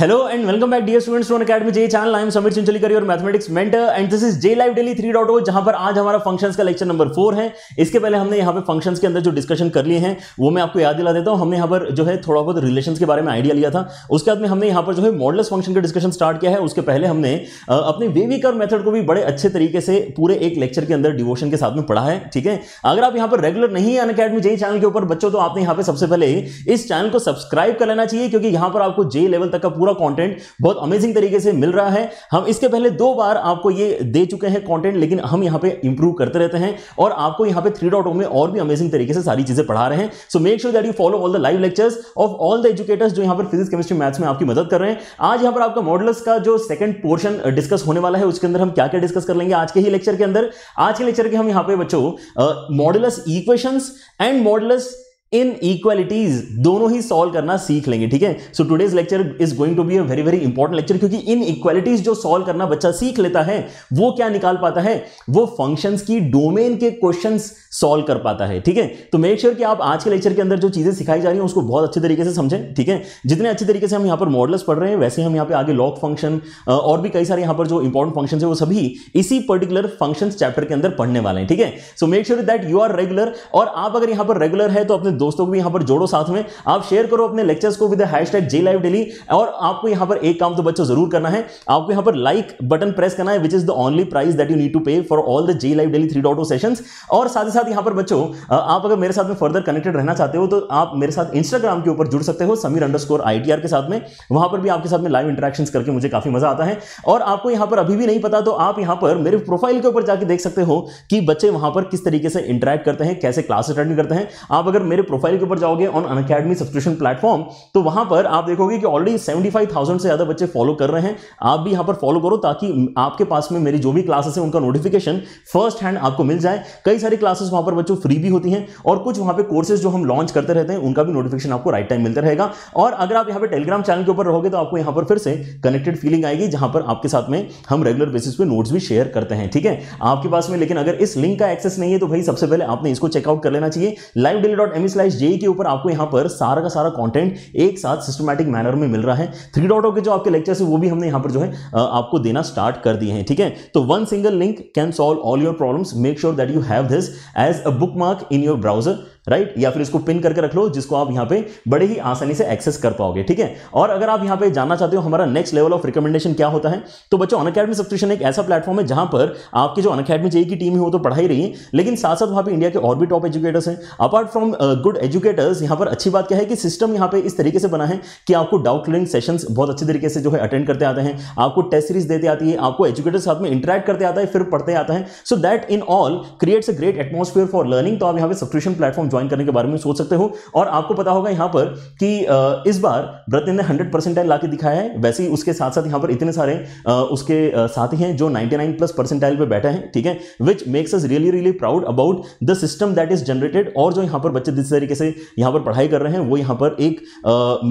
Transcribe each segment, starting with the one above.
Hello and welcome back dear students on academy J channel I am Sameer career और mathematics mentor and this is J live daily three dot O जहां पर आज हमारा functions का lecture number four है इसके पहले हमने यहां पे फंक्शंस के अंदर जो डिस्कशन कर लिए हैं वो मैं आपको याद दिला देता हूँ हमने यहाँ पर जो है थोड़ा बहुत रिलेशन के बारे में आइडिया लिया था उसके बाद में हमने यहाँ पर जो है मॉडल्स फंक्शन का डिस्कशन स्टार्ट किया है उसके पहले हमने अपने वेविक और मेथड को भी बड़े अच्छे तरीके से पूरे एक लेक्चर के अंदर डिवोशन के साथ में पढ़ा है ठीक है अगर आप यहाँ पर रेगुलर नहीं है अकेडमी जे चैनल के ऊपर बच्चों तो आपने यहाँ पर सबसे पहले इस चैनल को सब्सक्राइब कर लेना चाहिए क्योंकि यहाँ पर आपको जे लेवल तक का पूरा कंटेंट बहुत अमेजिंग तरीके से मिल रहा है हम इसके पहले दो बार आपको ये दे चुके हैं कंटेंट लेकिन हम यहाँ पे इंप्रूव करते रहते हैं और आपको यहाँ पे थ्री डॉट में और भी अमेजिंग तरीके से सारी चीज़ें पढ़ा रहे हैं so make sure that you follow all the live lectures of all the educators जो यहाँ पर फिजिक्स केमिस्ट्री मैथ्स में आपकी मदद कर रहे हैं आज यहाँ पर आपका मॉडल्स का जो सेकंड पोर्शन डिस्कस होने वाला है उसके अंदर हम क्या क्या डिस्कस कर लेंगे आज के ही लेक्चर के अंदर आज के लेक्चर के हम यहाँ पे बच्चों modulus equations and modulus inequalities दोनों ही सॉल्व करना सीख लेंगे ठीक है so today's lecture is going to be a very very important lecture क्योंकि इन इक्वालिटीज जो सॉल्व करना बच्चा सीख लेता है वो क्या निकाल पाता है वो फंक्शंस की डोमेन के क्वेश्चंस सॉल्व कर पाता है ठीक है तो मेक श्योर sure कि आप आज के लेक्चर के अंदर जो चीजें सिखाई जा रही हैं उसको बहुत अच्छे तरीके से समझें ठीक है जितने अच्छे तरीके से हम यहाँ पर मॉडल्स पढ़ रहे हैं वैसे हम यहाँ पे आगे लॉक फंक्शन और भी कई सारे यहाँ पर जो इंपॉर्टेंट फंक्शन है वो सभी इसी पर्टिकुलर फंक्शन चैप्टर के अंदर पढ़ने वाले हैं ठीक है so make sure that you are regular और आप अगर यहाँ पर रेगुलर है तो अपने दोस्तों को भी यहाँ पर जोड़ो साथ में आप शेयर करो अपने लेक्चर्स को with hashtag JEE live daily और आपको यहाँ पर एक काम तो बच्चों जरूर करना है आपको यहाँ पर लाइक बटन प्रेस करना है which is the only price that you need to pay for all the JEE live daily three dot session और साथ ही साथ यहाँ पर बच्चों आप अगर मेरे साथ में फर्दर कनेक्टेड रहना चाहते हो तो आप मेरे साथ इंस्टाग्राम के ऊपर जुड़ सकते हो समीर अंडरस्कोर आईटीआर के साथ में वहां पर भी आपके साथ में लाइव इंटरेक्शन करके मुझे काफी मजा आता है और आपको यहाँ पर अभी भी नहीं पता तो आप यहाँ पर मेरे प्रोफाइल के ऊपर जाके देख सकते हो कि बच्चे वहां पर किस तरीके से इंटरेक्ट करते हैं कैसे क्लास अटेंड करते हैं आप अगर मेरे प्रोफाइल के ऊपर जाओगे on Unacademy subscription platform तो वहां पर आप देखोगे कि ऑलरेडी 75,000 से ज़्यादा बच्चे फॉलो कर रहे हैं आप भी यहां पर फॉलो करो ताकि आपके पास में मेरी जो भी क्लासेस है उनका नोटिफिकेशन फर्स्ट हैंड आपको मिल जाए कई सारी क्लासेस वहां पर बच्चों फ्री भी होती हैं और कुछ वहां पर कोर्सेज जो हम लॉन्च करते रहते हैं उनका भी नोटिफिकेशन आपको राइट टाइम मिलता रहेगा और अगर आप यहाँ पर टेलीग्राम चैनल के ऊपर रहोगे तो आपको यहाँ पर फिर से कनेक्टेड फीलिंग आएगी जहां पर आपके साथ में हम रेगुलर बेसिस पे नोट्स भी शेयर करते हैं ठीक है आपके पास में लेकिन अगर इस लिंक का एक्सेस नहीं है तो भाई सबसे पहले आपने इसको चेकआउट कर लेना चाहिए live daily dot M slice JEE e के ऊपर आपको यहाँ पर सारा का सारा कॉन्टेंट एक साथ सिस्टमेटिक मैनर में मिल रहा है थ्री डॉटो के जो आपके लेक्चर्स है वो भी हमने यहाँ पर जो है आपको देना स्टार्ट कर दिए हैं ठीक है तो one single link can solve all your problems make sure that you have this as a bookmark in your browser right या फिर इसको पिन करके रख लो जिसको आप यहां पे बड़े ही आसानी से एक्सेस कर पाओगे ठीक है और अगर आप यहां पे जानना चाहते हो हमारा नेक्स्ट लेवल ऑफ रिकमेंडेशन क्या होता है तो बच्चों अन अकेडमी सब्सक्रिप्शन एक ऐसा प्लेटफॉर्म है जहां पर आपकी जो अन अकेडमी जे की टीम हो तो पढ़ाई रही लेकिन साथ साथ वहां पर इंडिया के और भी टॉप एजुकेटर्स हैं अपार्ट फ्रॉम गुड एजुकेटर्स यहां पर अच्छी बात क्या है कि सिस्टम यहां पर इस तरीके से बना है कि आपको डाउट क्लियरिंग सेशन बहुत अच्छे तरीके से जो है अटेंड करते आते हैं आपको टेस्ट सीरीज देते आती है आपको एजुकेटर साथ में इंटरेक्ट करते आता है फिर पढ़ते आता है so that in all creates a great atmosphere for learning तो आप यहाँ पर सब्सक्रिप्शन प्लेटफॉर्म ज्वाइन करने के बारे में सोच सकते हो और आपको पता होगा यहां पर कि इस बार ब्रत ने हंड्रेड परसेंटाइल ला दिखाया है वैसे ही उसके साथ साथ यहां पर इतने सारे उसके साथी हैं जो नाइनटी नाइन प्लस परसेंटाइल पर बैठे हैं ठीक है which makes us really really proud about the system that is generated और जो यहां पर बच्चे जिस तरीके से यहां पर पढ़ाई कर रहे हैं वो यहां पर एक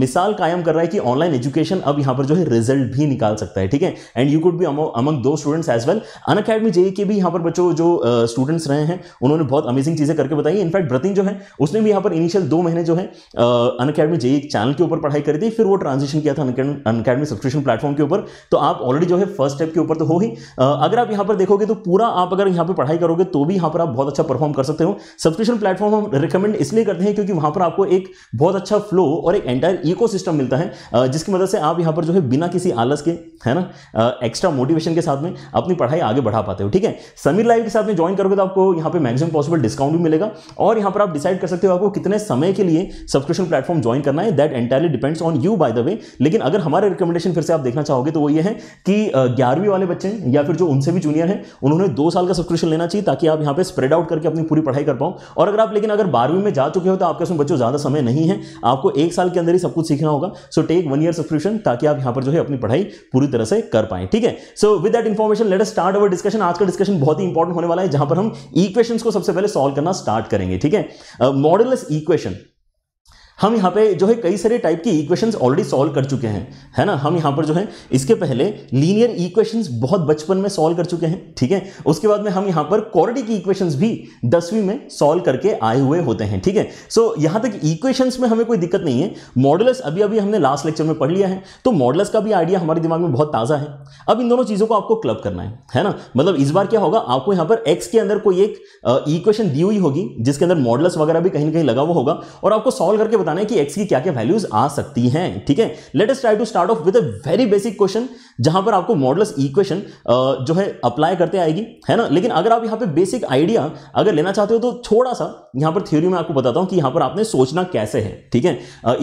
मिसाल कायम कर रहा है कि ऑनलाइन एजुकेशन अब यहां पर जो है रिजल्ट भी निकाल सकता है ठीक है and you could be among those students as well Unacademy JEE के भी यहां पर बच्चों जो स्टूडेंट्स रहे हैं उन्होंने बहुत अमेजिंग चीज़ें करके बताई इनफैक्ट ब्रतिन जो है है उसने भी यहाँ पर इनिशियल दो महीने जो है अन अकेडमी जेई चैनल के ऊपर पढ़ाई करी थी फिर वो ट्रांजेक्शन किया था अन अकेडमी सब्सक्रिप्शन प्लेटफॉर्म के ऊपर तो आप ऑलरेडी जो है फर्स्ट स्टेप के ऊपर तो हो ही अगर आप यहाँ पर देखोगे तो पूरा आप अगर यहाँ पर पढ़ाई करोगे तो भी यहाँ पर आप बहुत अच्छा परफॉर्म कर सकते हो सब्सक्रिप्शन प्लेटफॉर्म हम रिकमेंड इसलिए करते हैं क्योंकि वहाँ पर आपको एक बहुत अच्छा फ्लो और एक एंटायर इको मिलता है जिसकी मदद से आप यहाँ पर जो है बिना किसी आलस के है ना एक्स्ट्रा मोटिवेशन के साथ में अपनी पढ़ाई आगे बढ़ा पाते हो ठीक है समीर लाइव के साथ में ज्वाइन करोगे तो आपको यहाँ पे मैक्सिमम पॉसिबल डिस्काउंट भी मिलेगा और यहाँ पर आप डिसाइड कर सकते हो आपको कितने समय के लिए सब्सक्रिप्शन प्लेटफॉर्म ज्वाइन करना है that entirely depends on you by the way लेकिन अगर हमारे रिकमेंडेशन फिर से आप देखना चाहोगे तो वो ये है कि ग्यारहवीं वाले बच्चे हैं या फिर जो उनसे भी जूनियर हैं उन्होंने दो साल का सब्सक्रिप्शन लेना चाहिए ताकि आप यहाँ पर स्प्रेड आउट करके अपनी पूरी पढ़ाई कर पाओ और अगर आप लेकिन अगर बारहवीं में जा चुके हो तो आपके उसमें बच्चों ज़्यादा समय नहीं है आपको एक साल के अंदर ही सब कुछ सीखना होगा so take one year subscription ताकि आप यहाँ पर जो है अपनी पढ़ाई पूरी तरह से कर पाए ठीक है so with that information let start our discussion आज का डिस्कशन बहुत ही इंपॉर्टेंट होने वाला है जहां पर हम इक्वेशंस को सबसे पहले सॉल्व करना स्टार्ट करेंगे ठीक है a is equation हम यहाँ पे जो है कई सारे टाइप की इक्वेशंस ऑलरेडी सॉल्व कर चुके हैं है ना हम यहाँ पर जो है इसके पहले लीनियर इक्वेशंस बहुत बचपन में सॉल्व कर चुके हैं ठीक है उसके बाद में हम यहाँ पर क्वारिटी की इक्वेशंस भी दसवीं में सॉल्व करके आए हुए होते हैं ठीक है सो यहाँ तक इक्वेशंस में हमें कोई दिक्कत नहीं है मॉडलस अभी अभी हमने लास्ट लेक्चर में पढ़ लिया है तो मॉडलस का भी आइडिया हमारे दिमाग में बहुत ताज़ा है अब इन दोनों चीज़ों को आपको क्लब करना है है ना मतलब इस बार क्या होगा आपको यहाँ पर एक्स के अंदर कोई एक इक्वेशन दी हुई होगी जिसके अंदर मॉडलस वगैरह भी कहीं ना कहीं लगा हुआ होगा और आपको सॉल्व करके बताना बताना है कि एक्स की क्या क्या वैल्यूज आ सकती हैं ठीक है let us try to start off with a very basic question जहां पर आपको मॉडलस इक्वेशन जो है अप्लाई करते आएगी है ना लेकिन अगर आप यहाँ पे बेसिक आइडिया अगर लेना चाहते हो तो थोड़ा सा यहाँ पर थ्योरी में आपको बताता हूँ कि यहाँ पर आपने सोचना कैसे है ठीक है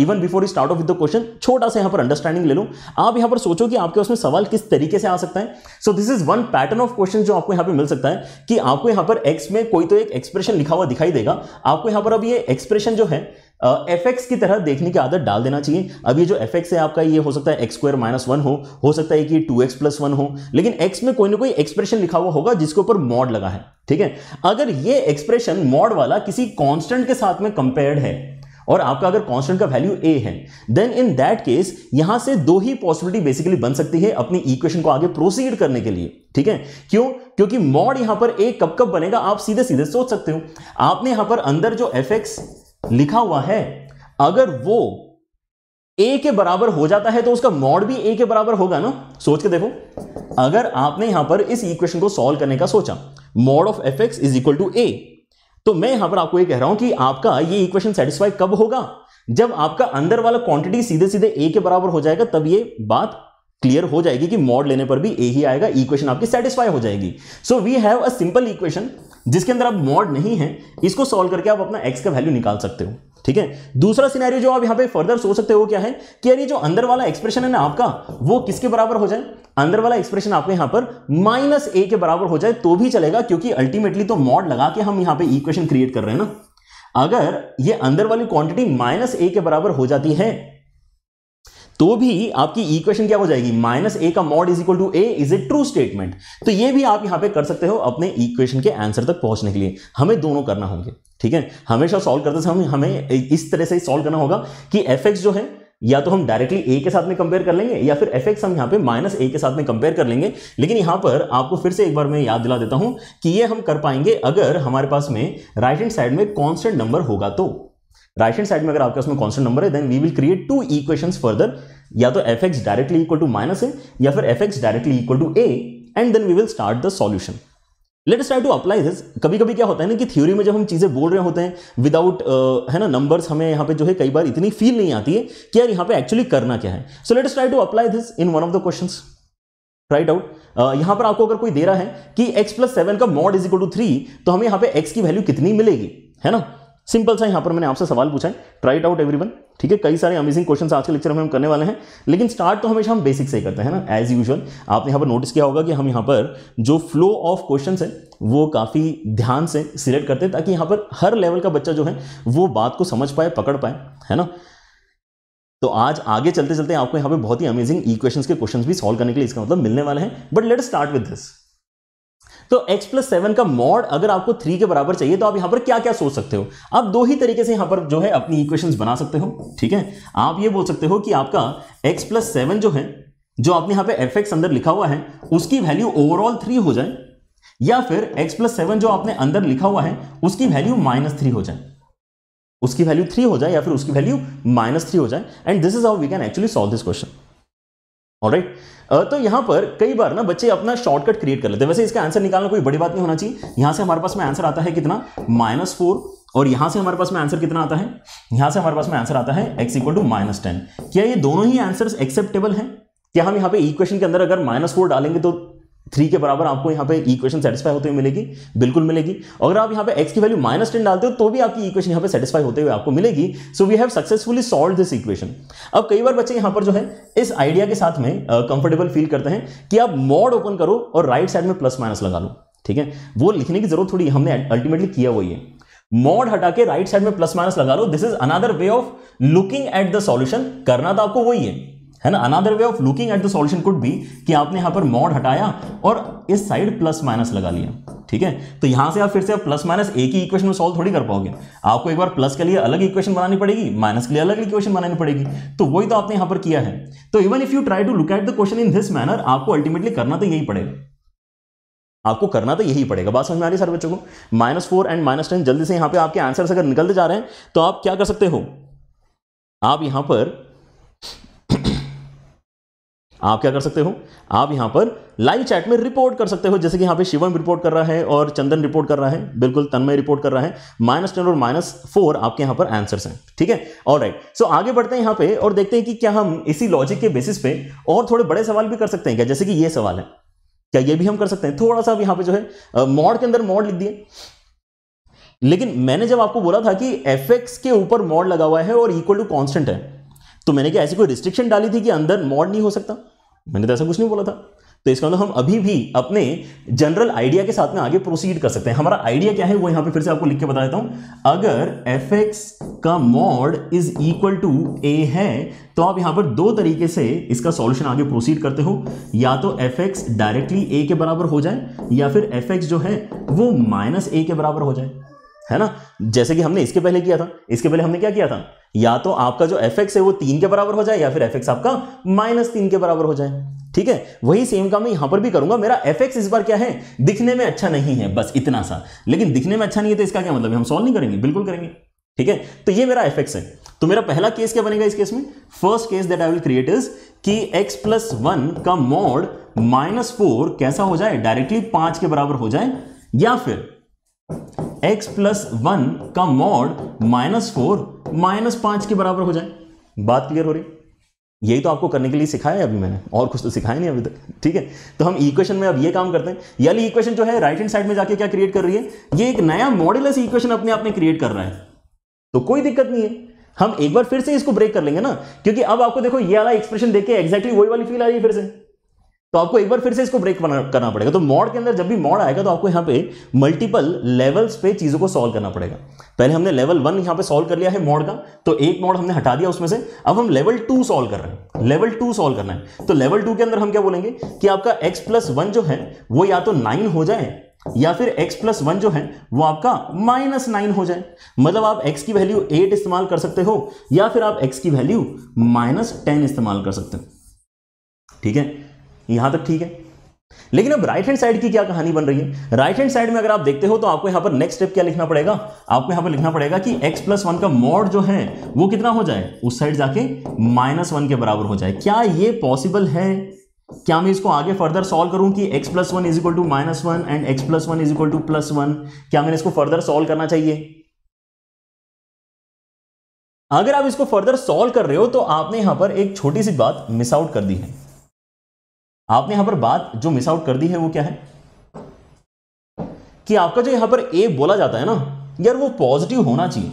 even before you start off with the question छोटा सा यहाँ पर अंडरस्टैंडिंग ले लो आप यहाँ पर सोचो कि आपके उसमें सवाल किस तरीके से आ सकता है so this is one pattern of question जो आपको यहाँ पर मिल सकता है कि आपको यहाँ पर एक्स में कोई तो एक एक्सप्रेशन लिखा हुआ दिखाई देगा आपको यहाँ पर अब ये एक्सप्रेशन जो है एफ uh, की तरह देखने की आदत डाल देना चाहिए अब ये जो एफ है आपका ये हो सकता है एक्स स्क्वायर माइनस वन हो हो सकता है कि टू एक्स प्लस वन हो लेकिन x में कोई ना कोई एक्सप्रेशन लिखा हुआ होगा जिसके ऊपर मॉड लगा है ठीक है अगर ये एक्सप्रेशन मॉड वाला किसी कांस्टेंट के साथ में कंपेयर्ड है और आपका अगर कांस्टेंट का वैल्यू ए है देन इन दैट केस यहां से दो ही पॉसिबिलिटी बेसिकली बन सकती है अपनी इक्वेशन को आगे प्रोसीड करने के लिए ठीक है क्यों क्योंकि मॉड यहां पर ए कब कब बनेगा आप सीधे सीधे सोच सकते हो आपने यहां पर अंदर जो एफ लिखा हुआ है अगर वो ए के बराबर हो जाता है तो उसका मॉड भी ए के बराबर होगा ना सोच के देखो अगर आपने यहां पर इस इक्वेशन को सॉल्व करने का सोचा mod of f x is equal to a तो मैं यहां पर आपको ये कह रहा हूं कि आपका ये इक्वेशन सेटिस्फाई कब होगा जब आपका अंदर वाला क्वांटिटी सीधे सीधे ए के बराबर हो जाएगा तब ये बात क्लियर हो जाएगी कि मॉड लेने पर भी ए ही आएगा इक्वेशन आपकी सेटिस्फाई हो जाएगी so we have a simple equation जिसके अंदर अब मॉड नहीं है इसको सॉल्व करके आप अपना एक्स का वैल्यू निकाल सकते हो ठीक है दूसरा सिनेरियो जो आप यहां पे फर्दर सोच सकते हो क्या है कि यार ये जो अंदर वाला एक्सप्रेशन है ना आपका वो किसके बराबर हो जाए अंदर वाला एक्सप्रेशन आपके यहां पर माइनस ए के बराबर हो जाए तो भी चलेगा क्योंकि अल्टीमेटली तो मॉड लगा के हम यहां पे इक्वेशन क्रिएट कर रहे हैं ना अगर ये अंदर वाली क्वांटिटी माइनस ए के बराबर हो जाती है तो भी आपकी इक्वेशन क्या हो जाएगी माइनस ए का mod is equal to a is a true statement तो ये भी आप यहां पे कर सकते हो अपने इक्वेशन के आंसर तक पहुंचने के लिए हमें दोनों करना होंगे ठीक है हमेशा सॉल्व करते समय हमें इस तरह से सॉल्व करना होगा कि एफ जो है या तो हम डायरेक्टली ए के साथ में कंपेयर कर लेंगे या फिर एफ हम यहाँ पे माइनस ए के साथ में कंपेयर कर लेंगे लेकिन यहाँ पर आपको फिर से एक बार मैं याद दिला देता हूँ कि ये हम कर पाएंगे अगर हमारे पास में राइट हैंड साइड में कॉन्स्टेंट नंबर होगा तो राइट हैंड साइड में अगर आपके उसमें कॉन्सेंट नंबर है then we will create two equation further या तो f x directly equal to minus है या फिर f x directly equal to a and then we will start the solution let try to apply this कभी कभी क्या होता है ना कि थ्योरी में जब हम चीज़ें बोल रहे होते हैं विदाउट uh, है ना नंबर्स हमें यहाँ पे जो है कई बार इतनी फील नहीं आती है कि यार यहाँ पे एक्चुअली करना क्या है so let try to apply this in one of the question right out यहाँ पर आपको अगर कोई दे रहा है कि x प्लस सेवन का mod is equal to three तो हमें यहाँ पे x की वैल्यू कितनी मिलेगी है ना सिंपल सा यहाँ पर मैंने आपसे सवाल पूछा है ट्राइट आउट आउट वन ठीक है कई सारे अमेजिंग क्वेश्चन आज के लेक्चर में हम करने वाले हैं लेकिन स्टार्ट तो हमेशा हम बेसिक से ही करते हैं ना एज यूजल आपने यहाँ पर नोटिस किया होगा कि हम यहाँ पर जो फ्लो ऑफ क्वेश्चन है वो काफ़ी ध्यान से सिलेक्ट करते हैं ताकि यहाँ पर हर लेवल का बच्चा जो है वो बात को समझ पाए पकड़ पाए है ना तो आज आगे चलते चलते आपको यहाँ पर बहुत ही अमेजिंग क्वेश्चन के क्वेश्चन भी सॉल्व करने के लिए इसका मतलब मिलने वाले हैं but let start with this तो एक्स प्लस सेवन का मॉड अगर आपको थ्री के बराबर चाहिए तो आप यहां पर क्या क्या सोच सकते हो आप दो ही तरीके से यहां पर जो है अपनी इक्वेशंस बना सकते हो ठीक है आप ये बोल सकते हो कि आपका एक्स प्लस सेवन जो है जो आपने यहां पर एफ एक्स अंदर लिखा हुआ है उसकी वैल्यू ओवरऑल थ्री हो जाए या फिर एक्स प्लस सेवन जो आपने अंदर लिखा हुआ है उसकी वैल्यू माइनस थ्री हो जाए उसकी वैल्यू थ्री हो जाए या फिर उसकी वैल्यू माइनस थ्री हो जाए and this is how we can actually solve this question right right? तो यहां पर कई बार ना बच्चे अपना शॉर्टकट क्रिएट कर लेते हैं वैसे इसका आंसर निकालना कोई बड़ी बात नहीं होना चाहिए यहां से हमारे पास में आंसर आता है कितना माइनस फोर और यहां से हमारे पास में आंसर कितना आता है यहां से हमारे पास में आंसर आता है x equal to minus ten क्या ये दोनों ही आंसर एक्सेप्टेबल है क्या हम यहाँ पे इक्वेशन के अंदर अगर माइनस फोर डालेंगे तो थ्री के बराबर आपको यहाँ पे इक्वेशन सेटिस्फाई होते हुए मिलेगी बिल्कुल मिलेगी अगर आप यहाँ पे एक्स की वैल्यू माइनस टेन डालते हो तो भी आपकी इक्वेशन यहाँ पे सेटिस्फाई होते हुए आपको मिलेगी so we have successfully solve this equation अब कई बार बच्चे यहाँ पर जो है इस आइडिया के साथ में कंफर्टेबल uh, फील करते हैं कि आप मॉड ओपन करो और राइट right साइड में प्लस माइनस लगा लो ठीक है वो लिखने की जरूरत थोड़ी हमने अल्टीमेटली किया वही है मॉड हटा के राइट right साइड में प्लस माइनस लगा लो this is another way of looking at the solution करना तो आपको वही है है ना another way of looking at the solution could be कि आपने यहां पर मॉड हटाया और इस साइड प्लस माइनस लगा लिया ठीक है तो यहां से आप फिर से आप प्लस माइनस एक ही इक्वेशन में सॉल्व थोड़ी कर पाओगे आपको एक बार प्लस के लिए अलग इक्वेशन बनानी पड़ेगी माइनस के लिए अलग इक्वेशन बनानी पड़ेगी तो वही तो आपने यहां पर किया है तो even if you try to look at the question in this manner आपको अल्टीमेटली करना तो यही पड़ेगा आपको करना तो यही पड़ेगा बात समझ में आ रही है सर बच्चों को minus four and minus ten जल्दी से यहाँ पे आपके आंसर्स अगर निकलते जा रहे हैं तो आप क्या कर सकते हो आप यहां पर आप क्या कर सकते हो आप यहां पर लाइव चैट में रिपोर्ट कर सकते हो जैसे कि यहां पे शिवम रिपोर्ट कर रहा है और चंदन रिपोर्ट कर रहा है बिल्कुल तन्मय रिपोर्ट कर रहा है माइनस टेन और माइनस फोर आपके यहां पर आंसर्स हैं ठीक है और राइट सो आगे बढ़ते हैं यहां पे और देखते हैं कि क्या हम इसी लॉजिक के बेसिस पे और थोड़े बड़े सवाल भी कर सकते हैं क्या जैसे कि ये सवाल है क्या ये भी हम कर सकते हैं थोड़ा सा यहां पर जो है मॉड के अंदर मॉड लिख दिए लेकिन मैंने जब आपको बोला था कि एफ के ऊपर मॉड लगा हुआ है और इक्वल टू कॉन्स्टेंट है तो मैंने क्या ऐसी कोई रिस्ट्रिक्शन डाली थी कि अंदर मॉड नहीं हो सकता मैंने तो ऐसा कुछ नहीं बोला था तो इसका मतलब हम अभी भी अपने जनरल आइडिया के साथ में आगे प्रोसीड कर सकते हैं हमारा आइडिया क्या है वो यहां पे फिर से आपको लिख के बता देता हूं अगर एफ एक्स का mod is equal to a है तो आप यहां पर दो तरीके से इसका सॉल्यूशन आगे प्रोसीड करते हो या तो एफ एक्स डायरेक्टली ए के बराबर हो जाए या फिर एफ एक्स जो है वो माइनस ए के बराबर हो जाए है ना जैसे कि हमने इसके पहले किया था इसके पहले हमने क्या किया था या तो आपका जो एफ है वो तीन के बराबर हो जाए या फिर एफ आपका माइनस तीन के बराबर हो जाए ठीक है वही सेम काम मैं यहां पर भी करूंगा मेरा एफ इस बार क्या है दिखने में अच्छा नहीं है बस इतना सा लेकिन दिखने में अच्छा नहीं है तो इसका क्या मतलब है हम सॉल्व नहीं करेंगे बिल्कुल करेंगे ठीक है तो ये मेरा एफ है तो मेरा पहला केस क्या बनेगा इस केस में first case that I will create is कि एक्स प्लस वन का मोड माइनस फोर कैसा हो जाए डायरेक्टली पांच के बराबर हो जाए या फिर एक्स प्लस वन का मॉड माइनस फोर माइनस पांच के बराबर हो जाए बात क्लियर हो रही यही तो आपको करने के लिए सिखाया है अभी मैंने और कुछ तो सिखाया नहीं अभी तक ठीक है तो हम इक्वेशन में अब ये काम करते हैं यानी इक्वेशन जो है राइट हैंड साइड में जाके क्या क्रिएट कर रही है ये एक नया मॉडलस इक्वेशन अपने आप में क्रिएट कर रहा है तो कोई दिक्कत नहीं है हम एक बार फिर से इसको ब्रेक कर लेंगे ना क्योंकि अब आपको देखो ये वाला एक्सप्रेशन देख के एक्जैक्टली वही वाली फील आ रही है फिर से तो आपको एक बार फिर से इसको ब्रेक करना पड़ेगा तो मॉड के अंदर जब भी मॉड आएगा तो आपको यहाँ पे मल्टीपल लेवल्स पे चीज़ों को सॉल्व करना पड़ेगा पहले हमने लेवल वन यहाँ पे सॉल्व कर लिया है मॉड का तो एक मॉड हमने हटा दिया उसमें से अब हम लेवल टू सॉल्व कर रहे हैं लेवल टू सॉल्व करना है तो लेवल टू के अंदर हम क्या बोलेंगे कि आपका एक्स प्लस जो है वो या तो नाइन हो जाए या फिर x प्लस वन जो है वो आपका माइनस नाइन हो जाए मतलब आप x की वैल्यू एट इस्तेमाल कर सकते हो या फिर आप x की वैल्यू माइनस टेन इस्तेमाल कर सकते हो ठीक है यहां तक ठीक है लेकिन अब राइट हैंड साइड की क्या कहानी बन रही है राइट हैंड साइड में अगर आप देखते हो तो आपको यहां पर नेक्स्ट स्टेप क्या लिखना पड़ेगा आपको यहां पर लिखना पड़ेगा कि x प्लस वन का मॉड जो है वो कितना हो जाए उस साइड जाके माइनस वन के बराबर हो जाए क्या ये पॉसिबल है क्या मैं इसको आगे फर्दर सॉल्व करूं कि x plus one is equal to minus one and x plus one is equal to plus one क्या मैंने इसको फर्दर सॉल्व करना चाहिए अगर आप इसको फर्दर सॉल्व कर रहे हो तो आपने यहां पर एक छोटी सी बात मिस आउट कर दी है आपने यहां पर बात जो मिस आउट कर दी है वो क्या है कि आपका जो यहां पर ए बोला जाता है ना यार वो पॉजिटिव होना चाहिए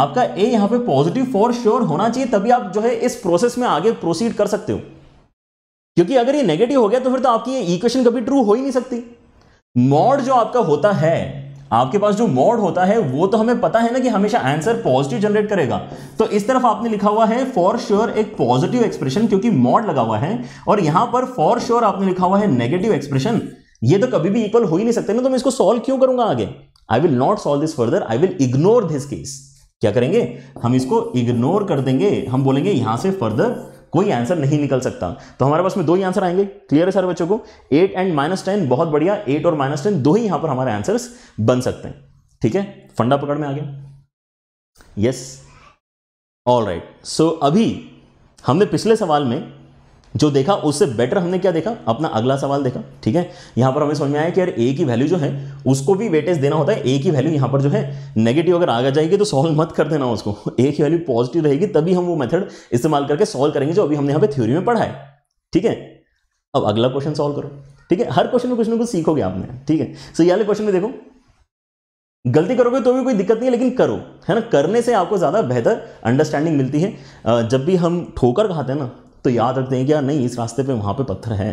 आपका ए यहां पे पॉजिटिव फॉर श्योर होना चाहिए तभी आप जो है इस प्रोसेस में आगे प्रोसीड कर सकते हो क्योंकि अगर ये नेगेटिव हो गया तो फिर तो आपकी ये इक्वेशन कभी ट्रू हो ही नहीं सकती मॉड जो आपका होता है आपके पास जो मॉड होता है वो तो हमें पता है ना कि हमेशा आंसर पॉजिटिव जनरेट करेगा तो इस तरफ आपने लिखा हुआ है फॉर श्योर sure एक पॉजिटिव एक्सप्रेशन क्योंकि मॉड लगा हुआ है और यहां पर फॉर श्योर sure आपने लिखा हुआ है नेगेटिव एक्सप्रेशन ये तो कभी भी इक्वल हो ही नहीं सकते ना तो मैं इसको सॉल्व क्यों करूंगा आगे I will not solve this further I will ignore this case क्या करेंगे हम इसको इग्नोर कर देंगे हम बोलेंगे यहां से फर्दर कोई आंसर नहीं निकल सकता तो हमारे पास में दो ही आंसर आएंगे क्लियर है सर बच्चों को एट एंड माइनस टेन बहुत बढ़िया एट और माइनस टेन दो ही यहां पर हमारे आंसर्स बन सकते हैं ठीक है फंडा पकड़ में आ गया यस ऑल राइट सो अभी हमने पिछले सवाल में जो देखा उससे बेटर हमने क्या देखा अपना अगला सवाल देखा ठीक है यहां पर हमें समझ में आया कि यार ए की वैल्यू जो है उसको भी वेटेज देना होता है ए की वैल्यू यहां पर जो है नेगेटिव अगर आ जाएगी तो सॉल्व मत कर देना उसको ए की वैल्यू पॉजिटिव रहेगी तभी हम वो मेथड इस्तेमाल करके सॉल्व करेंगे जो अभी हमने यहाँ पे थ्योरी में पढ़ा है ठीक है अब अगला क्वेश्चन सॉल्व करो ठीक है हर क्वेश्चन में कुछ ना कुछ सीखोगे आपने ठीक है सो ये क्वेश्चन में देखो गलती करोगे तो भी कोई दिक्कत नहीं है लेकिन करो है ना करने से आपको ज़्यादा बेहतर अंडरस्टैंडिंग मिलती है जब भी हम ठोकर खाते हैं ना तो याद रखते हैं कि यार नहीं इस रास्ते पे वहाँ पे पत्थर हैं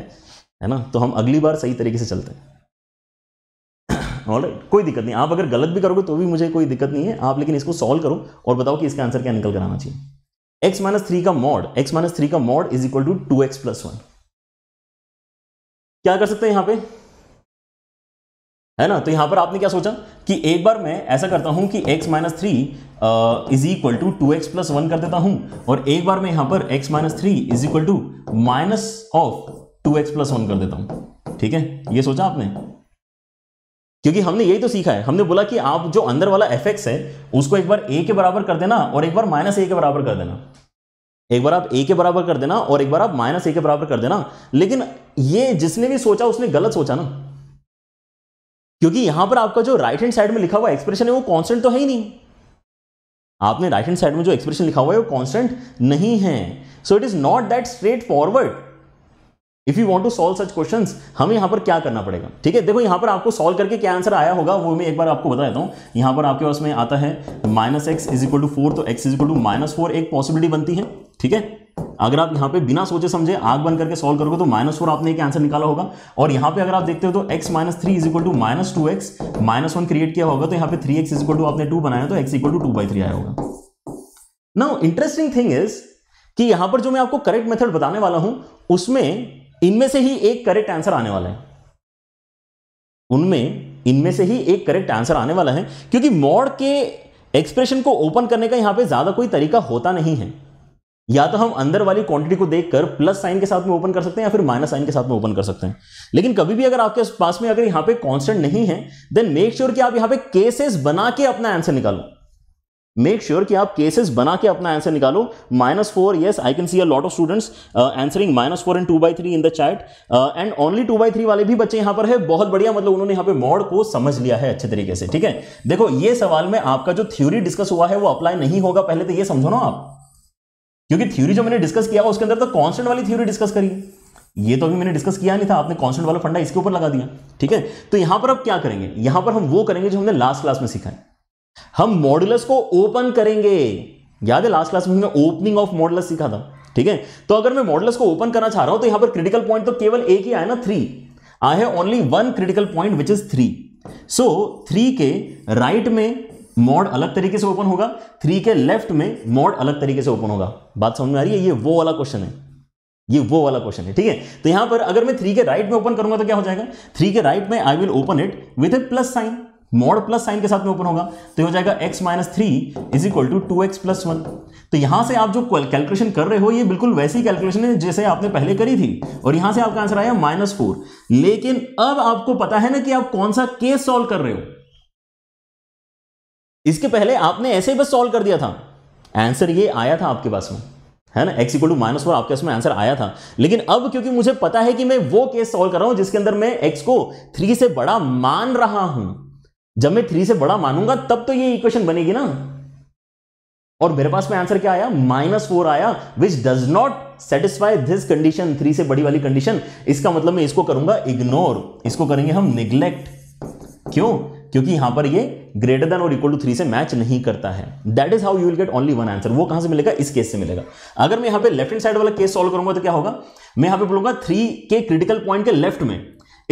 है ना तो हम अगली बार सही तरीके से चलते हैं और कोई दिक्कत नहीं आप अगर गलत भी करोगे तो भी मुझे कोई दिक्कत नहीं है आप लेकिन इसको सॉल्व करो और बताओ कि इसका आंसर क्या निकल कर आना चाहिए एक्स माइनस थ्री का मॉड एक्स माइनस थ्री का mod is equal to two x plus one क्या कर सकते हैं यहाँ पे है ना तो यहां पर आपने क्या सोचा कि एक बार मैं ऐसा करता हूं कि x minus three is equal to two x plus one कर देता हूं और एक बार मैं यहां पर x minus three is equal to minus of two x plus one कर देता हूं ठीक है ये सोचा आपने क्योंकि हमने यही तो सीखा है हमने बोला कि आप जो अंदर वाला एफ एक्स है उसको एक बार ए के बराबर कर देना और एक बार माइनस ए के बराबर कर देना एक बार आप ए के बराबर कर देना और एक बार आप माइनस ए के बराबर कर देना लेकिन ये जिसने भी सोचा उसने गलत सोचा ना क्योंकि यहां पर आपका जो राइट हैंड साइड में लिखा हुआ एक्सप्रेशन है वो कॉन्स्टेंट तो है ही नहीं आपने राइट हैंड साइड में जो एक्सप्रेशन लिखा हुआ है वो कॉन्स्टेंट नहीं है so it is not that straight forward if you want to solve such question हमें यहां पर क्या करना पड़ेगा ठीक है देखो यहां पर आपको सॉल्व करके क्या आंसर आया होगा वो मैं एक बार आपको बता देता हूं यहां पर आपके पास में आता है minus x is equal to four तो x is equal to minus four एक पॉसिबिलिटी बनती है ठीक है अगर आप यहाँ पे बिना सोचे समझे आग बन करके सॉल्व करोगे तो माइनस फोर आपने एक आंसर निकाला होगा और यहाँ पे अगर आप देखते हो तो x minus three is equal to minus two x minus one create किया होगा तो यहाँ पे three x is equal to आपने टू बनाया तो x equal to two by three आया होगा नाउ इंटरेस्टिंग थिंग इज कि यहाँ पर जो मैं आपको करेक्ट मेथड बताने वाला हूं उसमें इनमें से ही एक करेक्ट आंसर आने वाला है उनमें इनमें से ही एक करेक्ट आंसर आने वाला है क्योंकि मॉड के एक्सप्रेशन को ओपन करने का यहां पे ज्यादा कोई तरीका होता नहीं है या तो हम अंदर वाली क्वांटिटी को देखकर प्लस साइन के साथ में ओपन कर सकते हैं या फिर माइनस साइन के साथ में ओपन कर सकते हैं लेकिन कभी भी अगर आपके पास में अगर यहां पे कांस्टेंट नहीं है देन मेक श्योर कि आप यहां पे केसेस बना के अपना आंसर निकालो मेक श्योर sure कि आप केसेस बना के अपना आंसर निकालो minus four yes I can see a lot of students answering minus four and two by three in the chat and only two by three वाले भी बच्चे यहां पर है बहुत बढ़िया मतलब उन्होंने यहां पे मॉड को समझ लिया है अच्छे तरीके से ठीक है देखो ये सवाल में आपका जो थ्योरी डिस्कस हुआ है वो अप्लाई नहीं होगा पहले तो ये समझो ना आप क्योंकि थ्योरी जो मैंने डिस्कस किया उसके अंदर तो कॉन्स्टेंट वाली थ्योरी डिस्कस करी ये तो अभी मैंने डिस्कस किया नहीं था आपने कॉन्स्टेंट वाला फंडा इसके ऊपर लगा दिया ठीक है तो यहां पर अब क्या करेंगे यहां पर हम वो करेंगे जो हमने लास्ट क्लास में सीखा है हम मॉडुलस को ओपन करेंगे याद है लास्ट क्लास में हमने ओपनिंग ऑफ मॉडुलस सीखा था ठीक है तो अगर मैं मॉडुलस को ओपन करना चाह रहा हूं तो यहां पर क्रिटिकल पॉइंट तो केवल एक ही आया ना थ्री आई है only one critical point which is three so three के राइट right में मॉड अलग तरीके से ओपन होगा थ्री के लेफ्ट में मॉड अलग तरीके से ओपन होगा बात समझ में आ रही है ये वो वाला क्वेश्चन है ये वो वाला क्वेश्चन है ठीक है तो यहां पर अगर मैं थ्री के राइट में ओपन करूंगा तो क्या हो जाएगा थ्री के राइट में I will open it with a plus sign mod plus sign के साथ में ओपन होगा तो हो जाएगा x minus three is equal to two x plus one तो यहां से आप जो कैलकुलेशन कर रहे हो ये बिल्कुल वैसी कैलकुलेशन है जैसे आपने पहले करी थी और यहां से आपका आंसर आया माइनस फोर लेकिन अब आपको पता है ना कि आप कौन सा केस सॉल्व कर रहे हो इसके पहले आपने ऐसे ही बस सॉल्व कर दिया था आंसर ये आया था आपके पास में है ना x equal to minus four आपके इसमें आंसर आया था लेकिन अब क्योंकि मुझे पता है कि मैं वो केस सॉल्व कर रहा हूं जिसके अंदर मैं एक्स को थ्री से बड़ा मान रहा हूं जब मैं थ्री से बड़ा मानूंगा तब तो ये इक्वेशन बनेगी ना और मेरे पास में आंसर क्या आया माइनस फोर आया which does not satisfy this condition three से बड़ी वाली कंडीशन इसका मतलब मैं इसको करूंगा इग्नोर इसको करेंगे हम निग्लेक्ट क्यों क्योंकि यहां पर ये ग्रेटर देन और इक्वल टू थ्री से मैच नहीं करता है that is how you will get only one answer वो कहां से मिलेगा इस केस से मिलेगा अगर मैं यहां पे लेफ्ट हैंड साइड वाला केस सॉल्व करूंगा तो क्या होगा मैं यहां पे बोलूंगा थ्री के क्रिटिकल पॉइंट के लेफ्ट में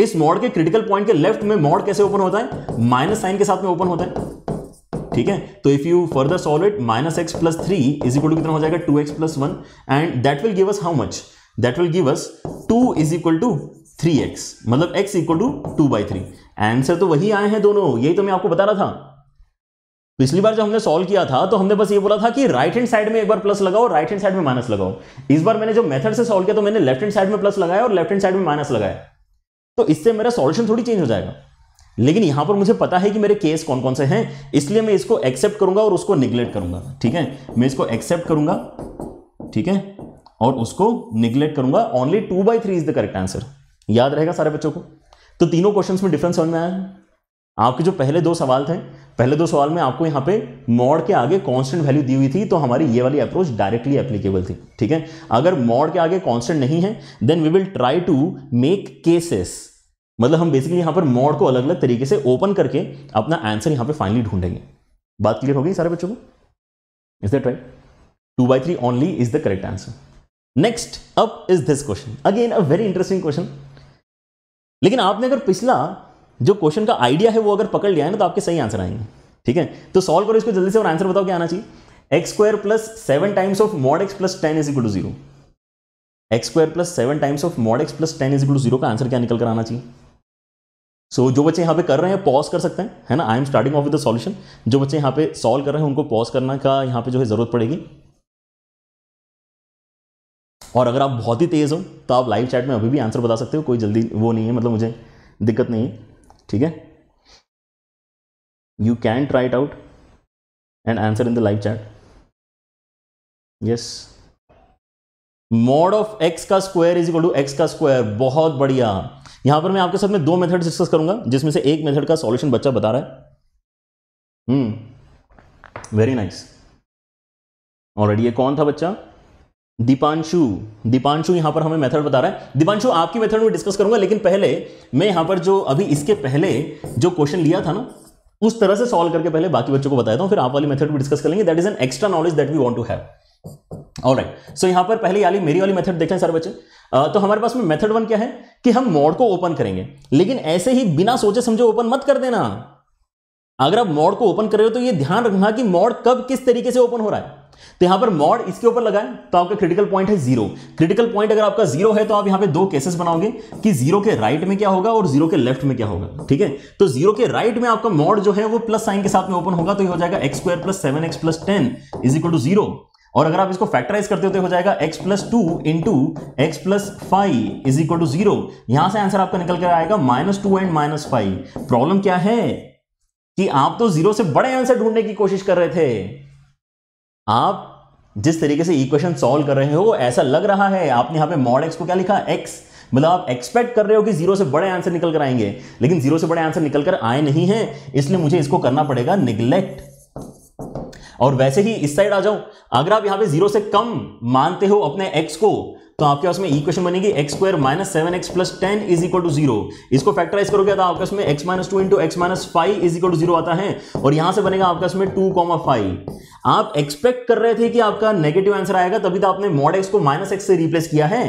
इस मॉड के क्रिटिकल पॉइंट के लेफ्ट में मॉड कैसे ओपन होता है माइनस साइन के साथ में ओपन होता है ठीक है तो if you further solve it minus x plus three is equal to कितना हो जाएगा two x plus one and that will give us how much that will give us two is equal to three x मतलब x equal to two by three answer तो वही आए हैं दोनों यही तो मैं आपको बता रहा था पिछली बार जब हमने सॉल्व किया था तो हमने बस ये बोला था कि राइट हैंड साइड में एक बार प्लस लगाओ राइट हैंड साइड में माइनस लगाओ इस बार मैंने जो मेथड से सॉल्व किया तो मैंने लेफ्ट हैंड साइड में प्लस लगाया और लेफ्ट हैंड साइड में माइनस लगाया तो इससे मेरा सॉल्यूशन थोड़ी चेंज हो जाएगा लेकिन यहां पर मुझे पता है कि मेरे केस कौन कौन से हैं इसलिए मैं इसको एक्सेप्ट करूंगा और उसको निग्लेक्ट करूंगा ठीक है मैं इसको एक्सेप्ट करूंगा ठीक है और उसको निग्लेक्ट करूंगा only two by three is the correct answer याद रहेगा सारे बच्चों को तो तीनों क्वेश्चंस में डिफरेंस समझ में आया आपके जो पहले दो सवाल थे पहले दो सवाल में आपको यहाँ पे मॉड के आगे कांस्टेंट वैल्यू दी हुई थी तो हमारी ये वाली अप्रोच डायरेक्टली एप्लीकेबल थी ठीक है अगर मॉड के आगे कांस्टेंट नहीं है then we will try to make cases मतलब हम बेसिकली यहाँ पर मॉड को अलग अलग तरीके से ओपन करके अपना आंसर यहाँ पर फाइनली ढूंढेंगे बात क्लियर हो गई सारे बच्चों को is that right two by three only is the correct answer next up is this question again a very interesting question लेकिन आपने अगर पिछला जो क्वेश्चन का आइडिया है वो अगर पकड़ लिया है ना तो आपके सही आंसर आएंगे ठीक है तो सॉल्व करो इसको जल्दी से और आंसर बताओ क्या आना चाहिए x square plus seven times of mod x plus ten is equal to zero x square plus seven times of mod x plus ten is equal to zero का आंसर क्या निकल कर आना चाहिए सो so, जो बच्चे यहाँ पे कर रहे हैं पॉज कर सकते हैं है ना I am starting off with the solution जो बच्चे यहाँ पे सॉल्व कर रहे हैं उनको पॉज करना का यहाँ पे जो है ज़रूरत पड़ेगी और अगर आप बहुत ही तेज़ हो तो आप लाइव चैट में अभी भी आंसर बता सकते हो कोई जल्दी वो नहीं है मतलब मुझे दिक्कत नहीं है ठीक है you can try it out and answer in the live chat yes mod of x का square is equal to x का स्क्वायर बहुत बढ़िया यहां पर मैं आपके साथ में दो मेथड डिस्कस करूंगा जिसमें से एक मेथड का सॉल्यूशन बच्चा बता रहा है हम्म वेरी नाइस ऑलरेडी ये कौन था बच्चा दीपांशु दीपांशु यहां पर हमें मेथड बता रहा है दीपांशु आपकी मेथड में डिस्कस करूंगा लेकिन पहले मैं यहां पर जो अभी इसके पहले जो क्वेश्चन लिया था ना उस तरह से सॉल्व करके पहले बाकी बच्चों को बताया हूं फिर आप वाली मेथड भी डिस्कस करेंगे that is an extra knowledge that we want to have right so यहां पर पहले वाली मेरी वाली मेथड देखें सर बच्चे तो हमारे पास में मेथड वन क्या है कि हम मोड को ओपन करेंगे लेकिन ऐसे ही बिना सोचे समझे ओपन मत कर देना अगर आप मॉड को ओपन कर रहे हो तो ये ध्यान रखना कि मॉड कब किस तरीके से ओपन हो रहा है तो यहां पर मॉड इसके ऊपर लगाए तो आपका क्रिटिकल पॉइंट है जीरो क्रिटिकल पॉइंट अगर आपका जीरो है तो आप यहां पे दो केसेस बनाओगे कि जीरो के राइट में क्या होगा और जीरो के लेफ्ट में क्या होगा ठीक है तो जीरो के राइट में आपका मॉड जो है वो प्लस साइन के साथ में ओपन होगा तो ये हो जाएगा x square plus seven x plus ten is equal to zero और अगर आप इसको फैक्टराइज करते हो तो हो जाएगा x plus two into x plus five is equal to zero यहां से आंसर आपका निकल कर आएगा minus two and minus five problem क्या है कि आप तो जीरो से बड़े आंसर ढूंढने की कोशिश कर रहे थे आप जिस तरीके से इक्वेशन सॉल्व कर रहे हो ऐसा लग रहा है आपने यहां पे मॉड एक्स को क्या लिखा एक्स मतलब आप एक्सपेक्ट कर रहे हो कि जीरो से बड़े आंसर निकल कर आएंगे लेकिन जीरो से बड़े आंसर निकल कर आए नहीं है इसलिए मुझे इसको करना पड़ेगा निग्लेक्ट और वैसे ही इस साइड आ जाओ अगर आप यहां पे जीरो से कम मानते हो अपने एक्स को तो आपके पास में इक्वेशन बनेगी x square minus seven x plus ten is equal to zero इसको फैक्टराइज करोगे तो आपके उसमें x minus two into x minus five is equal to zero आता है और यहां से बनेगा आपके उसमें टू कॉमा फाइव आप एक्सपेक्ट कर रहे थे कि आपका नेगेटिव आंसर आएगा तभी तो आपने मॉड एक्स को माइनस एक्स से रिप्लेस किया है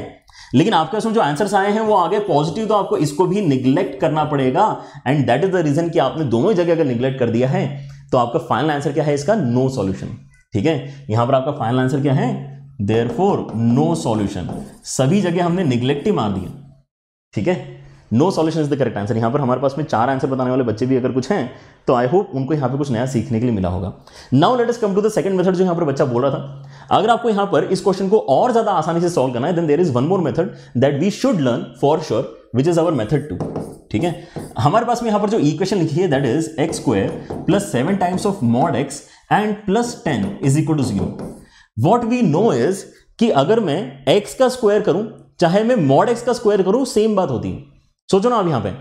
लेकिन आपके उसमें जो आंसर्स आए हैं वो आगे पॉजिटिव तो आपको इसको भी निग्लेक्ट करना पड़ेगा and that is the reason कि आपने दोनों जगह अगर निग्लेक्ट कर दिया है तो आपका फाइनल आंसर क्या है इसका नो no सॉल्यूशन ठीक है यहां पर आपका फाइनल आंसर क्या है देयर फोर नो सॉल्यूशन सभी जगह हमने निग्लेक्ट ही मार दिया ठीक है no solution is the correct answer यहां पर हमारे पास में चार आंसर बताने वाले बच्चे भी अगर कुछ हैं तो आई होप उनको यहां पे कुछ नया सीखने के लिए मिला होगा now let us come to the second method जो यहां पर बच्चा बोल रहा था अगर आपको यहां पर इस क्वेश्चन को और ज्यादा आसानी से सॉल्व करना है then there is one more method that we should learn for sure which is our method two ठीक है हमारे पास में यहां पर जो इक्वेशन लिखी है that is x square plus seven times of mod x and plus ten is equal to zero what we know is कि अगर मैं एक्स का स्क्वायर करूं चाहे मैं मॉड एक्स का स्क्वायर करूं सेम बात होती है सोचो ना आप यहां पे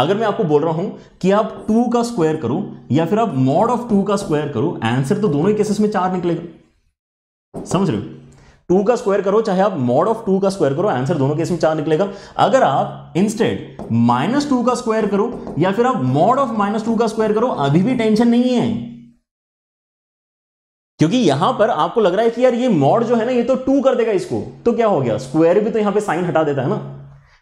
अगर मैं आपको बोल रहा हूं कि आप टू का स्क्वायर करो या फिर आप मॉड ऑफ टू का स्क्वायर करो आंसर तो दोनों ही केसेस में चार निकलेगा समझ रहे हो टू का स्क्वायर करो चाहे आप मॉड ऑफ टू का स्क्वायर करो आंसर दोनों केस में चार निकलेगा अगर आप इंस्टेड माइनस टू का स्क्वायर करो या फिर आप मॉड ऑफ माइनस टू का स्क्वायर करो अभी भी टेंशन नहीं है क्योंकि यहां पर आपको लग रहा है कि यार ये मॉड जो है ना ये तो टू कर देगा इसको तो क्या हो गया स्क्वायर भी तो यहां पे साइन हटा देता है ना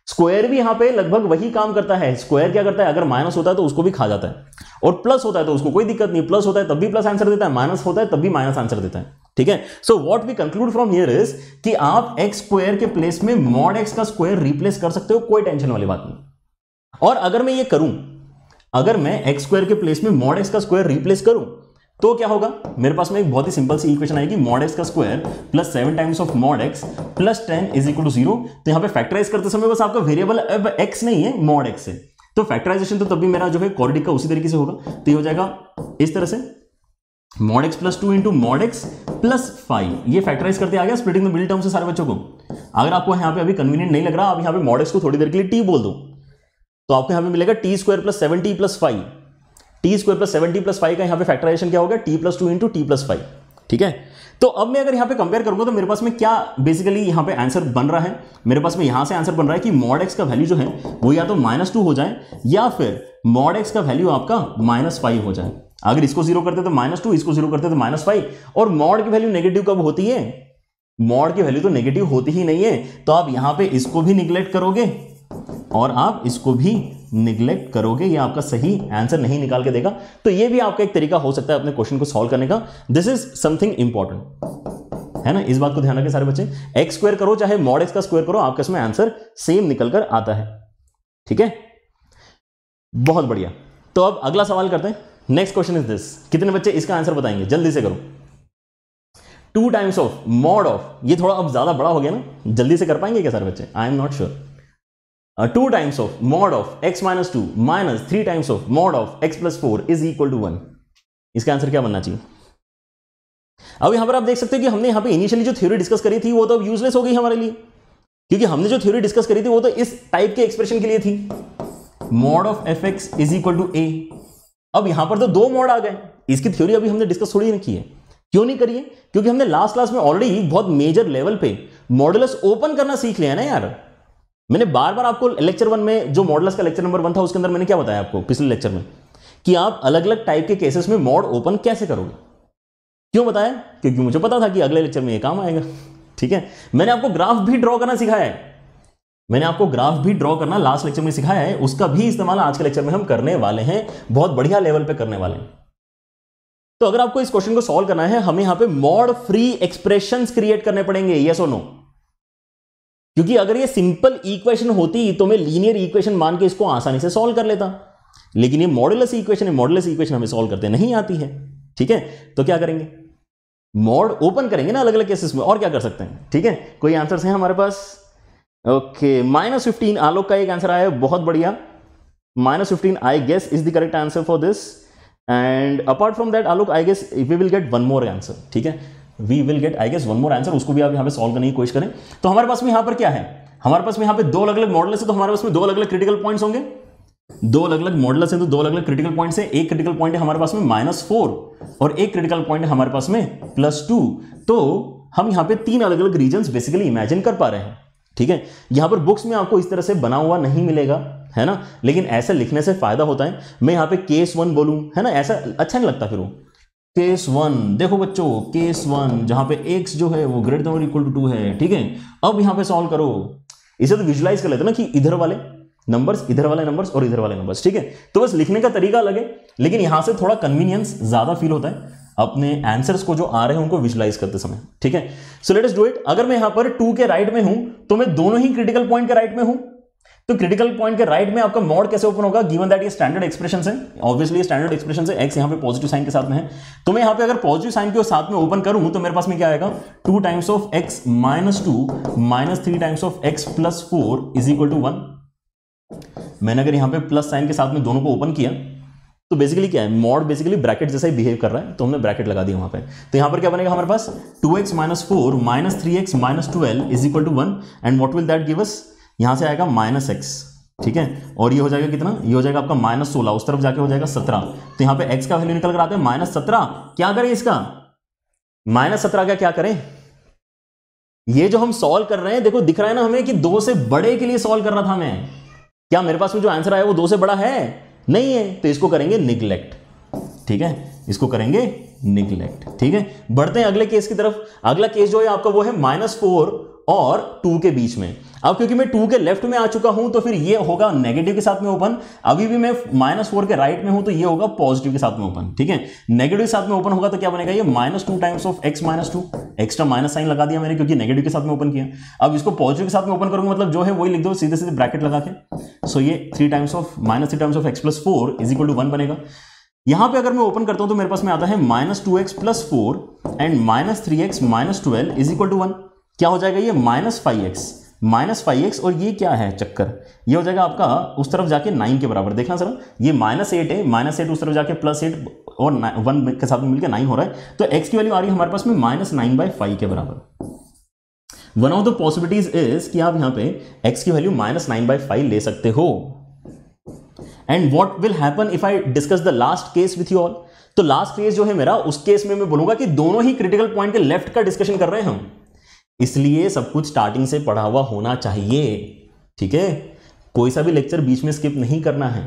स्क्वायर भी यहां पे लगभग वही काम करता है स्क्वायर क्या करता है अगर माइनस होता है तो उसको भी खा जाता है और प्लस होता है तो उसको कोई दिक्कत नहीं प्लस होता है तब भी प्लस आंसर देता है माइनस होता है तब भी माइनस आंसर देता है ठीक है so what we conclude from here is कि आप एक्स स्क्वायर के प्लेस में मॉड एक्स का स्क्वायर रिप्लेस कर सकते हो कोई टेंशन वाली बात नहीं और अगर मैं ये करूं अगर मैं एक्स स्क्वायर के प्लेस में मॉड एक्स का स्क्वायर रिप्लेस करूं तो क्या होगा मेरे पास में एक बहुत ही सिंपल सी इक्वेशन आएगी मॉड एक्स का square plus seven times of mod x plus ten is equal to zero तो यहाँ पे फैक्टराइज करते समय बस आपका वेरिएबल अब एक्स नहीं है मॉड एक्स है तो फैक्टराइजेशन तो तभी मेरा जो है कॉर्डिक का उसी तरीके से होगा तो ये हो जाएगा इस तरह से mod x plus two into mod x plus five ये फैक्टराइज करते आ गया स्प्लिटिंग द मिडिल टर्म से सारे बच्चों को अगर आपको यहाँ पे अभी कन्वीनियंट नहीं लग रहा आप यहाँ पे मॉड एक्स को थोड़ी देर के लिए टी बोल दो तो आपको यहाँ पे मिलेगा t square plus seven t plus five t square plus seven t plus five का यहाँ पे फैक्टराइजेशन क्या होगा t plus two into t plus five ठीक है तो अब मैं अगर यहाँ पे कंपेयर करूंगा तो मेरे पास में क्या बेसिकली यहाँ पे आंसर बन रहा है मेरे पास में यहाँ से आंसर बन रहा है कि मॉड एक्स का वैल्यू जो है वो या तो माइनस टू हो जाए या फिर मॉड एक्स का वैल्यू आपका माइनस फाइव हो जाए अगर इसको जीरो करते तो माइनस टू इसको जीरो करते तो माइनस फाइव और मॉड की वैल्यू नेगेटिव कब होती है मॉड की वैल्यू तो नेगेटिव होती ही नहीं है तो आप यहां पे इसको भी निगलेक्ट करोगे और आप इसको भी निग्लेक्ट करोगे या आपका सही आंसर नहीं निकाल के देगा तो ये भी आपका एक तरीका हो सकता है अपने क्वेश्चन को सॉल्व करने का दिस इज समथिंग इंपॉर्टेंट है ना इस बात को ध्यान रखें सारे बच्चे एक्स स्क्वायर करो चाहे मॉड एक्स का स्क्वायर करो आपका इसमें आंसर सेम निकल कर आता है ठीक है बहुत बढ़िया तो अब अगला सवाल करते हैं नेक्स्ट क्वेश्चन इज दिस कितने बच्चे इसका आंसर बताएंगे जल्दी से करो two times of mod of ये थोड़ा अब ज्यादा बड़ा हो गया ना जल्दी से कर पाएंगे क्या सारे बच्चे I am not sure uh, 2 times of mod of x minus 2 minus 3 times of mod of x plus 4 is equal to one इसका आंसर क्या बनना चाहिए अब यहां पर आप देख सकते हो कि हमने यहां पे इनिशियली जो थ्योरी डिस्कस करी थी वो तो अब यूजलेस हो गई हमारे लिए क्योंकि हमने जो थ्योरी डिस्कस करी थी वो तो इस टाइप के एक्सप्रेशन के लिए थी mod of f x is equal to a अब यहां पर तो दो मॉड आ गए इसकी थ्योरी अभी हमने डिस्कस थोड़ी नहीं की है क्यों नहीं करिए क्योंकि हमने लास्ट क्लास में ऑलरेडी बहुत मेजर लेवल पे मॉडुलस ओपन करना सीख लिया ना यार मैंने बार बार आपको लेक्चर वन में जो मॉडल्स का लेक्चर नंबर वन था उसके अंदर मैंने क्या बताया आपको पिछले लेक्चर में कि आप अलग अलग टाइप के केसेस में मॉड ओपन कैसे करोगे क्यों बताया क्योंकि मुझे पता था कि अगले लेक्चर में ये काम आएगा ठीक है मैंने आपको ग्राफ भी ड्रॉ करना सिखाया है मैंने आपको ग्राफ भी ड्रॉ करना लास्ट लेक्चर में सिखाया है उसका भी इस्तेमाल आज के लेक्चर में हम करने वाले हैं बहुत बढ़िया लेवल पे करने वाले हैं तो अगर आपको इस क्वेश्चन को सॉल्व करना है हमें यहां पे मॉड फ्री एक्सप्रेशंस क्रिएट करने पड़ेंगे यस और नो क्योंकि अगर ये सिंपल इक्वेशन होती तो मैं लीनियर इक्वेशन मान के इसको आसानी से सॉल्व कर लेता लेकिन ये मॉडलस इक्वेशन है मॉडलस इक्वेशन हमें सॉल्व करते नहीं आती है ठीक है तो क्या करेंगे मॉड ओपन करेंगे ना अलग अलग केसेस में और क्या कर सकते हैं ठीक है कोई आंसर है हमारे पास ओके माइनस फिफ्टीन आलोक का एक आंसर आया बहुत बढ़िया minus fifteen I guess is the correct answer for this and apart from that Alok I guess we will get one more answer ठीक है we will get I guess one more answer उसको भी आप यहाँ पे सॉल्व करने की कोशिश करें तो हमारे पास में यहाँ पर क्या है हमारे पास में यहाँ पे दो अलग अलग मॉडल है तो हमारे पास में दो अलग अलग क्रिटिकल पॉइंट्स होंगे दो अलग अलग मॉडल हैं तो दो अलग अलग क्रिटिकल पॉइंट्स हैं एक क्रिटिकल पॉइंट है हमारे पास में माइनस फोर और एक क्रिटिकल पॉइंट है हमारे पास में प्लस टू तो हम यहाँ पे तीन अलग अलग रीजन बेसिकली इमेजिन कर पा रहे हैं ठीक है यहाँ पर बुक्स में आपको इस तरह से बना हुआ नहीं मिलेगा है ना लेकिन ऐसा लिखने से फायदा होता है मैं यहाँ पे केस वन बोलूँ है ना ऐसा अच्छा नहीं लगता फिर वो केस वन देखो बच्चों केस वन जहां पे एक्स जो है वो ग्रेटर देन और इक्वल टू टू है ठीक है अब यहां पे सॉल्व करो इसे तो विजुलाइज कर लेते ना कि इधर वाले नंबर्स इधर वाले नंबर्स और इधर वाले नंबर्स ठीक है तो बस लिखने का तरीका अलग है लेकिन यहां से थोड़ा कन्वीनियंस ज्यादा फील होता है अपने आंसर्स को जो आ रहे हैं उनको विजुलाइज करते समय ठीक है so let's do it अगर मैं यहां पर टू के राइट में हूं तो मैं दोनों ही क्रिटिकल पॉइंट के राइट में हूं तो क्रिटिकल पॉइंट के राइट right में आपका मॉड कैसे ओपन होगा गिवन दैट ये स्टैंडर्ड एक्सप्रेशन है ऑब्वियसली स्टैंडर्ड एक्सप्रेशन है एक्स यहाँ पे पॉजिटिव साइन के साथ में है तो मैं यहाँ पे अगर पॉजिटिव साइन के साथ में ओपन करूँ तो मेरे पास में क्या आएगा two times of x minus two minus three times of x plus four is equal to one मैंने अगर यहाँ पे प्लस साइन के साथ में दोनों को ओपन किया तो बेसिकली क्या है मॉड बेसिकली ब्रैकेट जैसा ही बिहेव कर रहा है तो हमने ब्रैकेट लगा दिया वहां पे तो यहाँ पर क्या बनेगा हमारे पास two x minus four minus three x minus twelve is equal to one and what will that give us यहां से आएगा माइनस एक्स ठीक है और ये हो जाएगा कितना ये हो जाएगा आपका माइनस सोलह उस तरफ जाके हो जाएगा सत्रह तो यहां पे एक्स का वैल्यू निकल कर आते हैं माइनस सत्रह क्या करें इसका माइनस सत्रह का क्या करें ये जो हम सॉल्व कर रहे हैं देखो दिख रहा है ना हमें कि दो से बड़े के लिए सॉल्व कर रहा था हमें क्या मेरे पास में जो आंसर आया वो दो से बड़ा है नहीं है तो इसको करेंगे निगलेक्ट ठीक है इसको करेंगे निगलेक्ट ठीक है बढ़ते हैं अगले केस की तरफ अगला केस जो है आपका वो है माइनस फोर और टू के बीच में अब क्योंकि मैं टू के लेफ्ट में आ चुका हूं तो फिर ये होगा नेगेटिव के साथ में ओपन अभी भी मैं माइनस फोर के राइट में हूं तो ये होगा पॉजिटिव के साथ में ओपन ठीक है नेगेटिव के साथ में ओपन होगा तो क्या बनेगा ये minus two times of x minus two extra minus sign लगा दिया मैंने क्योंकि नेगेटिव के साथ में ओपन किया अब इसको पॉजिटिव के साथ में ओपन करूंगा मतलब जो है वही लिख दो सीधे सीधे ब्रैकेट लगा के सो ये three times of minus three times of x plus four is equal to one बनेगा यहां पे अगर मैं ओपन करता हूं तो मेरे पास में आता है minus two x plus four and minus three x minus twelve is equal to one क्या हो जाएगा ये minus five x minus five x और ये क्या है चक्कर ये हो जाएगा आपका उस तरफ जाके नाइन के बराबर देखना सर ये माइनस एट है माइनस एट उस तरफ जाके प्लस एट और वन के साथ में मिलकर नाइन हो रहा है तो एक्स की वैल्यू आ रही है हमारे पास में माइनस नाइन बाई फाइव के बराबर one of the possibilities is कि आप यहां पे एक्स की value minus nine by five ले सकते हो and what will happen if I discuss the last case with you all तो लास्ट केस जो है मेरा उस केस में मैं बोलूंगा कि दोनों ही क्रिटिकल पॉइंट के लेफ्ट का डिस्कशन कर रहे हैं हम इसलिए सब कुछ स्टार्टिंग से पढ़ा हुआ होना चाहिए ठीक है कोई सा भी लेक्चर बीच में स्किप नहीं करना है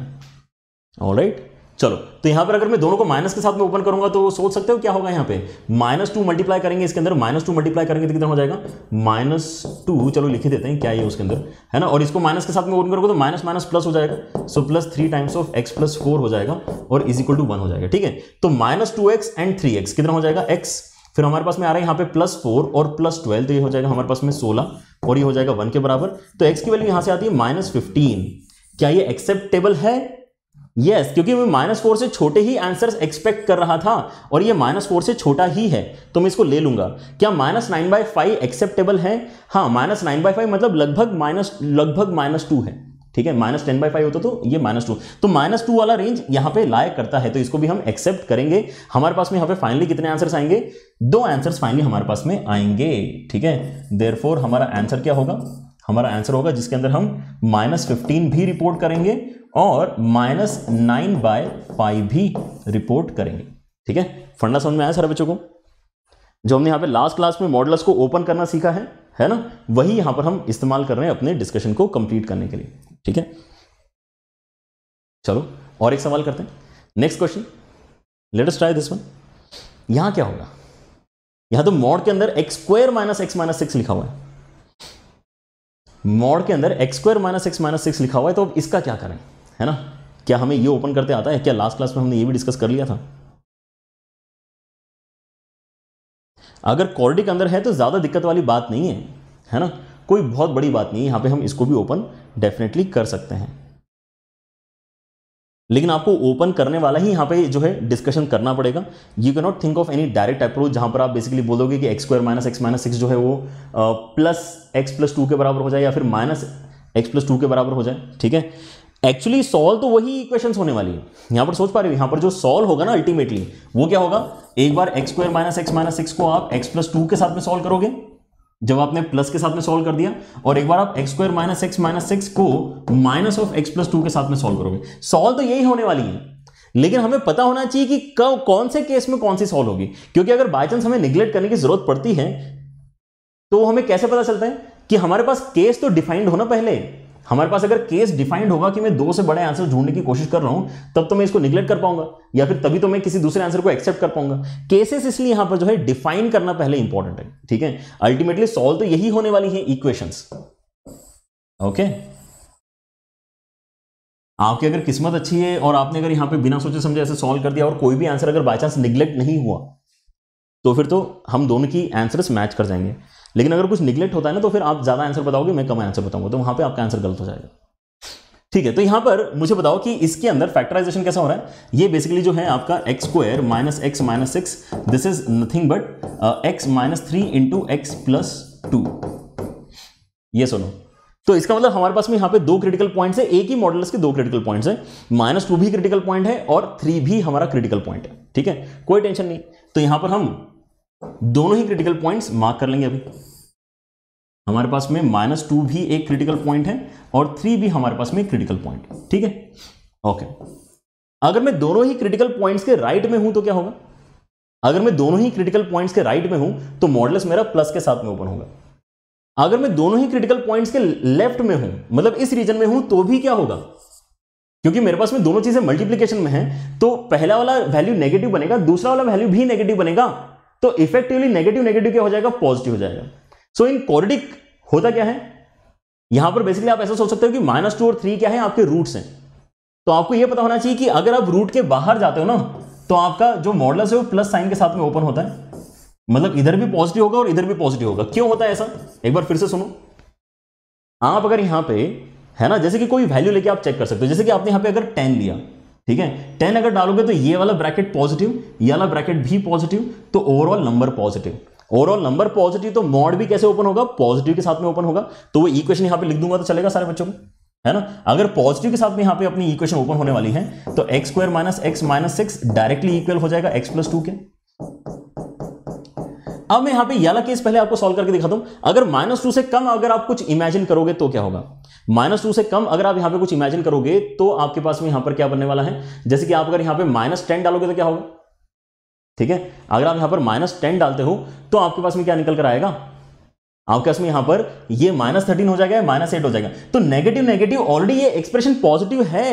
ऑल राइट चलो तो यहां पर अगर मैं दोनों को माइनस के साथ में ओपन करूंगा तो सोच सकते हो क्या होगा यहां पे माइनस टू मल्टीप्लाई करेंगे इसके अंदर माइनस टू मल्टीप्लाई करेंगे तो कितना हो जाएगा माइनस टू चलो लिखे देते हैं क्या ये उसके अंदर है ना और इसको माइनस के साथ में ओपन करोगे तो माइनस माइनस प्लस हो जाएगा so plus three times of x plus four हो जाएगा और इज इक्वल टू वन हो जाएगा ठीक है तो minus two x and three x कितना हो जाएगा एक्स फिर हमारे पास में आ रहा है यहाँ पे प्लस फोर और प्लस ट्वेल्व तो ये हो जाएगा हमारे पास में सोलह और ये हो जाएगा वन के बराबर तो एक्स की वैल्यू यहाँ से आती है माइनस फिफ्टीन क्या ये एक्सेप्टेबल है यस yes, क्योंकि मैं माइनस फोर से छोटे ही आंसर्स एक्सपेक्ट कर रहा था और ये माइनस फोर से छोटा ही है तो मैं इसको ले लूंगा क्या minus nine by five acceptable है हाँ माइनस नाइन बाई फाइव मतलब लगभग माइनस लगभग माइनस टू है ठीक है माइनस टेन बाई फाइव होता तो ये माइनस टू तो माइनस टू वाला रेंज यहां पे लायक करता है तो इसको भी हम एक्सेप्ट करेंगे हमारे पास में यहां पे फाइनली कितने आंसर्स आएंगे दो आंसर्स फाइनली हमारे पास में आएंगे ठीक है देर हमारा आंसर क्या होगा हमारा आंसर होगा जिसके अंदर हम माइनस फिफ्टीन भी रिपोर्ट करेंगे और माइनस नाइन बाय फाइव भी रिपोर्ट करेंगे ठीक है फंडा समझ में आया सारे बच्चों को जो हमने यहाँ पे लास्ट क्लास में मॉडल्स को ओपन करना सीखा है है ना वही यहां पर हम इस्तेमाल कर रहे हैं अपने डिस्कशन को कंप्लीट करने के लिए ठीक है चलो और एक सवाल करते हैं next question let's try this one यहां क्या होगा यहां तो मॉड के अंदर x square minus x minus six लिखा हुआ है मॉड के अंदर x square minus x minus six लिखा हुआ है तो अब इसका क्या करें है ना क्या हमें ये ओपन करते आता है क्या लास्ट क्लास में हमने ये भी डिस्कस कर लिया था अगर कॉर्डिक अंदर है तो ज़्यादा दिक्कत वाली बात नहीं है है ना कोई बहुत बड़ी बात नहीं है यहाँ पे हम इसको भी ओपन डेफिनेटली कर सकते हैं लेकिन आपको ओपन करने वाला ही यहाँ पे जो है डिस्कशन करना पड़ेगा you can not think of any direct approach जहाँ पर आप बेसिकली बोलोगे कि x square minus x minus six जो है वो प्लस एक्स प्लस टू के बराबर हो जाए या फिर माइनस एक्स प्लस टू के बराबर हो जाए ठीक है एक्चुअली सॉल्व तो वही इक्वेशन होने वाली है यहां पर सोच पा रहे हो यहां पर जो सॉल्व होगा ना अल्टीमेटली वो क्या होगा एक बार x square minus x minus six को आप एक्स प्लस टू के साथ में सॉल्व करोगे जब आपने प्लस के साथ में सॉल्व कर दिया और एक बार आप x square minus x minus six को minus of x plus two के साथ में सॉल्व करोगे सॉल्व तो यही होने वाली है लेकिन हमें पता होना चाहिए कि कब कौन से केस में कौन सी सॉल्व होगी क्योंकि अगर बाय चांस हमें निग्लेक्ट करने की जरूरत पड़ती है तो हमें कैसे पता चलता है कि हमारे पास केस तो डिफाइंड होना पहले हमारे पास अगर केस डिफाइंड होगा कि मैं दो से बड़े आंसर ढूंढने की कोशिश कर रहा हूं तब तो मैं इसको निगलेक्ट कर पाऊंगा या फिर तभी तो मैं किसी दूसरे आंसर को एक्सेप्ट कर पाऊंगा केसेस इसलिए यहां पर जो है डिफाइन करना पहले इंपॉर्टेंट है ठीक है अल्टीमेटली सॉल्व तो यही होने वाली है इक्वेशन ओके आपकी अगर किस्मत अच्छी है और आपने अगर यहां पर बिना सोचे समझे ऐसे सोल्व कर दिया और कोई भी आंसर अगर बाई चांस निग्लेक्ट नहीं हुआ तो फिर तो हम दोनों की आंसर्स मैच कर जाएंगे लेकिन अगर कुछ निगलेक्ट होता है ना तो फिर आप ज़्यादा आंसर बताओगे मैं कम आंसर बताऊंगा तो वहां पर आपका आंसर गलत हो जाएगा ठीक है तो यहां पर मुझे बताओ कि इसके अंदर फैक्टराइजेशन कैसा हो रहा है ये बेसिकली जो है आपका x square minus x minus six this is nothing but x minus three into x plus two ये सुनो तो इसका मतलब हमारे पास में यहां पे दो क्रिटिकल पॉइंट्स है एक ही मॉडल के दो क्रिटिकल पॉइंट्स है माइनस टू भी क्रिटिकल पॉइंट है और थ्री भी हमारा क्रिटिकल पॉइंट है ठीक है कोई टेंशन नहीं तो यहां पर हम दोनों ही क्रिटिकल पॉइंट्स मार्क कर लेंगे अभी हमारे पास में माइनस टू भी एक क्रिटिकल पॉइंट है और थ्री भी हमारे पास में क्रिटिकल पॉइंट ठीक है ओके अगर मैं दोनों ही क्रिटिकल पॉइंट्स के राइट में हूं तो क्या होगा अगर मैं दोनों ही क्रिटिकल पॉइंट्स के राइट में हूं तो मॉडल्स मेरा प्लस के साथ में ओपन होगा अगर मैं दोनों ही क्रिटिकल पॉइंट्स के लेफ्ट में हूं मतलब इस रीजन में हूं तो भी क्या होगा क्योंकि मेरे पास में दोनों चीजें मल्टीप्लीकेशन में हैं तो पहला वाला वैल्यू नेगेटिव बनेगा दूसरा वाला वैल्यू भी नेगेटिव बनेगा तो इफेक्टिवली नेगेटिव नेगेटिव क्या हो जाएगा पॉजिटिव हो जाएगा सो इन कॉरिडिक होता क्या है यहां पर बेसिकली आप ऐसा सोच सकते हो कि माइनस टू और थ्री क्या है आपके रूट्स हैं तो आपको यह पता होना चाहिए कि अगर आप रूट के बाहर जाते हो ना तो आपका जो मॉडलस है वो प्लस साइन के साथ में ओपन होता है मतलब इधर भी पॉजिटिव होगा और इधर भी पॉजिटिव होगा क्यों होता है ऐसा एक बार फिर से सुनो आप अगर यहां पे है ना जैसे कि कोई वैल्यू लेके आप चेक कर सकते हो जैसे कि आपने यहां पे अगर टेन लिया ठीक है टेन अगर डालोगे तो ये वाला ब्रैकेट पॉजिटिव ये वाला ब्रैकेट भी पॉजिटिव तो overall number positive overall number positive तो मॉड भी कैसे ओपन होगा पॉजिटिव के साथ में ओपन होगा तो वो इक्वेशन यहां पे लिख दूंगा तो चलेगा सारे बच्चों को है ना अगर पॉजिटिव के साथ में यहां पे अपनी इक्वेशन ओपन होने वाली है तो x square minus x minus six directly equal हो जाएगा एक्स प्लस टू के अब मैं यहां पे याला केस पहले आपको सॉल्व करके दिखा दूं अगर माइनस टू से कम अगर आप कुछ इमेजिन करोगे तो क्या होगा माइनस टू से कम अगर आप यहां पे कुछ इमेजिन करोगे तो आपके पास में यहां पर क्या बनने वाला है जैसे कि आप अगर यहां पे माइनस टेन डालोगे तो क्या होगा ठीक है अगर आप यहां पर माइनस टेन डालते हो तो आपके पास में क्या निकल कर आएगा आपके पास में यहां पर ये माइनस थर्टीन हो जाएगा माइनस एट हो जाएगा तो नेगेटिव नेगेटिव ऑलरेडी ये एक्सप्रेशन पॉजिटिव है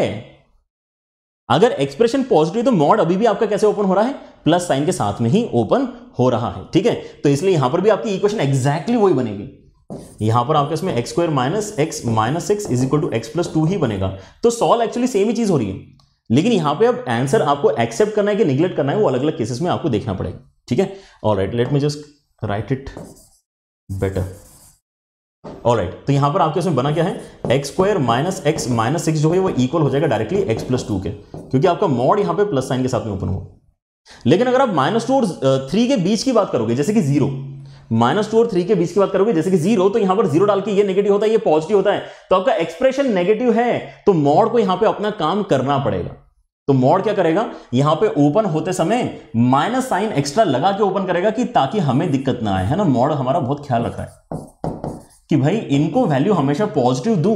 अगर एक्सप्रेशन पॉजिटिव तो मॉड अभी भी आपका कैसे ओपन हो रहा है प्लस साइन के साथ में ही ओपन हो रहा है ठीक है तो इसलिए यहां पर भी आपकी इक्वेशन एक्जैक्टली वही बनेगी यहां पर आपके इसमें x square minus x minus x is equal to x plus two ही बनेगा तो सॉल्व एक्चुअली सेम ही चीज हो रही है लेकिन यहां पे अब आंसर आपको एक्सेप्ट करना है कि निगलेक्ट करना है वो अलग अलग केसेस में आपको देखना पड़ेगा ठीक है और right let me just write it better all right तो यहां पर आपके उसमें बना क्या है x square minus x minus six जो है वो इक्वल हो जाएगा डायरेक्टली एक्स प्लस टू के क्योंकि आपका मॉड यहां पे प्लस साइन के साथ में ओपन हुआ लेकिन अगर आप माइनस टू और थ्री uh, के बीच की बात करोगे जैसे कि जीरो माइनस टू और थ्री के बीच की बात करोगे जैसे कि जीरो तो यहां पर जीरो डाल के ये नेगेटिव होता है ये पॉजिटिव होता है तो आपका एक्सप्रेशन नेगेटिव है तो मॉड को यहां पे अपना काम करना पड़ेगा तो मॉड क्या करेगा यहां पे ओपन होते समय माइनस साइन एक्स्ट्रा लगा के ओपन करेगा कि ताकि हमें दिक्कत ना आए है ना मॉड हमारा बहुत ख्याल रखा है कि भाई इनको वैल्यू हमेशा पॉजिटिव दू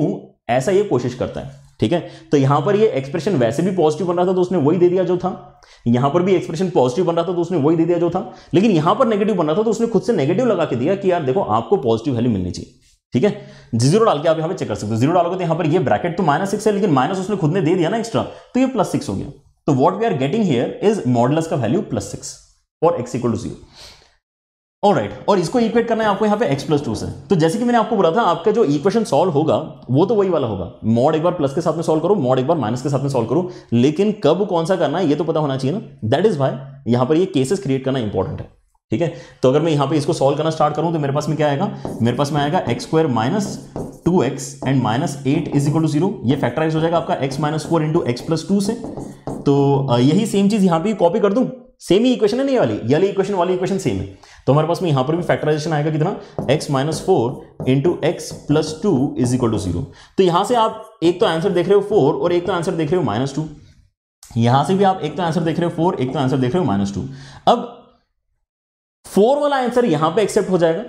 ऐसा ये कोशिश करता है ठीक है तो यहां पर ये एक्सप्रेशन वैसे भी पॉजिटिव बन रहा था तो उसने वही दे दिया जो था यहां पर भी एक्सप्रेशन पॉजिटिव बन रहा था तो उसने वही दे दिया जो था लेकिन यहां पर नेगेटिव बन रहा था तो उसने खुद से नेगेटिव लगा के दिया कि यार देखो आपको पॉजिटिव वैल्यू मिलनी चाहिए ठीक है जीरो डाल के आप यहां पर चेक कर सकते हो जीरो डालोगे तो यहां पर यह ब्रैकेट तो माइनस सिक्स है लेकिन माइनस उसने खुद ने दे दिया ना एक्स्ट्रा तो यह प्लस सिक्स हो गया तो what we are getting here is modulus का वैल्यू प्लस सिक्स और x equal to zero right right. और इसको इक्वेट करना है आपको यहाँ पे x प्लस टू से तो जैसे कि मैंने आपको बोला था आपका जो इक्वेशन सॉल्व होगा वो तो वही वाला होगा मॉड एक बार प्लस के साथ में सॉल्व करो मॉड एक बार माइनस के साथ में सॉल्व करो लेकिन कब कौन सा करना है ये तो पता होना चाहिए ना दैट इज वाई यहाँ पर ये केसेस क्रिएट करना इंपॉर्टेंट है ठीक है तो अगर मैं यहाँ पे इसको सॉल्व करना स्टार्ट करूँ तो मेरे पास में क्या आएगा मेरे पास में आएगा x square minus two x and minus eight is equal to zero ये फैक्टराइज हो जाएगा आपका x minus four into x plus two से तो यही सेम चीज़ यहाँ पे कॉपी कर दूँ सेम ही इक्वेशन है नहीं वाली ये वाली इक्वेशन वाली इक्वेशन सेम है तो हमारे पास में यहाँ पर भी फैक्टराइजेशन आएगा कितना x minus four into x plus two is equal to zero तो यहाँ से आप एक तो आंसर देख रहे हो फोर और एक तो आंसर देख रहे हो माइनस टू यहाँ से भी आप एक तो आंसर देख रहे हो फोर एक तो आंसर देख रहे हो माइनस टू अब फोर वाला आंसर यहाँ पर एक्सेप्ट हो जाएगा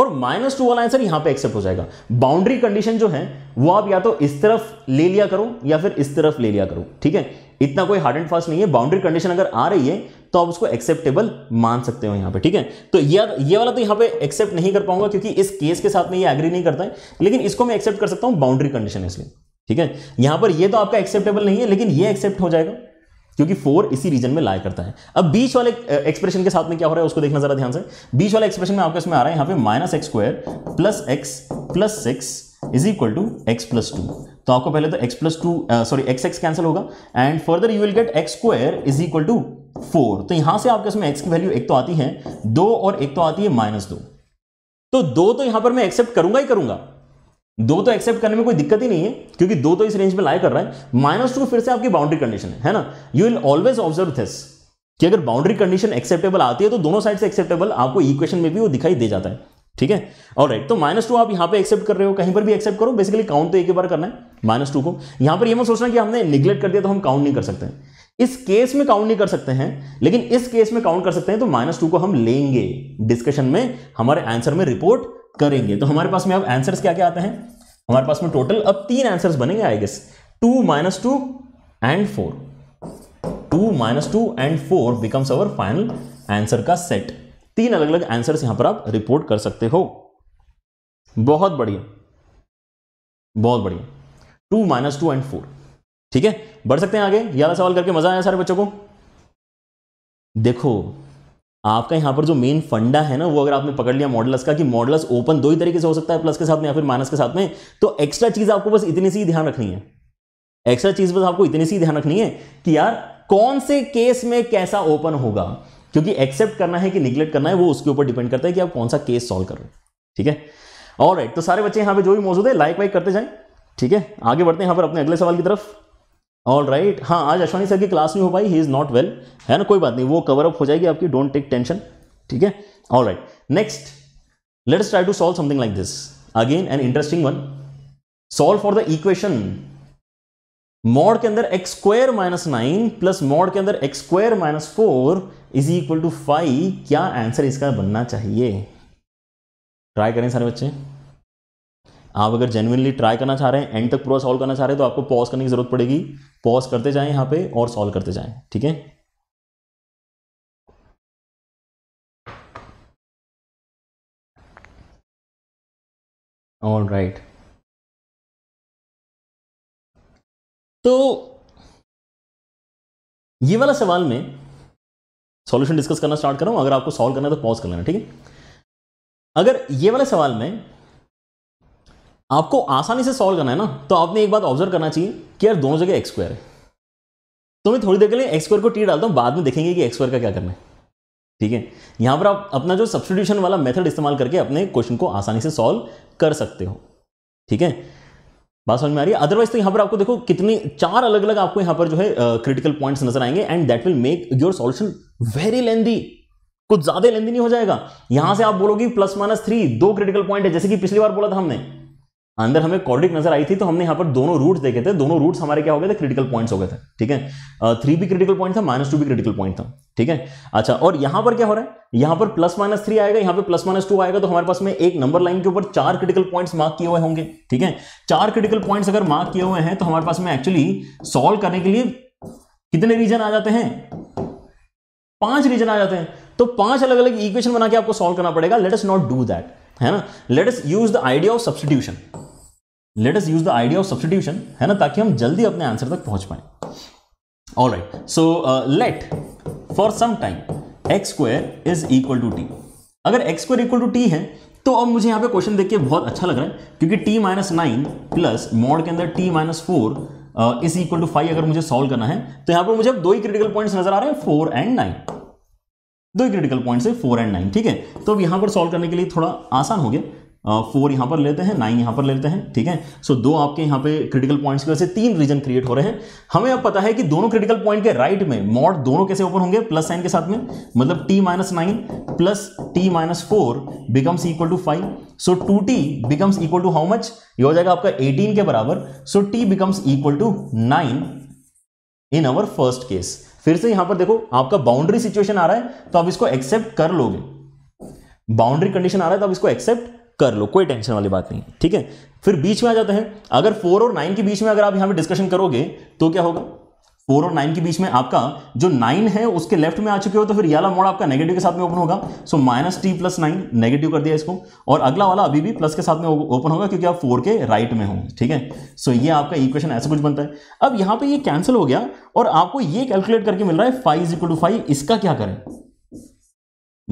और माइनस टू वाला आंसर यहां पे एक्सेप्ट हो जाएगा बाउंड्री कंडीशन जो है वो आप या तो इस तरफ ले लिया करो या फिर इस तरफ ले लिया करो ठीक है इतना कोई हार्ड एंड फास्ट नहीं है बाउंड्री कंडीशन अगर आ रही है तो आप उसको एक्सेप्टेबल मान सकते हो यहां पे ठीक है तो ये ये वाला तो यहां पे एक्सेप्ट नहीं कर पाऊंगा क्योंकि इस केस के साथ में ये एग्री नहीं करता है लेकिन इसको मैं एक्सेप्ट कर सकता हूं बाउंड्री कंडीशन है इसलिए ठीक है यहां पर ये तो आपका एक्सेप्टेबल नहीं है लेकिन ये एक्सेप्ट हो जाएगा क्योंकि फोर इसी रीजन में लाया करता है अब बीच वाले एक्सप्रेशन के साथ में क्या हो रहा है उसको देखना जरा ध्यान से बीच वाले एक्सप्रेशन में आपका इसमें आ रहा है यहां पर minus x square plus x plus six is equal to x plus two तो आपको पहले तो x plus two sorry x x cancel होगा and further you will get x square is equal to four तो यहां से आपके उसमें x की वैल्यू एक तो आती है दो और एक तो आती है माइनस दो तो दो तो यहां पर मैं एक्सेप्ट करूंगा ही करूंगा दो तो एक्सेप्ट करने में कोई दिक्कत ही नहीं है क्योंकि दो तो इस रेंज में लाई कर रहा है माइनस टू फिर से आपकी बाउंड्री कंडीशन है, है ना you will always observe this कि अगर बाउंड्री कंडीशन एक्सेप्टेबल आती है तो दोनों साइड से एक्सेप्टेबल आपको इक्वेशन में भी वो दिखाई दे जाता है ठीक है और राइट तो माइनस टू आप यहां पे एक्सेप्ट कर रहे हो कहीं पर भी एक्सेप्ट करो बेसिकली काउंट तो एक ही बार करना है माइनस टू को यहां पर यह मत सोचना कि हमने निग्लेक्ट कर दिया तो हम काउंट नहीं कर सकते इस केस में काउंट नहीं कर सकते हैं लेकिन इस केस में काउंट कर सकते हैं तो माइनस टू को हम लेंगे डिस्कशन में हमारे आंसर में रिपोर्ट करेंगे तो हमारे पास में अब आंसर्स क्या क्या आते हैं हमारे पास में टोटल अब तीन आंसर्स बनेंगे I guess two minus two and four two minus two and four becomes our final answer का सेट तीन अलग अलग आंसर्स यहां पर आप रिपोर्ट कर सकते हो बहुत बढ़िया बहुत बढ़िया two minus two and four ठीक है बढ़ सकते हैं आगे ये सवाल करके मजा आया सारे बच्चों को देखो आपका यहां पर जो मेन फंडा है ना वो अगर आपने पकड़ लिया मॉडलस का कि मॉडलस ओपन दो ही तरीके से हो सकता है प्लस के साथ में या फिर माइनस के साथ में तो एक्स्ट्रा चीज आपको बस इतनी सी ध्यान रखनी है एक्स्ट्रा चीज बस आपको इतनी सी ध्यान रखनी है कि यार कौन से केस में कैसा ओपन होगा क्योंकि एक्सेप्ट करना है कि निग्लेक्ट करना है वो उसके ऊपर डिपेंड करता है कि आप कौन सा केस सॉल्व कर रहे ठीक है और तो सारे बच्चे यहां पे जो भी मौजूद है लाइक वाइक करते जाएं ठीक है आगे बढ़ते हैं यहाँ पर अपने अगले सवाल की तरफ ऑल राइट right. हाँ आज अश्वानी सर की क्लास नहीं हो पाई ही इज़ नॉट वेल है ना कोई बात नहीं वो कवर अप हो जाएगी आपकी डोंट टेक टेंशन ठीक है all right next let try to solve something like this again an interesting one solve for the equation mod के अंदर x square minus nine plus mod के अंदर x square minus four is equal to five क्या answer इसका बनना चाहिए try करें सारे बच्चे आप अगर जेनुअनली ट्राई करना चाह रहे हैं एंड तक पूरा सॉल्व करना चाह रहे हैं तो आपको पॉज करने की ज़रूरत पड़ेगी पॉज करते जाएं यहां पे और सॉल्व करते जाएं ठीक है ऑल राइट तो ये वाला सवाल में सॉल्यूशन डिस्कस करना स्टार्ट कर रहा अगर आपको सॉल्व करना है तो पॉज कर लेना ठीक है अगर ये वाले सवाल में आपको आसानी से सॉल्व करना है ना तो आपने एक बात ऑब्जर्व करना चाहिए कि यार दोनों जगह एक्स है तो मैं थोड़ी देर के लिए एक्स को टी डालता हूँ बाद में देखेंगे कि एक्स का क्या करना है ठीक है यहाँ पर आप अपना जो सब्सटीट्यूशन वाला मेथड इस्तेमाल करके अपने क्वेश्चन को आसानी से सॉल्व कर सकते हो ठीक है बात समझ में आ रही है अदरवाइज तो यहाँ पर आपको देखो कितने चार अलग अलग आपको यहाँ पर जो है क्रिटिकल uh, पॉइंट्स नजर आएंगे and that will make your solution very lengthy कुछ ज्यादा लेंदी नहीं हो जाएगा यहाँ से आप बोलोगे प्लस माइनस थ्री दो क्रिटिकल पॉइंट है जैसे कि पिछली बार बोला था हमने अंदर हमें कॉर्डिक नजर आई थी तो हमने यहाँ पर दोनों रूट्स देखे थे दोनों रूट्स हमारे क्या हो गए थे क्रिटिकल पॉइंट्स हो गए थे ठीक है थ्री भी क्रिटिकल पॉइंट था माइनस टू भी क्रिटिकल पॉइंट था ठीक है अच्छा और यहाँ पर क्या हो रहा है यहाँ पर प्लस माइनस थ्री आएगा यहाँ पर प्लस माइनस टू आएगा तो हमारे पास में एक नंबर लाइन के ऊपर चार क्रिटिकल पॉइंट्स मार्क किए हुए होंगे ठीक है चार क्रिटिकल पॉइंट्स अगर मार्क किए हुए हैं तो हमारे पास में एक्चुअली सॉल्व करने के लिए कितने रीजन आ जाते हैं पांच रीजन आ जाते हैं तो पांच अलग अलग इक्वेशन बना के आपको सॉल्व करना पड़ेगा let us not do that है ना let us use the idea of substitution let us use the idea of substitution है ना ताकि हम जल्दी अपने आंसर तक पहुंच पाए all right so let for some time x square is equal to t अगर x square equal to t है तो अब मुझे यहां पे क्वेश्चन देख के बहुत अच्छा लग रहा है क्योंकि t minus nine plus mod के अंदर t minus four is equal to five अगर मुझे सॉल्व करना है तो यहां पर मुझे अब दो ही क्रिटिकल पॉइंट्स नजर आ रहे हैं फोर एंड नाइन दो ही क्रिटिकल पॉइंट्स है फोर एंड नाइन ठीक है तो अब यहाँ पर सॉल्व करने के लिए थोड़ा आसान हो गया फोर यहाँ पर लेते हैं नाइन यहाँ पर लेते हैं ठीक है सो so, दो आपके यहाँ पे क्रिटिकल पॉइंट्स की वजह से तीन रीजन क्रिएट हो रहे हैं हमें अब पता है कि दोनों क्रिटिकल पॉइंट के राइट में मॉड दोनों कैसे ओपन होंगे प्लस साइन के साथ में मतलब t minus nine plus t minus four becomes equal to five so two t becomes equal to how much ये हो जाएगा आपका एटीन के बराबर so t becomes equal to nine in our first case फिर से यहां पर देखो आपका बाउंड्री सिचुएशन आ रहा है तो आप इसको एक्सेप्ट कर लोगे बाउंड्री कंडीशन आ रहा है तो आप इसको एक्सेप्ट कर लो कोई टेंशन वाली बात नहीं ठीक है फिर बीच में आ जाते हैं अगर फोर और नाइन के बीच में अगर आप यहां पर डिस्कशन करोगे तो क्या होगा फोर और नाइन के बीच में आपका जो नाइन है उसके लेफ्ट में आ चुके हो तो फिर याला मोड़ आपका नेगेटिव के साथ में ओपन होगा so minus t plus nine negative कर दिया इसको और अगला वाला अभी भी प्लस के साथ में ओपन होगा क्योंकि आप फोर के राइट में हो ठीक है सो ये आपका इक्वेशन ऐसा कुछ बनता है अब यहाँ पे ये कैंसिल हो गया और आपको ये कैलकुलेट करके मिल रहा है five is equal to five इसका क्या करें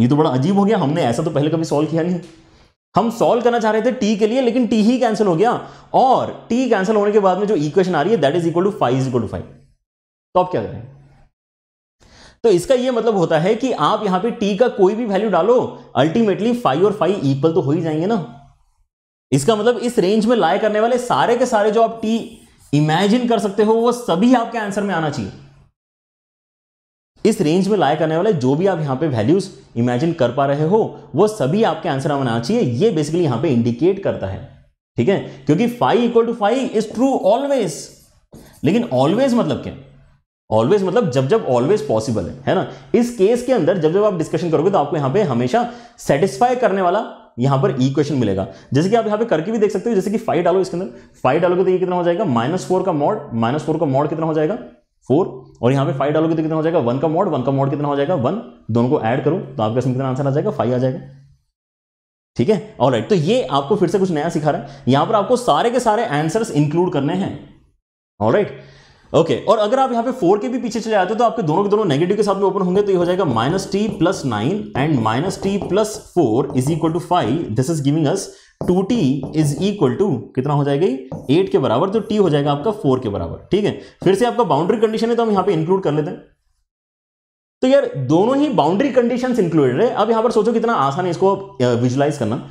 ये तो बड़ा अजीब हो गया हमने ऐसा तो पहले कभी सॉल्व किया नहीं हम सॉल्व करना चाह रहे थे टी के लिए लेकिन टी ही कैंसिल हो गया और टी कैंसिल होने के बाद में जो इक्वेशन आ रही है that is equal to five is equal to five तो आप क्या करें तो इसका ये मतलब होता है कि आप यहां पे टी का कोई भी वैल्यू डालो अल्टीमेटली फाइव और फाइव इक्वल तो हो ही जाएंगे ना इसका मतलब इस रेंज में लाए करने वाले सारे के सारे जो आप टी इमेजिन कर सकते हो वो सभी आपके आंसर में आना चाहिए इस रेंज में लाए करने वाले जो भी आप यहां पे वैल्यूज इमेजिन कर पा रहे हो वो सभी आपके आंसर में आना चाहिए ये बेसिकली यहां पे इंडिकेट करता है ठीक है क्योंकि five equal to five is true always लेकिन ऑलवेज मतलब क्या ऑलवेज मतलब जब जब ऑलवेज पॉसिबल है है ना इस केस के अंदर जब जब आप डिस्कशन करोगे तो आपको यहां पे हमेशा सेटिस्फाई करने वाला यहां पर इक्वेशन मिलेगा जैसे कि आप यहां पे करके भी देख सकते हो जैसे कि फाइव डालो इसके अंदर फाइव डालोगे तो ये कितना हो जाएगा माइनस फोर का मॉड माइनस फोर का मॉड कितना हो जाएगा फोर और यहां पे फाइव डालोगे तो कितना हो जाएगा वन का मॉड वन का मॉड कितना हो जाएगा वन दोनों को ऐड करो तो आपके इसमें कितना आंसर आ जाएगा फाइव आ जाएगा ठीक है और राइट तो ये आपको फिर से कुछ नया सिखा रहा है यहां पर आपको सारे के सारे आंसर इंक्लूड करने हैं ऑल राइट ओके okay, और अगर आप यहाँ पे फोर के भी पीछे चले जाते हो तो आपके दोनों के दोनों नेगेटिव के साथ में ओपन होंगे तो ये हो जाएगा minus t plus nine and minus t plus four is equal to five this is giving us two t is equal to कितना हो जाएगा एट के बराबर तो टी हो जाएगा आपका फोर के बराबर ठीक है फिर से आपका बाउंड्री कंडीशन है तो हम यहाँ पे इंक्लूड कर लेते हैं तो यार दोनों ही बाउंड्री कंडीशन इंक्लूडेड है अब यहां पर सोचो कितना आसान है इसको विजुलाइज करना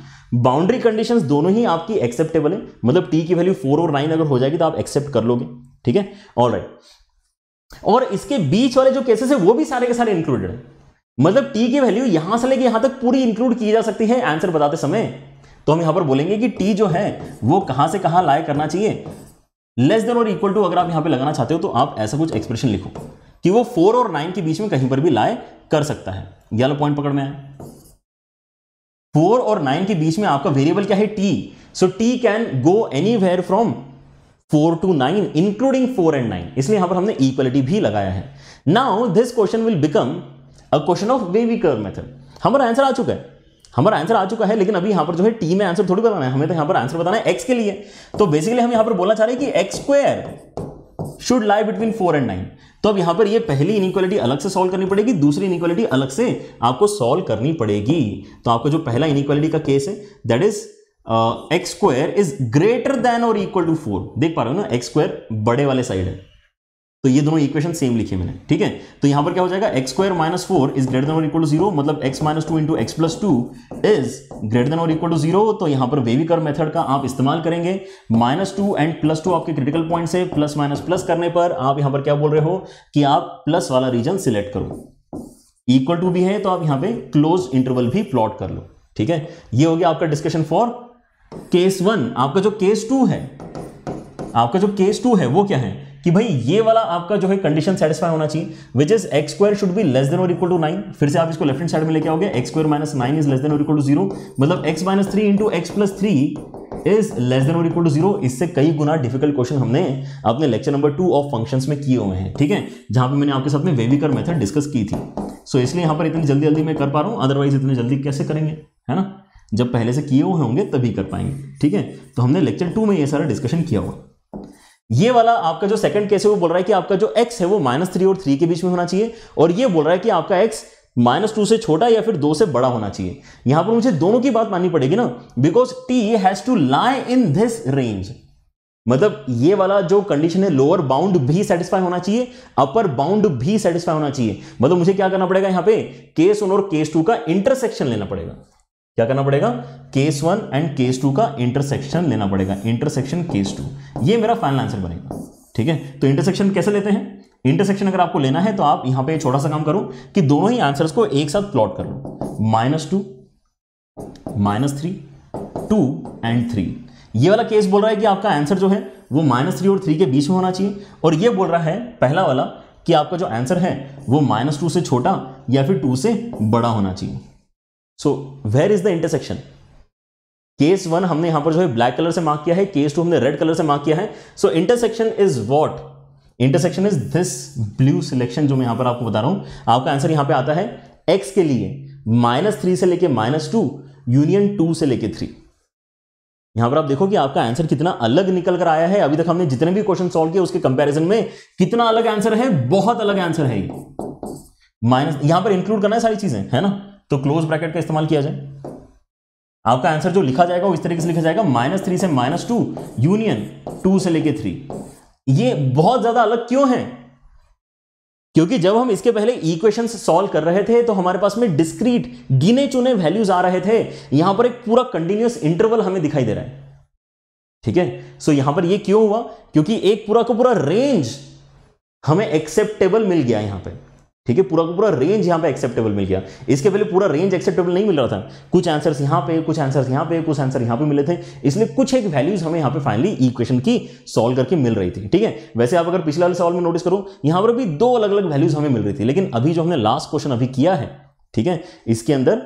बाउंड्री कंडीशन दोनों ही आपकी एक्सेप्टेबल है मतलब टी की वैल्यू फोर और नाइन अगर हो जाएगी तो आप एक्सेप्ट कर लोगे ठीक है ऑल राइट और इसके बीच वाले जो केसेस है वो भी सारे के सारे इंक्लूडेड है मतलब टी की वैल्यू यहां से लेके यहां तक पूरी इंक्लूड की जा सकती है आंसर बताते समय तो हम यहां पर बोलेंगे कि टी जो है वो कहां से कहां लाए करना चाहिए लेस देन और इक्वल टू अगर आप यहां पे लगाना चाहते हो तो आप ऐसा कुछ एक्सप्रेशन लिखो कि वो फोर और नाइन के बीच में कहीं पर भी लाए कर सकता है येलो पॉइंट पकड़ में आए फोर और नाइन के बीच में आपका वेरिएबल क्या है t so t can go anywhere from four to nine including four and nine इसलिए यहां पर हमने इक्वलिटी भी लगाया है now this question will become a question of wavy curve method हमारा आंसर आ चुका है हमारा आंसर आ चुका है लेकिन अभी यहां पर जो है टी में आंसर थोड़ी बताना है हमें तो यहां पर आंसर बताना है एक्स के लिए तो बेसिकली हम यहां पर बोलना चाह रहे हैं कि x square should lie between four and nine तो अब यहां पर ये पहली इनिक्वालिटी अलग से सॉल्व करनी पड़ेगी दूसरी इनिक्वालिटी अलग से आपको सॉल्व करनी पड़ेगी तो आपको जो पहला इनिक्वालिटी का केस है that is x square is greater than और इक्वल टू फोर देख पा रहे हो ना एक्स स्क्वायर बड़े वाले साइड है तो ये दोनों इक्वेशन सेम लिखे मैंने ठीक है तो यहां पर क्या हो जाएगा x square minus four is greater than और इक्वल टू जीरो मतलब x minus two into x plus two is greater than और इक्वल टू जीरो तो यहां पर वेवीकर मेथड का आप इस्तेमाल करेंगे minus two and plus two आपके क्रिटिकल पॉइंट से प्लस माइनस प्लस करने पर आप यहां पर क्या बोल रहे हो कि आप प्लस वाला रीजन सिलेक्ट करो इक्वल टू भी है तो आप यहां पर क्लोज इंटरवल भी प्लॉट कर लो ठीक है ये हो गया आपका डिस्कशन फॉर केस वन आपका जो केस टू है आपका जो केस टू है वो क्या है कि भाई ये वाला आपका जो है कंडीशन सेटिस्फाई होना चाहिए which is x square should be less than और इक्वल टू नाइन फिर से आप इसको लेफ्ट साइड में लेके आओगे x square minus nine is less than और इक्वल टू जीरो मतलब x minus three into x plus three is less than और इक्वल टू जीरो इससे कई गुना डिफिकल्ट क्वेश्चन हमने अपने lecture number two of function में किए हुए हैं ठीक है जहां पर मैंने आपके साथ में वेविकर मेथड डिस्कस की थी सो so, इसलिए यहां पर इतनी जल्दी जल्दी मैं कर पा रहा हूं अदरवाइज इतनी जल्दी कैसे करेंगे है ना जब पहले से किए हुए होंगे तभी कर पाएंगे ठीक है तो हमने लेक्चर टू में ये सारा डिस्कशन किया हुआ ये वाला आपका जो सेकंड केस है वो बोल रहा है कि आपका जो एक्स है वो माइनस थ्री और थ्री के बीच में होना चाहिए और ये बोल रहा है कि आपका एक्स माइनस टू से छोटा या फिर दो से बड़ा होना चाहिए यहां पर मुझे दोनों की बात माननी पड़ेगी ना because t has to lie in this range मतलब ये वाला जो कंडीशन है लोअर बाउंड भी सेटिस्फाई होना चाहिए अपर बाउंड भी सेटिस्फाई होना चाहिए मतलब मुझे क्या करना पड़ेगा यहां पे केस वन और केस टू का इंटरसेक्शन लेना पड़ेगा क्या करना पड़ेगा case one and case two का इंटरसेक्शन लेना पड़ेगा इंटरसेक्शन केस टू ये मेरा फाइनल आंसर बनेगा ठीक है तो इंटरसेक्शन कैसे लेते हैं इंटरसेक्शन अगर आपको लेना है तो आप यहां पे छोटा सा काम करो कि दोनों ही आंसर्स को एक साथ प्लॉट कर लो minus two minus three two and three ये वाला केस बोल रहा है कि आपका आंसर जो है वो माइनस थ्री और थ्री के बीच में होना चाहिए और ये बोल रहा है पहला वाला कि आपका जो आंसर है वो माइनस टू से छोटा या फिर टू से बड़ा होना चाहिए so where is the intersection case one हमने यहां पर जो है ब्लैक कलर से मार्क किया है केस टू हमने रेड कलर से मार्क किया है so intersection is what intersection is this blue selection जो मैं यहां पर आपको बता रहा हूं आपका आंसर यहां पे आता है एक्स के लिए माइनस थ्री से लेके माइनस टू यूनियन टू से लेके थ्री यहां पर आप देखो कि आपका आंसर कितना अलग निकल कर आया है अभी तक हमने जितने भी क्वेश्चन सॉल्व किए उसके कंपैरिजन में कितना अलग आंसर है बहुत अलग आंसर है माइनस यहां पर इंक्लूड करना है सारी चीजें है ना तो क्लोज ब्रैकेट का इस्तेमाल किया जाए आपका आंसर जो लिखा जाएगा वो इस तरीके से लिखा जाएगा माइनस थ्री से माइनस टू यूनियन टू से लेके थ्री ये बहुत ज्यादा अलग क्यों है क्योंकि जब हम इसके पहले इक्वेशन सॉल्व कर रहे थे तो हमारे पास में डिस्क्रीट गिने चुने वैल्यूज आ रहे थे यहां पर एक पूरा कंटिन्यूस इंटरवल हमें दिखाई दे रहा है ठीक है सो यहां पर ये क्यों हुआ क्योंकि एक पूरा का पूरा रेंज हमें एक्सेप्टेबल मिल गया यहां पर ठीक है पूरा का पूरा रेंज यहाँ पे एक्सेप्टेबल मिल गया इसके पहले पूरा रेंज एक्सेप्टेबल नहीं मिल रहा था कुछ आंसर्स यहाँ पे कुछ आंसर्स यहाँ पे कुछ आंसर यहाँ पे मिले थे इसलिए कुछ एक वैल्यूज हमें यहाँ पे फाइनली इक्वेशन की सॉल्व करके मिल रही थी ठीक है वैसे आप अगर पिछले वाले सवाल में नोटिस करो यहाँ पर भी दो अलग अलग वैल्यूज हमें मिल रही थी लेकिन अभी जो हमने लास्ट क्वेश्चन अभी किया है ठीक है इसके अंदर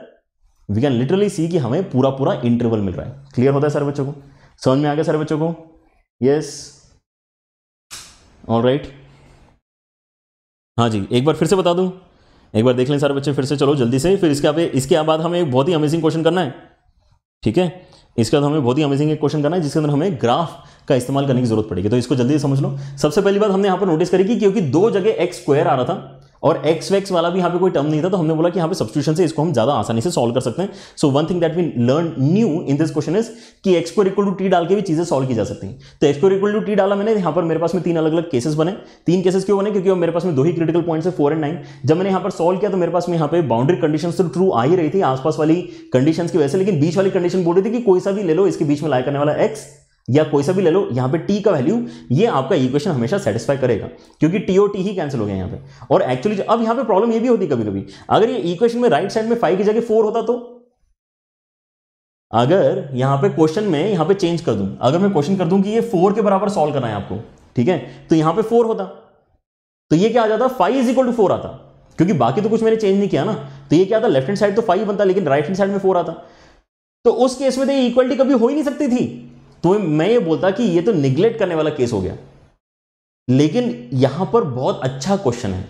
वी कैन लिटरली सी कि हमें पूरा पूरा इंटरवल मिल रहा है क्लियर होता है सर बच्चों को समझ में आ गया सर बच्चों को यस ऑल राइट हाँ जी एक बार फिर से बता दूँ एक बार देख लें सारे बच्चे फिर से चलो जल्दी से फिर इसके इसके बाद हमें एक बहुत ही अमेजिंग क्वेश्चन करना है ठीक है इसके बाद हमें बहुत ही अमेजिंग एक क्वेश्चन करना है जिसके अंदर हमें ग्राफ का इस्तेमाल करने की जरूरत पड़ेगी तो इसको जल्दी समझ लो सबसे पहली बात हमने यहाँ पर नोटिस करी कि क्योंकि दो जगह एक्स स्क्वायर आ रहा था और एक्स वैक्स वाला भी यहाँ पे कोई टर्म नहीं था तो हमने बोला कि यहाँ पे सब्सिट्यूशन से इसको हम ज्यादा आसानी से सॉल्व कर सकते हैं so one thing that we learn new in this question is कि एक्स को इक्वल टू टी डाल के भी चीजें सॉल्व की जा सकती हैं तो एक्स को इक्वल टू टी डाला मैंने यहाँ पर मेरे पास में तीन अलग अलग केसेस बने तीन केसेस क्यों बने क्योंकि मेरे पास में दो ही क्रिटिकल पॉइंट्स है फोर एंड नाइन जब मैंने यहाँ पर सॉल्व किया तो मेरे पास में यहाँ पे बाउंड्री कंडीशन तो ट्रू आ ही रही थी आसपास वाली कंडीशन की वजह से लेकिन बीच वाली कंडीशन बोल रही थी कि कोई सा भी ले लो इसके बीच में लाया करने वाला एक्स या कोई सा भी ले लो यहाँ पे टी का वैल्यू ये आपका इक्वेशन हमेशा सेटिस्फाई करेगा क्योंकि टी ओ टी ही कैंसिल हो गया यहाँ पे और एक्चुअली अब यहाँ पे प्रॉब्लम ये भी होती कभी कभी अगर ये इक्वेशन में राइट साइड में फाइव की जगह फोर होता तो अगर यहाँ पे क्वेश्चन में यहाँ पे चेंज कर दूं अगर मैं क्वेश्चन कर दूं कि ये फोर के बराबर सॉल्व करना है आपको ठीक है तो यहाँ पे फोर होता तो ये क्या आ जाता five is equal to four आता क्योंकि बाकी तो कुछ मैंने चेंज नहीं किया ना तो ये क्या आता लेफ्ट हैंड साइड तो फाइव बनता लेकिन राइट हैंड साइड में फोर आता तो उस केस में तो ये इक्वलिटी कभी हो ही नहीं सकती थी तो मैं ये बोलता कि ये तो निग्लेक्ट करने वाला केस हो गया लेकिन यहां पर बहुत अच्छा क्वेश्चन है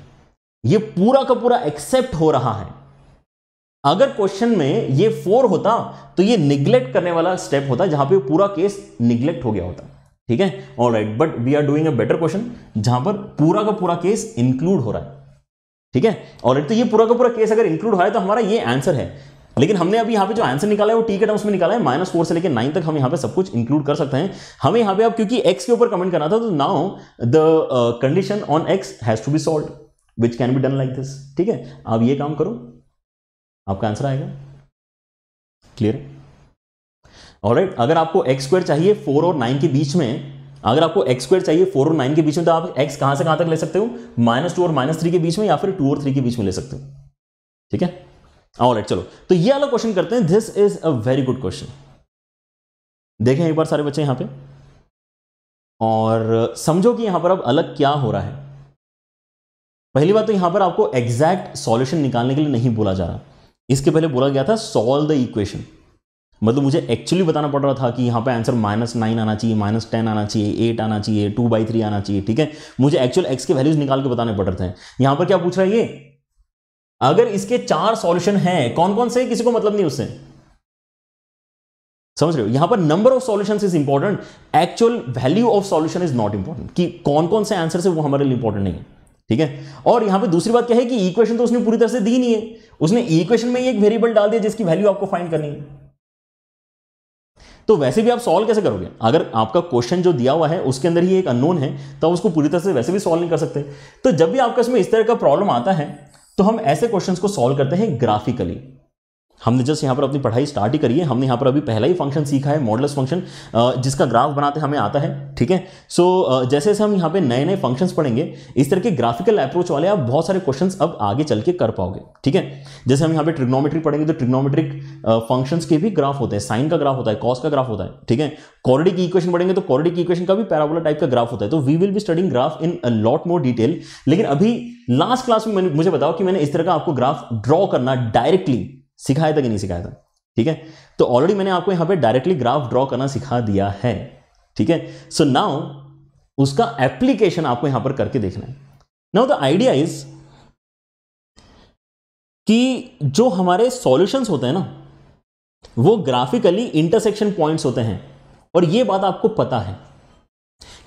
ये पूरा का पूरा एक्सेप्ट हो रहा है अगर क्वेश्चन में ये फोर होता तो ये निग्लेक्ट करने वाला स्टेप होता जहां पे पूरा केस निग्लेक्ट हो गया होता ठीक है all right but we are doing a better question जहां पर पूरा का पूरा केस इंक्लूड हो रहा है ठीक है ऑल राइट तो ये पूरा का पूरा केस अगर इंक्लूड हो रहा है तो हमारा ये आंसर है लेकिन हमने अभी यहाँ पे जो आंसर निकाला है वो टी के टर्म्स तो में निकाला है माइनस फोर से लेकर नाइन तक हम यहाँ पे सब कुछ इंक्लूड कर सकते हैं हमें यहाँ पे अब क्योंकि एक्स के ऊपर कमेंट करना था तो now the condition on x has to be solve which can be done like this ठीक है आप ये काम करो आपका आंसर आएगा क्लियर और राइट अगर आपको एक्स स्क्वायर चाहिए फोर और नाइन के बीच में अगर आपको एक्स स्क्वायर चाहिए फोर और नाइन के बीच में तो आप एक्स कहां से कहां तक ले सकते हो माइनस टू और माइनस थ्री के बीच में या फिर टू और थ्री के बीच में ले सकते हो ठीक है ऑलराइट चलो तो ये वाला क्वेश्चन करते हैं this is a very good question देखें एक बार सारे बच्चे यहां पे और समझो कि यहां पर अब अलग क्या हो रहा है पहली बात तो यहां पर आपको एग्जैक्ट सॉल्यूशन निकालने के लिए नहीं बोला जा रहा इसके पहले बोला गया था सॉल्व द इक्वेशन मतलब मुझे एक्चुअली बताना पड़ रहा था कि यहां पे आंसर माइनस नाइन आना चाहिए माइनस टेन आना चाहिए एट आना चाहिए टू बाई थ्री आना चाहिए ठीक है मुझे एक्चुअल एक्स के वैल्यूज निकाल के बताने पड़ रहे थे यहां पर क्या पूछ रहा है ये अगर इसके चार सॉल्यूशन हैं कौन कौन से किसी को मतलब नहीं उससे समझ रहे हो यहां पर number of solutions is important actual value of solution is not important कि कौन कौन से आंसर है वो हमारे लिए इंपॉर्टेंट नहीं है ठीक है और यहां पे दूसरी बात क्या है कि इक्वेशन तो उसने पूरी तरह से दी नहीं है उसने इक्वेशन में ही एक वेरिएबल डाल दिया जिसकी वैल्यू आपको फाइंड करनी है तो वैसे भी आप सॉल्व कैसे करोगे अगर आपका क्वेश्चन जो दिया हुआ है उसके अंदर ही एक अननोन है तो उसको पूरी तरह से वैसे भी सॉल्व नहीं कर सकते तो जब भी आपका इसमें इस तरह का प्रॉब्लम आता है तो हम ऐसे क्वेश्चंस को सॉल्व करते हैं ग्राफिकली हमने जस्ट यहाँ पर अपनी पढ़ाई स्टार्ट ही करी है हमने यहाँ पर अभी पहला ही फंक्शन सीखा है मॉडल्स फंक्शन जिसका ग्राफ बनाते हमें आता है ठीक है सो so, जैसे जैसे हम यहाँ पे नए नए फंक्शंस पढ़ेंगे इस तरह के ग्राफिकल अप्रोच वाले आप बहुत सारे क्वेश्चंस अब आगे चल के कर पाओगे ठीक है जैसे हम यहाँ पर ट्रिग्नोमेट्री पढ़ेंगे तो ट्रिग्नोमेट्रिक फंक्शन के भी ग्राफ होते हैं साइन का ग्राफ होता है कॉस का ग्राफ होता है ठीक है कॉरिडी की इक्वेशन पढ़ेंगे तो कॉरिडी की इक्वेशन का भी पैराबोला टाइप का ग्राफ होता है तो we will be studying graph in a lot more detail लेकिन अभी लास्ट क्लास में मुझे बताओ कि मैंने इस तरह का आपको ग्राफ ड्रॉ करना डायरेक्टली सिखाया था कि नहीं सिखाया था ठीक है तो ऑलरेडी मैंने आपको यहां पे डायरेक्टली ग्राफ ड्रॉ करना सिखा दिया है ठीक है सो नाउ उसका एप्लीकेशन आपको यहां पर करके देखना है नाउ द आइडिया इज कि जो हमारे सॉल्यूशंस होते हैं ना वो ग्राफिकली इंटरसेक्शन पॉइंट्स होते हैं और ये बात आपको पता है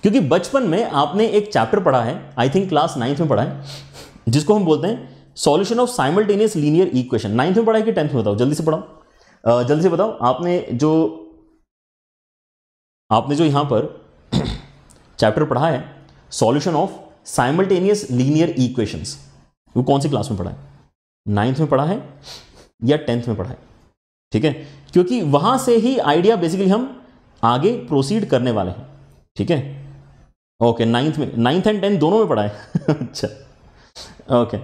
क्योंकि बचपन में आपने एक चैप्टर पढ़ा है आई थिंक क्लास नाइन्थ में पढ़ा है जिसको हम बोलते हैं solution of simultaneous linear equation ninth में पढ़ाई कि टेंथ में बताओ जल्दी से पढ़ाओ जल्दी से बताओ आपने जो आपने जो यहां पर चैप्टर पढ़ा है solution of simultaneous linear equations वो कौन सी क्लास में पढ़ा है नाइन्थ में पढ़ा है या टेंथ में पढ़ा है ठीक है क्योंकि वहां से ही आइडिया बेसिकली हम आगे प्रोसीड करने वाले हैं ठीक है ओके नाइन्थ में नाइन्थ एंड टेंथ दोनों में पढ़ा है अच्छा okay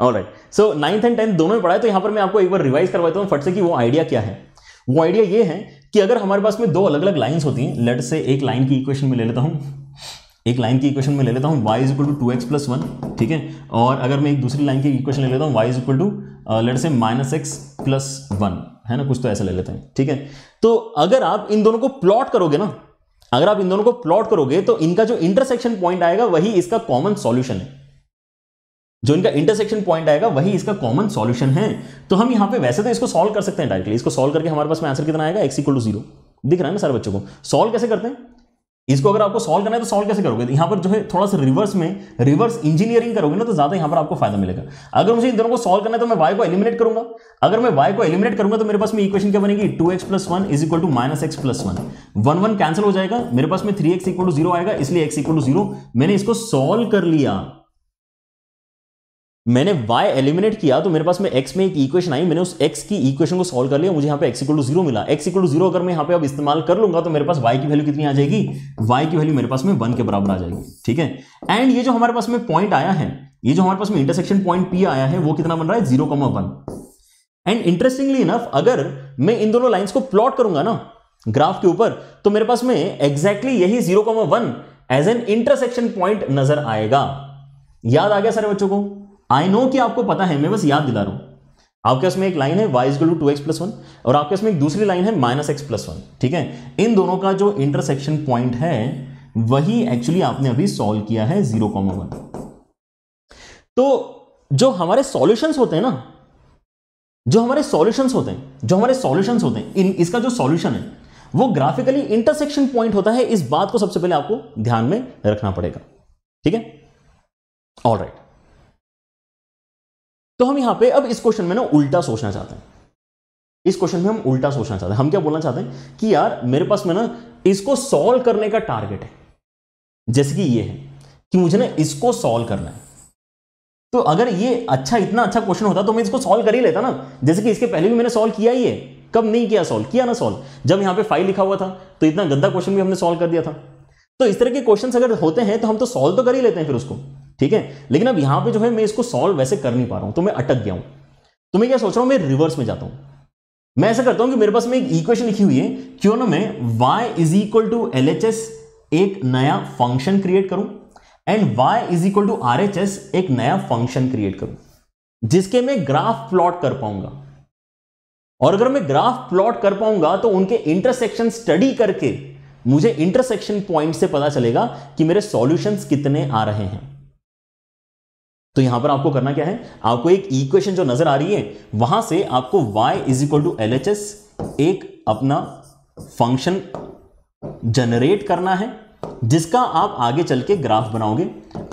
all right so ninth and tenth दोनों में पढ़ाए तो यहाँ पर मैं आपको एक बार रिवाइज करवाता हूँ फट से कि वो आइडिया क्या है वो आइडिया ये है कि अगर हमारे पास में दो अलग अलग लाइन्स होती हैं लेट से एक लाइन की इक्वेशन में ले लेता हूँ एक लाइन की इक्वेशन में ले लेता हूँ y is equal to two x plus one ठीक है और अगर मैं एक दूसरी लाइन की इक्वेशन ले लेता हूँ y is equal to let's say minus x plus one है ना कुछ तो ऐसा ले लेते हैं ठीक है तो अगर आप इन दोनों को प्लॉट करोगे ना अगर आप इन दोनों को प्लॉट करोगे तो इनका जो इंटरसेक्शन पॉइंट आएगा वही इसका कॉमन सॉल्यूशन है जो इनका इंटरसेक्शन पॉइंट आएगा वही इसका कॉमन सॉल्यूशन है तो हम यहां पे वैसे तो इसको सॉल्व कर सकते हैं डायरेक्टली इसको सॉल्व करके हमारे पास में आंसर कितना आएगा एक्स इक्वल टू जीरो दिख रहा है ना सारे बच्चों को सॉल्व कैसे करते हैं इसको अगर आपको सॉल्व करना है तो सॉल्व कैसे करोगे यहां पर जो है थोड़ा सा रिवर्स में रिवर्स इंजीनियरिंग करोगे ना तो ज्यादा यहां पर आपको फायदा मिलेगा अगर मुझे इन दोनों को सॉल्व करना है तो मैं वाई को एलिमिनेट करूंगा अगर मैं वाई को एलिमिनेट करूंगा तो मेरे पास में इक्वेशन क्या बनेगी two x plus one is equal to minus x plus one one one cancel हो जाएगा मेरे पास में three x equal to zero आएगा इसलिए एक्स इक्वल टू जीरो मैंने इसको सॉल्व कर लिया मैंने y एलिमिनेट किया तो मेरे पास में x में एक इक्वेशन आई मैंने उस x की इक्वेशन को सॉल्व कर लिया मुझे यहाँ पे x इक्वल टू जीरो मिला x इक्वल टू जीरो अगर मैं यहाँ पे अब इस्तेमाल कर लूंगा तो मेरे पास y की वैल्यू कितनी आ जाएगी y की वैल्यू मेरे पास में वन के बराबर आ जाएगी ठीक है एंड ये जो हमारे पास में पॉइंट आया है ये जो हमारे पास में इंटरसेक्शन पॉइंट पी आया है वो कितना बन रहा है zero comma one and interestingly enough अगर मैं इन दोनों लाइन्स को प्लॉट करूंगा ना ग्राफ के ऊपर तो मेरे पास में एग्जैक्टली यही zero comma one as an intersection point नजर आएगा याद आ गया सारे बच्चों को आई नो कि आपको पता है मैं बस याद दिला रहा हूं आपके पास में एक लाइन है y is two x plus one और आपके पास में एक दूसरी लाइन है माइनस एक्स प्लस वन ठीक है इन दोनों का जो इंटरसेक्शन पॉइंट है वही एक्चुअली आपने अभी सॉल्व किया है जीरो कॉमा वन तो जो हमारे सॉल्यूशन होते हैं ना जो हमारे सॉल्यूशंस होते हैं जो हमारे सॉल्यूशंस होते हैं इन इसका जो सॉल्यूशन है वो ग्राफिकली इंटरसेक्शन पॉइंट होता है इस बात को सबसे पहले आपको ध्यान में रखना पड़ेगा ठीक है ऑल राइट तो हम यहां पे अब इस क्वेश्चन में ना उल्टा सोचना चाहते हैं इस क्वेश्चन में हम उल्टा सोचना चाहते हैं हम क्या बोलना चाहते हैं कि यार मेरे पास में ना इसको सॉल्व करने का टारगेट है जैसे कि ये है कि मुझे ना इसको सॉल्व करना है तो अगर ये अच्छा इतना अच्छा क्वेश्चन होता तो मैं इसको सॉल्व कर ही लेता ना जैसे कि इसके पहले भी मैंने सॉल्व किया ही है कब नहीं किया सॉल्व किया ना सॉल्व जब यहां पे फाइल लिखा हुआ था तो इतना गंदा क्वेश्चन भी हमने सॉल्व कर दिया था तो इस तरह के क्वेश्चन अगर होते हैं तो हम तो सॉल्व तो कर ही लेते हैं फिर उसको ठीक है लेकिन अब यहां पे जो है मैं इसको सॉल्व वैसे कर नहीं पा रहा हूं तो मैं अटक गया हूं तो मैं क्या सोच रहा हूं मैं रिवर्स में जाता हूं मैं ऐसा करता हूं कि मेरे पास में एक इक्वेशन लिखी हुई है क्यों ना मैं y is equal to L एक नया फंक्शन क्रिएट करूं and y is equal to R एक नया फंक्शन क्रिएट करूं जिसके मैं ग्राफ प्लॉट कर पाऊंगा और अगर मैं ग्राफ प्लॉट कर पाऊंगा तो उनके इंटरसेक्शन स्टडी करके मुझे इंटरसेक्शन पॉइंट से पता चलेगा कि मेरे सॉल्यूशंस कितने आ रहे हैं तो यहां पर आपको करना क्या है आपको एक इक्वेशन जो नजर आ रही है वहां से आपको y is equal to L एक अपना फंक्शन जनरेट करना है जिसका आप आगे चल के ग्राफ बनाओगे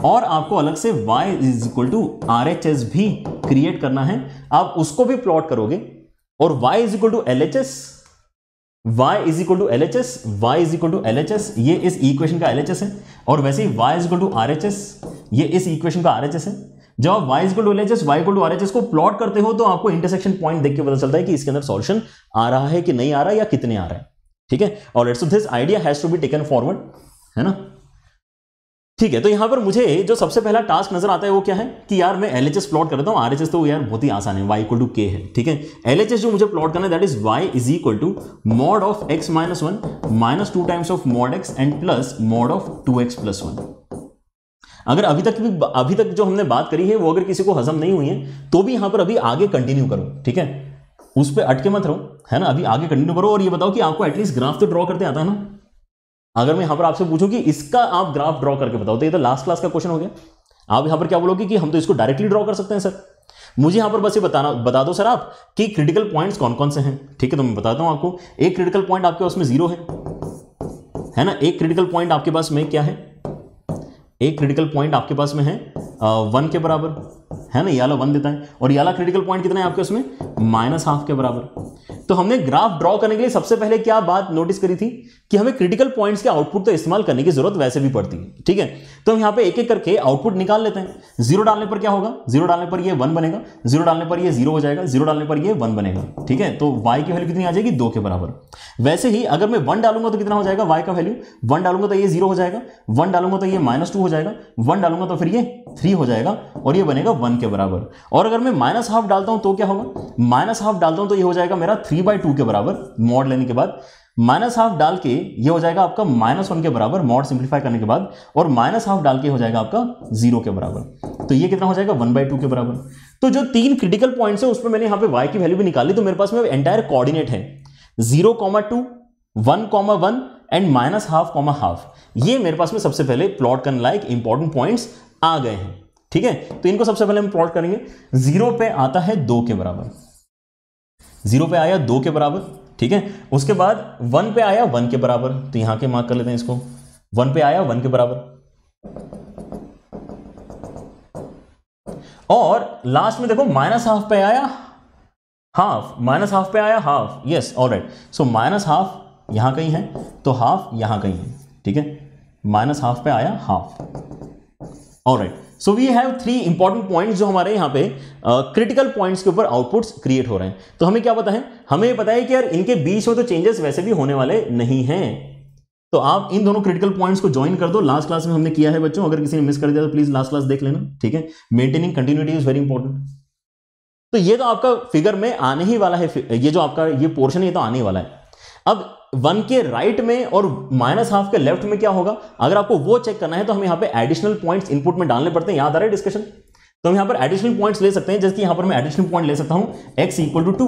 और आपको अलग से y is equal to R H S भी क्रिएट करना है आप उसको भी प्लॉट करोगे और y is equal to L H S y is equal to L H S y is equal to L H S ये इस इक्वेशन का एल एच एस है और वैसे ही y is equal to R H S ये इस equation का आर एच एस है जब आप y equal to L y to R H S को प्लॉट करते हो तो आपको इंटरसेक्शन पॉइंट देख के पता चलता है कि इसके अंदर सॉल्यूशन आ रहा है कि नहीं आ रहा है या कितने आ रहे हैं ठीक है और let's this idea has to be taken forward है ना ठीक है तो यहां पर मुझे जो सबसे पहला टास्क नजर आता है वो क्या है कि यार मैं एल एच एस प्लॉट कर देता हूँ आर तो यार बहुत ही आसान है वाई इक्वल टू के है ठीक है एल एच एस जो मुझे प्लॉट करना है that is y is equal to mod of x minus one minus two times of mod x and plus mod of two x plus one अगर अभी तक भी अभी तक जो हमने बात करी है वो अगर किसी को हजम नहीं हुई है तो भी यहां पर अभी आगे कंटिन्यू करो ठीक है उस पर अटके मत रहो है ना अभी आगे कंटिन्यू करो और ये बताओ कि आपको एटलीस्ट ग्राफ तो ड्रॉ करते आता है ना अगर मैं यहां पर आपसे पूछूं कि इसका आप ग्राफ ड्रॉ करके बताओ तो ये तो लास्ट क्लास का क्वेश्चन हो गया आप यहां पर क्या बोलोगे कि हम तो इसको डायरेक्टली ड्रॉ कर सकते हैं सर मुझे यहां पर बस ये बताना बता दो सर आप कि क्रिटिकल पॉइंट्स कौन कौन से हैं ठीक है तो मैं बताता हूं आपको एक क्रिटिकल पॉइंट आपके पास में जीरो है है ना एक क्रिटिकल पॉइंट आपके पास में क्या है एक क्रिटिकल पॉइंट आपके पास में है वन के बराबर है ना याला वन देता है और याला क्रिटिकल पॉइंट कितना है आपके उसमें माइनस हाफ के बराबर तो हमने ग्राफ ड्रॉ करने के लिए सबसे पहले क्या बात नोटिस करी थी कि हमें क्रिटिकल पॉइंट्स के आउटपुट तो इस्तेमाल करने की जरूरत वैसे भी पड़ती है ठीक है तो हम यहां पे एक एक करके आउटपुट निकाल लेते हैं जीरो डालने पर क्या होगा जीरो डालने पर यह वन बनेगा जीरो डालने पर यह जीरो हो जाएगा जीरो डालने पर यह वन बनेगा ठीक है तो वाई की वैल्यू कितनी आ जाएगी दो के बराबर वैसे ही अगर मैं वन डालूंगा तो कितना हो जाएगा वाई का वैल्यू वन डालूंगा तो ये जीरो हो जाएगा वन डालूंगा तो ये माइनस हो जाएगा वन डालूंगा तो फिर ये थ्री हो जाएगा और यह बनेगा वन के बराबर और अगर मैं माइनस हाफ डालता हूं तो क्या होगा माइनस हाफ डालता हूं तो ये हो जाएगा मेरा थ्री बाई टू के बराबर मॉड लेने के बाद माइनस हाफ डाल के ये हो जाएगा आपका माइनस वन के बराबर मॉड सिंप्लीफाई करने के बाद और माइनस हाफ डाल के हो जाएगा आपका जीरो के बराबर तो ये कितना हो जाएगा वन बाई टू के बराबर तो जो तीन क्रिटिकल पॉइंट्स है उसमें मैंने यहाँ पे वाई की वैल्यू भी निकाली तो मेरे पास में एंटायर कोऑर्डिनेट है zero comma two one comma one and minus half comma half ये मेरे पास में सबसे पहले प्लॉट करने लायक इंपॉर्टेंट पॉइंट्स आ गए हैं ठीक है तो इनको सबसे पहले हम प्लॉट करेंगे जीरो पे आता है दो के बराबर जीरो पे आया दो के बराबर ठीक है उसके बाद वन पे आया वन के बराबर तो यहां के मार्क कर लेते हैं इसको वन पे आया वन के बराबर और लास्ट में देखो माइनस हाफ पे आया हाफ माइनस हाफ पे आया half yes all right so minus half यहां कहीं है तो हाफ यहां कहीं है ठीक है माइनस हाफ पे आया half all right so we have three important points जो हमारे यहाँ पे क्रिटिकल uh, पॉइंट्स के ऊपर आउटपुट्स क्रिएट हो रहे हैं तो हमें क्या पता है हमें पता है कि यार इनके बीच में तो चेंजेस वैसे भी होने वाले नहीं हैं तो आप इन दोनों क्रिटिकल पॉइंट्स को ज्वाइन कर दो लास्ट क्लास में हमने किया है बच्चों अगर किसी ने मिस कर दिया तो प्लीज लास्ट क्लास देख लेना ठीक है maintaining continuity is very important तो ये तो आपका फिगर में आने ही वाला है ये जो आपका ये पोर्शन ये तो आने वाला है अब वन के राइट में और माइनस हाफ के लेफ्ट में क्या होगा अगर आपको वो चेक करना है तो हम यहाँ पे एडिशनल पॉइंट्स इनपुट में डालने पड़ते हैं याद आ रहा है डिस्कशन तो हम यहाँ पर एडिशनल पॉइंट्स ले सकते हैं जैसे कि यहाँ पर मैं एडिशनल पॉइंट ले सकता हूँ x equal to two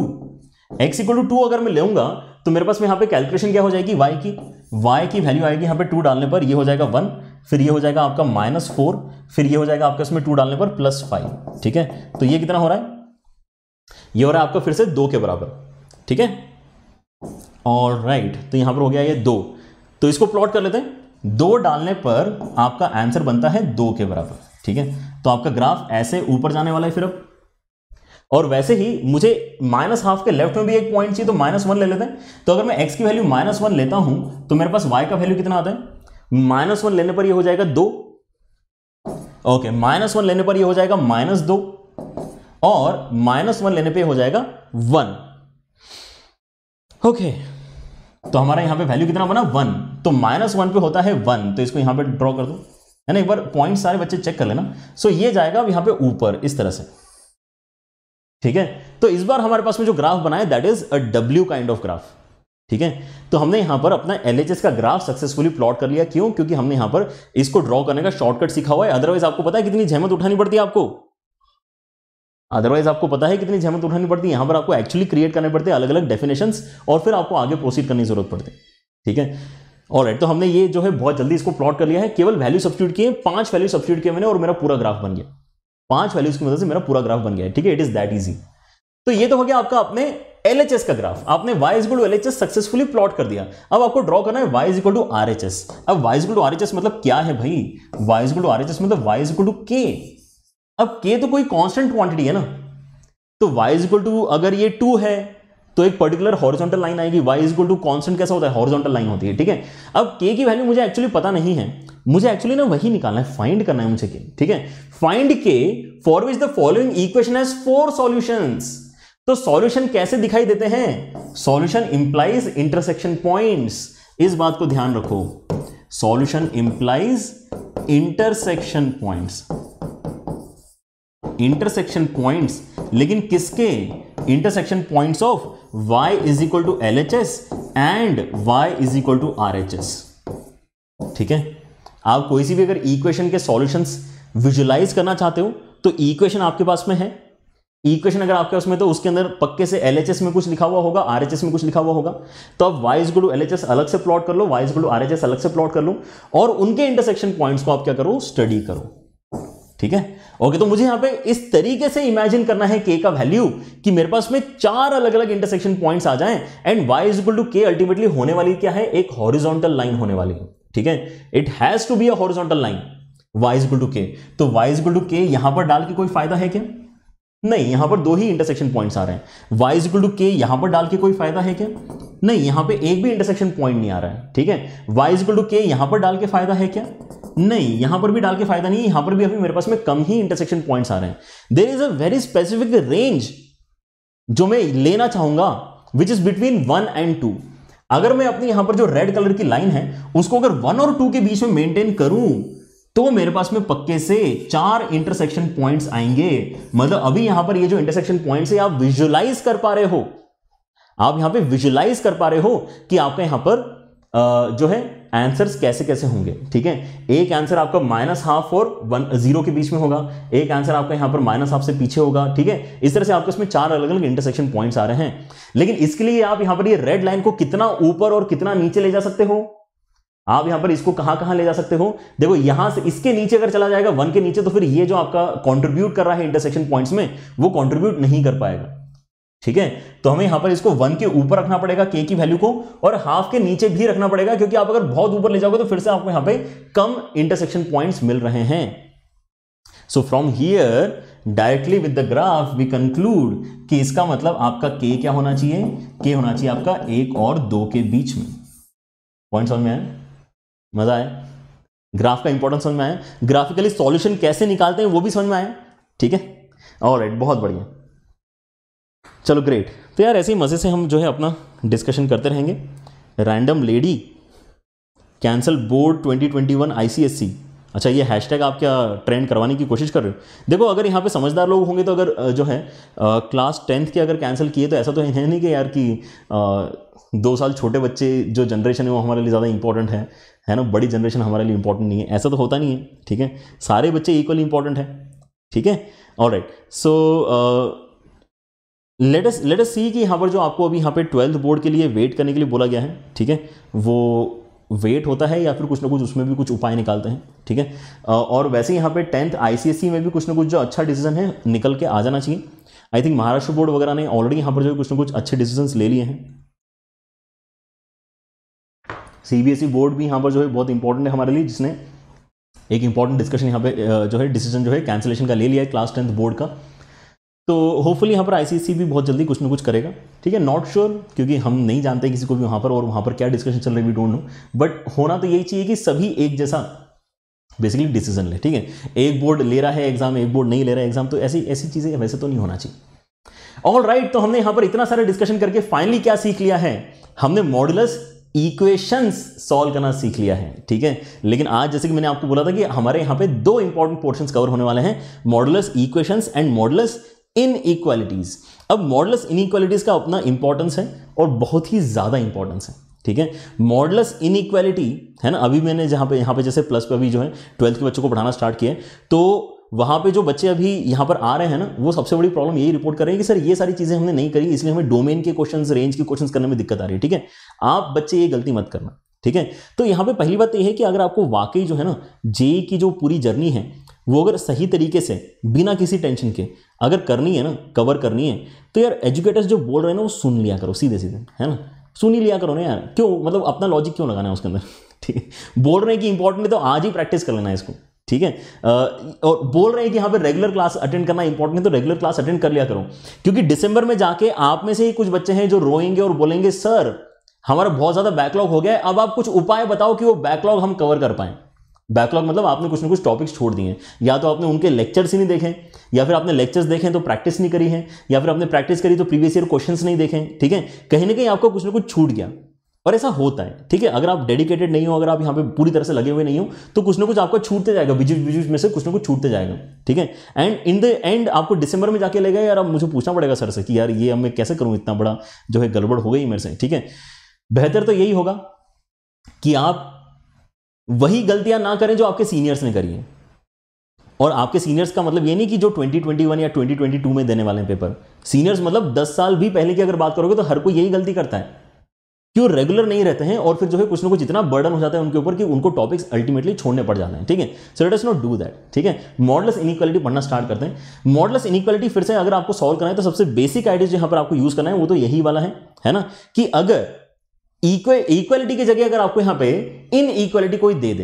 x equal to two अगर मैं लेगा तो मेरे पास में यहाँ पर कैलकुलेशन क्या हो जाएगी वाई की वाई की वैल्यू आएगी यहाँ पर टू डालने पर यह हो जाएगा वन फिर ये हो जाएगा आपका माइनस फोर फिर ये हो जाएगा आपका इसमें टू डालने पर प्लस फाइव ठीक है तो ये कितना हो रहा है ये हो रहा है आपका फिर से दो के बराबर ठीक है और राइट तो यहां पर हो गया ये दो तो इसको प्लॉट कर लेते हैं दो डालने पर आपका आंसर बनता है दो के बराबर ठीक है तो आपका ग्राफ ऐसे ऊपर जाने वाला है फिर अब और वैसे ही मुझे माइनस हाफ के लेफ्ट में भी एक पॉइंट चाहिए तो माइनस वन ले लेते हैं तो अगर मैं एक्स की वैल्यू माइनस वन लेता हूं तो मेरे पास वाई का वैल्यू कितना आता है माइनस वन लेने पर यह हो जाएगा दो ओके माइनस वन लेने पर यह हो जाएगा माइनस दो और माइनस वन लेने पर हो जाएगा वन ओके okay. तो हमारा यहाँ पे वैल्यू कितना बना वन तो माइनस वन पे होता है वन तो इसको यहाँ पे ड्रॉ कर दो है ना एक बार पॉइंट सारे बच्चे चेक कर लेना सो ये जाएगा यहाँ पे ऊपर इस तरह से ठीक है तो इस बार हमारे पास में जो ग्राफ बनाया that is a W kind of graph ठीक है तो हमने यहां पर अपना एल का ग्राफ सक्सेसफुली प्लॉट कर लिया क्यों क्योंकि हमने यहां पर इसको ड्रॉ करने का शॉर्टकट सीखा हुआ है अदरवाइज आपको पता है कितनी जहमत उठानी पड़ती है आपको अदरवाइज आपको पता है कितनी जहमत उठानी पड़ती है यहाँ पर आपको एक्चुअली क्रिएट करने पड़ते हैं अलग अलग डेफिनेशन और फिर आपको आगे प्रोसीड करने की जरूरत पड़ती है ठीक है और तो हमने ये जो है बहुत जल्दी इसको प्लॉट कर लिया है केवल वैल्यू सब्सिट्यूट किए पांच वैल्यू सब्सिट्यूट किए मैंने और मेरा पूरा ग्राफ बन गया पांच वैल्यूज की मदद से मेरा पूरा ग्राफ बन गया है ठीक है इट इज दैट इजी तो ये तो हो गया आपका अपने एल का ग्राफ आपने y is to L successfully plot कर दिया अब आपको ड्रॉ करना है y इज टू आर अब y इज टू आर मतलब क्या है भाई y इज टू आर मतलब y इज टू के अब के तो कोई कांस्टेंट क्वांटिटी है ना तो y इज इक्वल टू अगर ये टू है तो एक पर्टिकुलर हॉरिजॉन्टल लाइन आएगी y is equal to constant कैसा होता है हॉरिजॉन्टल लाइन होती है ठीक है अब k की वैल्यू मुझे एक्चुअली पता नहीं है मुझे एक्चुअली ना वही निकालना है फाइंड करना है मुझे के ठीक है find k for which the following equation has four solutions तो सॉल्यूशन कैसे दिखाई देते हैं सॉल्यूशन इंप्लाइज इंटरसेक्शन पॉइंट्स इस बात को ध्यान रखो solution implies intersection points intersection points लेकिन किसके intersection points of y is equal to L H S and y is equal to R H S ठीक है आप कोई सी भी अगर इक्वेशन के सॉल्यूशंस विजुलाइज करना चाहते हो तो इक्वेशन आपके पास में है इक्वेशन अगर आपके पास में तो उसके अंदर पक्के से एल में कुछ लिखा हुआ होगा आर में कुछ लिखा हुआ होगा तो आप वाइज गुड एल अलग से प्लॉट कर लो वाइज गुड आर अलग से प्लॉट कर लो और उनके इंटरसेक्शन पॉइंट्स को आप क्या करो स्टडी करो ठीक है ओके तो मुझे यहां पे इस तरीके से इमेजिन करना है के का वैल्यू कि मेरे पास में चार अलग अलग इंटरसेक्शन पॉइंट्स आ जाएं and y is equal to k ultimately होने वाली क्या है एक हॉरिजॉन्टल लाइन होने वाली है ठीक है it has to be a horizontal line y is equal to k तो वाई इज इक्वल टू के यहां पर डाल के कोई फायदा है क्या नहीं यहां पर दो ही इंटरसेक्शन पॉइंट्स आ रहे हैं वाई इज इक्वल टू के यहां पर डाल के कोई फायदा है क्या नहीं यहां पे एक भी इंटरसेक्शन पॉइंट नहीं आ रहा है ठीक है वाई इजल टू के यहां पर डाल के फायदा है क्या नहीं यहां पर भी डाल के फायदा नहीं यहां पर भी अभी मेरे पास में कम ही इंटरसेक्शन पॉइंट आ रहे हैं there is a very specific range जो मैं लेना चाहूंगा which is between one and two अगर मैं अपनी यहां पर जो रेड कलर की लाइन है उसको अगर वन और टू के बीच में मेंटेन करूं तो मेरे पास में पक्के से चार इंटरसेक्शन पॉइंट्स आएंगे मतलब अभी यहां पर ये जो इंटरसेक्शन पॉइंट्स है आप विजुअलाइज कर पा रहे हो आप यहां पे विजुलाइज कर पा रहे हो कि आपका यहां पर जो है आंसर्स कैसे कैसे होंगे ठीक है एक आंसर आपका माइनस हाफ और वन जीरो के बीच में होगा एक आंसर आपका यहां पर माइनस हाफ से पीछे होगा ठीक है इस तरह से आपको इसमें चार अलग अलग इंटरसेक्शन पॉइंट्स आ रहे हैं लेकिन इसके लिए आप यहां पर ये यह रेड लाइन को कितना ऊपर और कितना नीचे ले जा सकते हो आप यहां पर इसको कहां कहां ले जा सकते हो देखो यहां से इसके नीचे अगर चला जाएगा वन के नीचे तो फिर ये जो आपका कॉन्ट्रीब्यूट कर रहा है इंटरसेक्शन पॉइंट्स में वो कॉन्ट्रीब्यूट नहीं कर पाएगा ठीक है तो हमें यहां पर इसको वन के ऊपर रखना पड़ेगा के की वैल्यू को और हाफ के नीचे भी रखना पड़ेगा क्योंकि आप अगर बहुत ऊपर ले जाओगे तो फिर से आपको यहां पे कम इंटरसेक्शन पॉइंट्स मिल रहे हैं so from here directly with the graph we conclude कि इसका मतलब आपका के क्या होना चाहिए के होना चाहिए आपका एक और दो के बीच में पॉइंट समझ में आए मजा आए ग्राफ का इंपॉर्टेंस समझ में आया ग्राफिकली सॉल्यूशन कैसे निकालते हैं वो भी समझ में आए ठीक है और राइट बहुत बढ़िया चलो ग्रेट तो यार ऐसे ही मज़े से हम जो है अपना डिस्कशन करते रहेंगे random lady cancel board 2021 ICSC अच्छा ये हैशटैग आप क्या ट्रेंड करवाने की कोशिश कर रहे हो देखो अगर यहाँ पे समझदार लोग होंगे तो अगर जो है क्लास टेंथ के अगर कैंसिल किए तो ऐसा तो है नहीं कि यार कि आ, दो साल छोटे बच्चे जो जनरेशन है वो हमारे लिए ज़्यादा इंपॉर्टेंट है है ना बड़ी जनरेशन हमारे लिए इंपॉर्टेंट नहीं है ऐसा तो होता नहीं है ठीक है सारे बच्चे इक्वली इंपॉर्टेंट है ठीक है all right so let's let's see कि यहाँ पर जो आपको अभी यहाँ पे ट्वेल्थ बोर्ड के लिए वेट करने के लिए बोला गया है ठीक है वो वेट होता है या फिर कुछ ना कुछ उसमें भी कुछ उपाय निकालते हैं ठीक है और वैसे यहाँ पे टेंथ आईसीएसई में भी कुछ ना कुछ जो अच्छा डिसीजन है निकल के आ जाना चाहिए आई थिंक महाराष्ट्र बोर्ड वगैरह ने ऑलरेडी यहाँ पर जो कुछ ना कुछ अच्छे डिसीजन ले लिए हैं सीबीएसई बोर्ड e भी यहाँ पर जो है बहुत इंपॉर्टेंट है हमारे लिए जिसने एक इंपॉर्टेंट डिस्कशन यहाँ पे जो है डिसीजन जो है कैंसिलेशन का ले लिया है क्लास टेंथ बोर्ड का तो होपफुली यहाँ पर आईसीसी भी बहुत जल्दी कुछ ना कुछ करेगा ठीक है नॉट श्योर sure, क्योंकि हम नहीं जानते किसी को भी वहाँ पर और वहाँ पर क्या डिस्कशन चल रही है वी डोंट नो बट होना तो यही चाहिए कि सभी एक जैसा बेसिकली डिसीजन ले ठीक है एक बोर्ड ले रहा है एग्जाम एक बोर्ड नहीं ले रहा है एग्जाम तो ऐसी ऐसी चीज़ें वैसे तो नहीं होना चाहिए ऑल राइट right, तो हमने यहाँ पर इतना सारा डिस्कशन करके फाइनली क्या सीख लिया है हमने मॉडलस इक्वेशंस सॉल्व करना सीख लिया है ठीक है लेकिन आज जैसे कि मैंने आपको बोला था कि हमारे यहाँ पे दो इंपॉर्टेंट पोर्शंस कवर होने वाले हैं modulus equations and modulus inequalities अब मॉडलस इनइक्वालिटीज़ का अपना इंपॉर्टेंस है और बहुत ही ज़्यादा इंपॉर्टेंस है ठीक है मॉडलस इनइक्वालिटी है ना अभी मैंने जहां पे यहाँ पे जैसे प्लस पे अभी जो है ट्वेल्थ के बच्चों को पढ़ाना स्टार्ट किया तो वहां पे जो बच्चे अभी यहाँ पर आ रहे हैं ना वो सबसे बड़ी प्रॉब्लम यही रिपोर्ट कर रहे हैं कि सर ये सारी चीज़ें हमने नहीं करी इसलिए हमें डोमेन के क्वेश्चंस रेंज के क्वेश्चंस करने में दिक्कत आ रही है ठीक है आप बच्चे ये गलती मत करना ठीक है तो यहाँ पे पहली बात तो यह है कि अगर आपको वाकई जो है ना जे की जो पूरी जर्नी है वो अगर सही तरीके से बिना किसी टेंशन के अगर करनी है ना कवर करनी है तो यार एजुकेटर्स जो बोल रहे हैं ना वो सुन लिया करो सीधे सीधे है ना सुन ही लिया करो ना यार क्यों मतलब अपना लॉजिक क्यों लगाना है उसके अंदर ठीक है बोल रहे हैं कि इंपॉर्टेंट है तो आज ही प्रैक्टिस कर लेना है इसको ठीक है और बोल रहे हैं कि यहाँ पे रेगुलर क्लास अटेंड करना इंपॉर्टेंट है तो रेगुलर क्लास अटेंड कर लिया करो क्योंकि दिसंबर में जाके आप में से ही कुछ बच्चे हैं जो रोएंगे और बोलेंगे सर हमारा बहुत ज़्यादा बैकलॉग हो गया है अब आप कुछ उपाय बताओ कि वो बैकलॉग हम कवर कर पाएं बैकलॉग मतलब आपने कुछ ना कुछ टॉपिक्स छोड़ दिए हैं या तो आपने उनके लेक्चर्स ही नहीं देखे या फिर आपने लेक्चर्स देखे तो प्रैक्टिस नहीं करी है या फिर आपने प्रैक्टिस करी तो प्रीवियस ईयर क्वेश्चंस नहीं देखे ठीक है कहीं ना कहीं आपको कुछ ना कुछ छूट गया और ऐसा होता है ठीक है अगर आप डेडिकेटेड नहीं हो अगर आप यहाँ पे पूरी तरह से लगे हुए नहीं हो तो कुछ ना कुछ आपका छूटते जाएगा बीच बीच में से कुछ ना कुछ छूटते जाएगा ठीक है एंड इन द एंड आपको दिसंबर में जाके लगेगा यार अब मुझे पूछना पड़ेगा सर से कि यार ये अब मैं कैसे करूँ इतना बड़ा जो है गड़बड़ हो गई मेरे से ठीक है बेहतर तो यही होगा कि आप वही गलतियां ना करें जो आपके सीनियर्स ने करी हैं और आपके सीनियर्स का मतलब ये नहीं कि जो 2021 या 2022 में देने वाले हैं पेपर सीनियर्स मतलब 10 साल भी पहले की अगर बात करोगे तो हर कोई यही गलती करता है कि वो रेगुलर नहीं रहते हैं और फिर जो है कुछ ना कुछ इतना बर्डन हो जाता है उनके ऊपर कि उनको टॉपिक्स अल्टीमेटली छोड़ने पड़ जाते हैं ठीक है so let's not do that ठीक है मॉडलस इनक्वालिटी पढ़ना स्टार्ट करते हैं मॉडलस इनक्वालिटी फिर से अगर आपको सॉल्व करना है तो सबसे बेसिक आइडिया जहां पर आपको यूज करना है वो तो यही वाला है है ना कि अगर इक्वलिटी की जगह अगर आपको यहां पे इन इक्वलिटी कोई दे दे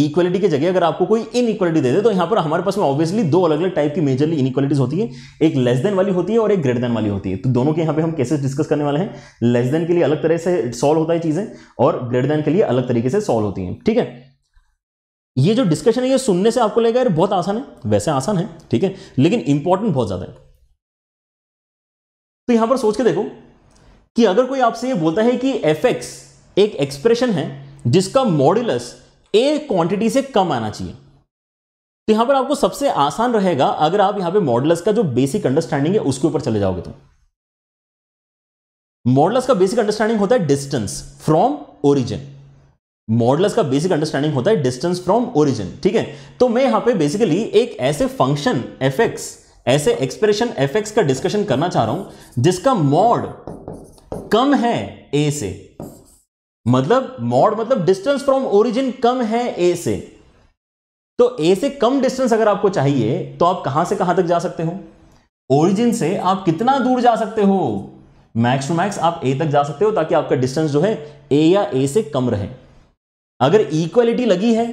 इक्वलिटी की जगह अगर आपको कोई इन इक्वलिटी दे दे तो यहां पर हमारे पास में ऑब्वियसली दो अलग अलग टाइप की मेजरली इन इक्वालिटीज होती है एक लेस देन वाली होती है और एक ग्रेटर देन वाली होती है तो दोनों के यहां पे हम केसेस डिस्कस करने वाले हैं लेस देन के लिए अलग तरह से सॉल्व होता है चीजें और ग्रेटर देन के लिए अलग तरीके से सॉल्व होती है ठीक है ये जो डिस्कशन है ये सुनने से आपको लगेगा बहुत आसान है वैसे आसान है ठीक है लेकिन इंपॉर्टेंट बहुत ज्यादा है तो यहां पर सोच के देखो कि अगर कोई आपसे ये बोलता है कि एफ एक एक्सप्रेशन है जिसका मॉड्यूलस ए क्वांटिटी से कम आना चाहिए तो यहां पर आपको सबसे आसान रहेगा अगर आप यहां पे मॉडलस का जो बेसिक अंडरस्टैंडिंग है उसके ऊपर चले जाओगे तो मॉडलस का बेसिक अंडरस्टैंडिंग होता है डिस्टेंस फ्रॉम ओरिजिन मॉडलस का बेसिक अंडरस्टैंडिंग होता है डिस्टेंस फ्रॉम ओरिजिन ठीक है तो मैं यहां पे बेसिकली एक ऐसे फंक्शन एफ ऐसे एक्सप्रेशन एफ का डिस्कशन करना चाह रहा हूं जिसका मॉड कम है ए से मतलब मॉड मतलब डिस्टेंस फ्रॉम ओरिजिन कम है ए से तो ए से कम डिस्टेंस अगर आपको चाहिए तो आप कहां से कहां तक जा सकते हो ओरिजिन से आप कितना दूर जा सकते हो मैक्स टू मैक्स आप ए तक जा सकते हो ताकि आपका डिस्टेंस जो है ए या ए से कम रहे अगर इक्वालिटी लगी है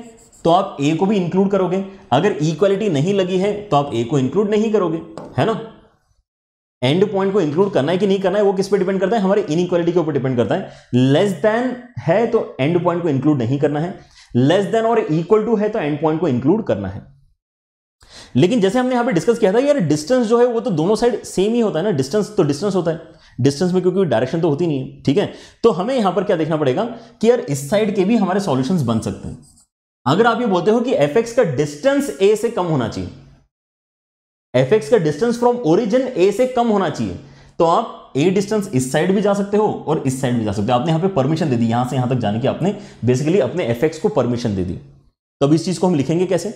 तो आप ए को भी इंक्लूड करोगे अगर इक्वालिटी नहीं लगी है तो आप ए को इंक्लूड नहीं करोगे है ना एंड पॉइंट को इंक्लूड करना है कि नहीं करना है वो किस पे डिपेंड करता है हमारे इन के ऊपर डिपेंड करता है लेस देन है तो एंड पॉइंट को इंक्लूड नहीं करना है लेस देन और इक्वल टू है तो एंड पॉइंट को इंक्लूड करना है लेकिन जैसे हमने यहां पे डिस्कस किया था यार डिस्टेंस जो है वो तो दोनों साइड सेम ही होता है ना डिस्टेंस तो डिस्टेंस होता है डिस्टेंस में क्योंकि डायरेक्शन तो होती नहीं है ठीक है तो हमें यहां पर क्या देखना पड़ेगा कि यार इस साइड के भी हमारे सॉल्यूशंस बन सकते हैं अगर आप ये बोलते हो कि एफ का डिस्टेंस ए से कम होना चाहिए एफ एक्स का डिस्टेंस फ्रॉम ओरिजिन ए से कम होना चाहिए तो आप ए डिस्टेंस इस साइड भी जा सकते हो और इस साइड भी जा सकते हो आपने यहां पे परमिशन दे दी यहां से यहां तक जाने की आपने बेसिकली अपने एफ एक्स को परमिशन दे दी तो अब इस चीज़ को हम लिखेंगे कैसे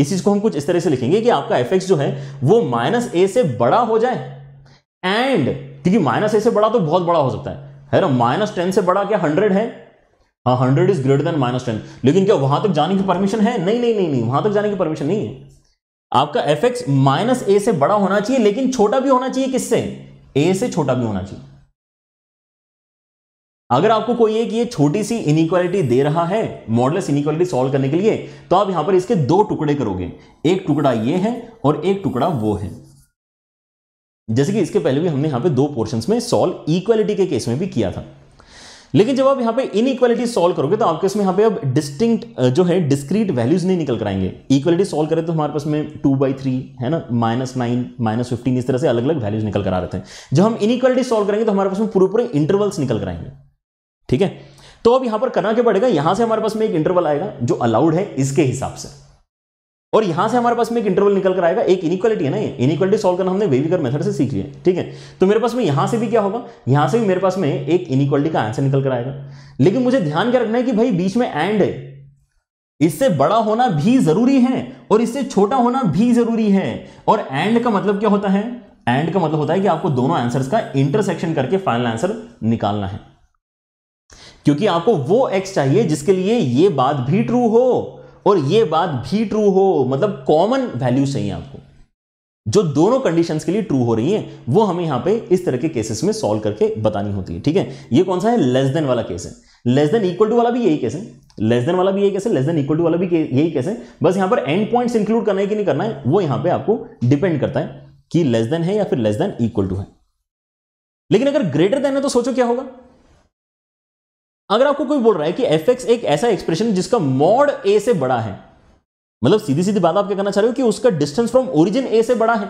इस चीज़ को हम कुछ इस तरह से लिखेंगे कि आपका एफ जो है वो माइनस ए से बड़ा हो जाए एंड क्योंकि माइनस ए से बड़ा तो बहुत बड़ा हो सकता है है ना माइनस टेन से बड़ा क्या हंड्रेड है हाँ hundred is greater than minus ten लेकिन क्या वहां तक जाने की परमिशन है नहीं नहीं नहीं नहीं वहां तक जाने की परमिशन नहीं है आपका एफ एक्स माइनस ए से बड़ा होना चाहिए लेकिन छोटा भी होना चाहिए किससे ए से छोटा भी होना चाहिए अगर आपको कोई एक ये छोटी सी इनक्वालिटी दे रहा है मॉडलेस इनक्वालिटी सॉल्व करने के लिए तो आप यहां पर इसके दो टुकड़े करोगे एक टुकड़ा ये है और एक टुकड़ा वो है जैसे कि इसके पहले भी हमने यहां पे दो पोर्शंस में सॉल्व इक्वालिटी के केस में भी किया था लेकिन जब आप यहां पे इक्वालिटी सोल्व करोगे तो आपके इसमें यहां पे अब डिस्टिंक्ट जो है डिस्क्रीट वैल्यूज नहीं निकल कराएंगे इक्वालिटी सोल्व करें तो हमारे पास में टू बाई थ्री है ना माइनस नाइन माइनस फिफ्टीन इस तरह से अलग अलग वैल्यूज निकल करा रहे थे जब हम इन इक्वालिटी सोल्व करेंगे तो हमारे पास में पूरे पूरे इंटरवल्स निकल कराएंगे ठीक है तो अब यहां पर करना क्या पड़ेगा यहां से हमारे पास में एक इंटरवल आएगा जो अलाउड है इसके हिसाब से और यहां से हमारे पास में एक इंटरवल निकल कर आएगा एक इनिक्वालिटी है ना ये इनिक्वालिटी सॉल्व करना हमने वेविकर मेथड से सीख लिया ठीक है तो मेरे पास में यहां से भी क्या होगा यहां से भी मेरे पास में एक इनिक्वालिटी का आंसर निकल कर आएगा लेकिन मुझे ध्यान क्या रखना है कि भाई बीच में एंड है इससे बड़ा होना भी जरूरी है और इससे छोटा होना भी जरूरी है और एंड का मतलब क्या होता है एंड का मतलब होता है कि आपको दोनों आंसर का इंटरसेक्शन करके फाइनल आंसर निकालना है क्योंकि आपको वो एक्स चाहिए जिसके लिए ये बात भी ट्रू हो और ये बात भी ट्रू हो मतलब कॉमन वैल्यू चाहिए आपको जो दोनों कंडीशंस के लिए ट्रू हो रही है वो हमें यहां पे इस तरह के केसेस में सॉल्व करके बतानी होती है ठीक है ये कौन सा है लेस देन वाला केस है लेस देन इक्वल टू वाला भी यही केस है लेस देन वाला भी यही केस है लेस देन इक्वल टू वाला भी यही केस है बस यहां पर एंड पॉइंट्स इंक्लूड करना है कि नहीं करना है वो यहां पर आपको डिपेंड करता है कि लेस देन है या फिर लेस देन इक्वल टू है लेकिन अगर ग्रेटर देन है तो सोचो क्या होगा अगर आपको कोई बोल रहा है कि एफ एक ऐसा एक्सप्रेशन जिसका मॉड ए से बड़ा है मतलब सीधी सीधी बात आप क्या कहना चाह रहे हो कि उसका डिस्टेंस फ्रॉम ओरिजिन ए से बड़ा है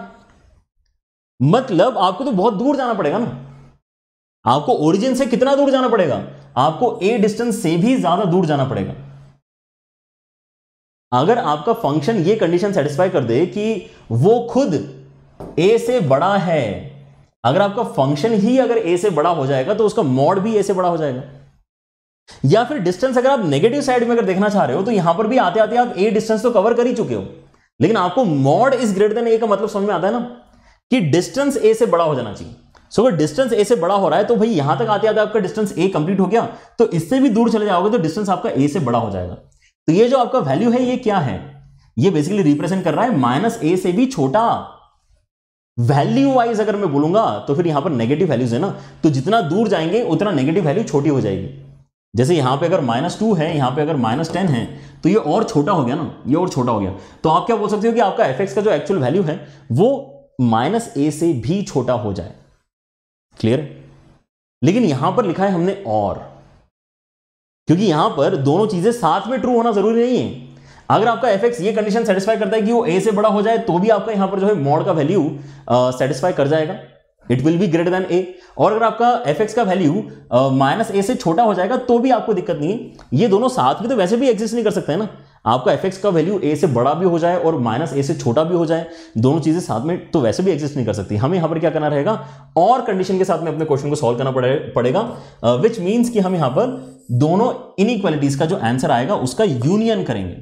मतलब आपको तो बहुत दूर जाना पड़ेगा ना आपको ओरिजिन से कितना दूर जाना पड़ेगा आपको ए डिस्टेंस से भी ज्यादा दूर जाना पड़ेगा अगर आपका फंक्शन ये कंडीशन सेटिस्फाई कर दे कि वो खुद ए से बड़ा है अगर आपका फंक्शन ही अगर ए से बड़ा हो जाएगा तो उसका मॉड भी ए से बड़ा हो जाएगा या फिर डिस्टेंस अगर आप नेगेटिव साइड में अगर देखना चाह रहे हो तो यहां पर भी आते आते आप ए डिस्टेंस तो कवर कर ही चुके हो लेकिन आपको mod is greater than a का मतलब समझ में आता है ना कि डिस्टेंस ए से बड़ा हो जाना चाहिए सो अगर डिस्टेंस ए से बड़ा हो रहा है तो भाई यहां तक आते आते आपका डिस्टेंस ए कंप्लीट हो गया तो इससे भी दूर चले जाओगे तो डिस्टेंस आपका ए से बड़ा हो जाएगा तो ये जो आपका वैल्यू है ये क्या है ये बेसिकली रिप्रेजेंट कर रहा है माइनस ए से भी छोटा वैल्यू वाइज अगर मैं बोलूंगा तो फिर यहां पर नेगेटिव वैल्यूज है ना तो जितना दूर जाएंगे उतना नेगेटिव वैल्यू छोटी हो जाएगी जैसे यहां पे अगर माइनस टू है यहां पे अगर माइनस टेन है तो ये और छोटा हो गया ना ये और छोटा हो गया तो आप क्या बोल सकते हो कि आपका एफ का जो एक्चुअल वैल्यू है वो माइनस ए से भी छोटा हो जाए क्लियर लेकिन यहां पर लिखा है हमने और क्योंकि यहां पर दोनों चीजें साथ में ट्रू होना जरूरी नहीं है अगर आपका एफ ये कंडीशन सेटिस्फाई करता है कि वो ए से बड़ा हो जाए तो भी आपका यहां पर जो है मॉड का वैल्यू सेटिस्फाई कर जाएगा it will be greater than a और अगर आपका एफ का वैल्यू माइनस ए से छोटा हो जाएगा तो भी आपको दिक्कत नहीं है ये दोनों साथ में तो वैसे भी एग्जिस्ट नहीं कर सकते हैं ना आपका एफ का वैल्यू ए से बड़ा भी हो जाए और माइनस ए से छोटा भी हो जाए दोनों चीज़ें साथ में तो वैसे भी एग्जिस्ट नहीं कर सकती हमें यहाँ पर क्या करना रहेगा और कंडीशन के साथ में अपने क्वेश्चन को सॉल्व करना पड़े, पड़ेगा विच मीन्स कि हम यहाँ पर दोनों इनइक्वालिटीज का जो आंसर आएगा उसका यूनियन करेंगे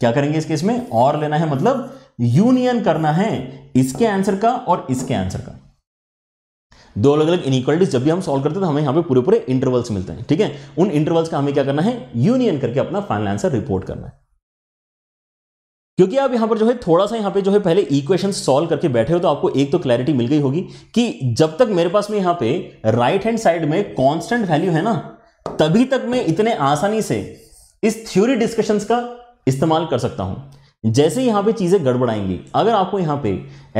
क्या करेंगे इस केस में और लेना है मतलब यूनियन करना है इसके आंसर का और इसके आंसर का दो अलग अलग इनिक्वालिटीज जब भी हम सॉल्व करते हैं तो हमें यहाँ पे पूरे पूरे इंटरवल्स मिलते हैं ठीक है उन इंटरवल्स का हमें क्या करना है यूनियन करके अपना फाइनल आंसर रिपोर्ट करना है क्योंकि आप यहां पर जो है थोड़ा सा यहां पे जो है पहले इक्वेशन सॉल्व करके बैठे हो तो आपको एक तो क्लैरिटी मिल गई होगी कि जब तक मेरे पास में यहां पे राइट हैंड साइड में कांस्टेंट वैल्यू है ना तभी तक मैं इतने आसानी से इस थ्योरी डिस्कशंस का इस्तेमाल कर सकता हूं जैसे यहां पे चीज़ें गड़बड़ाएंगी अगर आपको यहां पे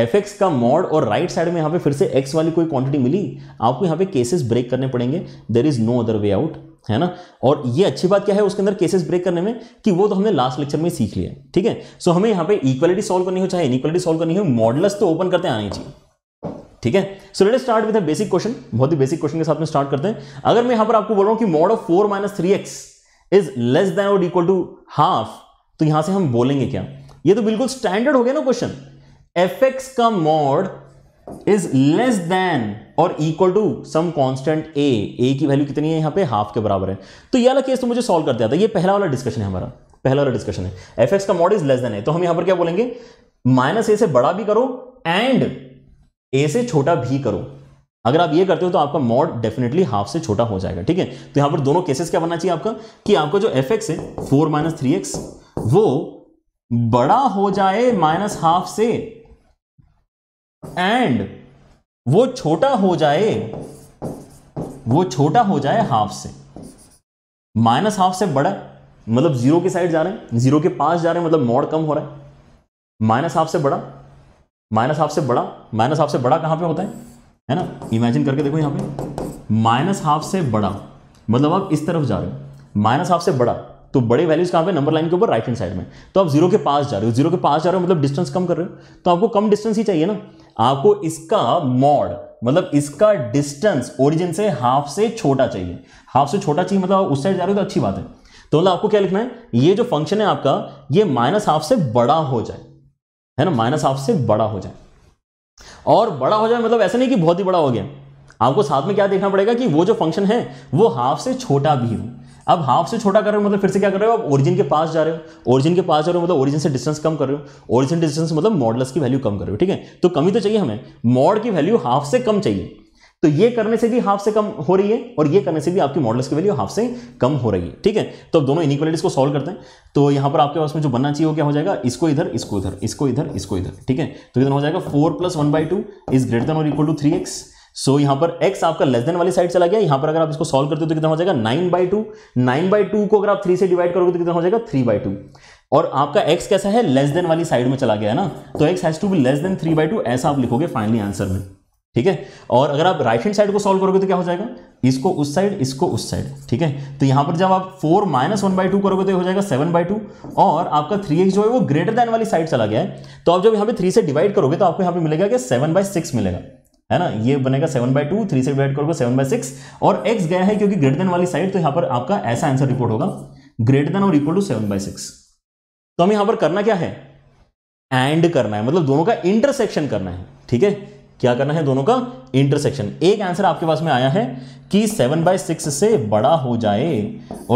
एफ का मॉड और राइट right साइड में यहां पे फिर से एक्स वाली कोई क्वांटिटी मिली आपको यहां पे केसेस ब्रेक करने पड़ेंगे there is no other way out है ना और ये अच्छी बात क्या है उसके अंदर केसेस ब्रेक करने में कि वो तो हमने लास्ट लेक्चर में सीख लिया ठीक है सो हमें यहां पर इक्वालिटी सोल्व करनी हो चाहे इनक्वालिटी सोल्व करनी हो मॉडलस तो ओपन करते आने चाहिए ठीक है so let start with basic question बहुत ही बेसिक क्वेश्चन के साथ में स्टार्ट करते हैं अगर मैं यहां पर आपको बोल रहा हूं कि mod of four minus three x is less than और इक्वल टू हाफ तो यहां से हम बोलेंगे क्या ये तो बिल्कुल स्टैंडर्ड हो गया ना क्वेश्चन एफ एक्स का मॉड इज लेस देन और equal to some constant a a की वैल्यू कितनी है यहां पे हाफ के बराबर है तो यह वाला केस तो मुझे सॉल्व करते दिया था ये पहला वाला डिस्कशन है हमारा पहला वाला डिस्कशन है एफ का मॉड इज लेस देन है तो हम यहां पर क्या बोलेंगे माइनस ए से बड़ा भी करो एंड ए से छोटा भी करो अगर आप ये करते हो तो आपका मॉड डेफिनेटली हाफ से छोटा हो जाएगा ठीक है तो यहां पर दोनों केसेस क्या बनना चाहिए आपका कि आपका जो एफ एक्स है फोर माइनस थ्री एक्स वो बड़ा हो जाए माइनस हाफ से एंड वो छोटा हो जाए वो छोटा हो जाए हाफ से माइनस हाफ से बड़ा मतलब जीरो की साइड जा रहे हैं जीरो के पास जा रहे हैं मतलब मोड़ कम हो रहा है माइनस हाफ से बड़ा माइनस हाफ से बड़ा माइनस हाफ से बड़ा कहां पे होता है है ना इमेजिन करके देखो यहां पे माइनस हाफ से बड़ा मतलब आप इस तरफ जा रहे हो माइनस हाफ से बड़ा तो बड़े वैल्यूज कहाँ पे नंबर लाइन के ऊपर राइट हैंड साइड में तो आप जीरो के पास जा रहे हो जीरो के पास जा रहे हो मतलब डिस्टेंस कम कर रहे हो तो आपको कम डिस्टेंस ही चाहिए ना आपको इसका मॉड मतलब इसका डिस्टेंस ओरिजिन से हाफ से छोटा चाहिए हाफ से छोटा चाहिए मतलब उस साइड जा रहे हो तो अच्छी बात है तो मतलब आपको क्या लिखना है ये जो फंक्शन है आपका ये माइनस हाफ से बड़ा हो जाए है ना माइनस हाफ से बड़ा हो जाए और बड़ा हो जाए मतलब ऐसा नहीं कि बहुत ही बड़ा हो गया आपको साथ में क्या देखना पड़ेगा कि वो जो फंक्शन है वो हाफ से छोटा भी हो अब हाफ से छोटा कर रहे हो मतलब फिर से क्या कर रहे हो आप ओरिजिन के पास जा रहे हो ओरिजिन के पास जा रहे हो मतलब ओरिजिन से डिस्टेंस कम कर रहे हो ओरिजिन डिस्टेंस मतलब मॉडल्स की वैल्यू कम कर रहे हो ठीक है तो कमी तो चाहिए हमें मॉड की वैल्यू हाफ से कम चाहिए तो ये करने से भी हाफ से कम हो रही है और ये करने से भी आपकी मॉडल्स की वैल्यू हाफ से कम हो रही है ठीक है तो अब दोनों इनिक्वालिटीज को सॉल्व करते हैं तो यहां पर आपके पास में जो बनना चाहिए वो क्या हो जाएगा इसको इधर इसको इधर इसको इधर इसको इधर ठीक है तो इधर हो जाएगा four plus one by two is greater और equal to three x so so, यहाँ पर x आपका लेस देन वाली साइड चला गया यहाँ पर अगर आप इसको सॉल्व करते हो तो कितना हो जाएगा nine by two nine by two को अगर आप थ्री से डिवाइड करोगे तो कितना हो जाएगा थ्री बाई टू और आपका x कैसा है लेस देन वाली साइड में चला गया है ना तो x has to be less than three by two ऐसा आप लिखोगे फाइनली आंसर में ठीक है और अगर आप राइट हैंड साइड को सॉल्व करोगे तो क्या हो जाएगा इसको उस साइड इसको उस साइड ठीक है तो यहां पर जब आप four minus one by two करोगे तो हो जाएगा सेवन बाई टू और आपका थ्री एक्स जो है वो ग्रेटर देन वाली साइड चला गया है तो आप जब यहाँ पे थ्री से डिवाइड करोगे तो आपको यहाँ पे मिलेगा कि सेवन बाई सिक्स मिलेगा है ना ये बनेगा सेवन बाई टू थ्री से डिवाइड करोगे सेवन बाई सिक्स और एक्स गया है क्योंकि ग्रेटर देन वाली साइड तो यहाँ पर आपका ऐसा आंसर रिपोर्ट होगा ग्रेटर देन और equal to seven by six तो हमें यहाँ पर करना क्या है एंड करना है मतलब दोनों का इंटरसेक्शन करना है ठीक है क्या करना है दोनों का इंटरसेक्शन एक आंसर आपके पास में आया है कि सेवन बाय सिक्स से बड़ा हो जाए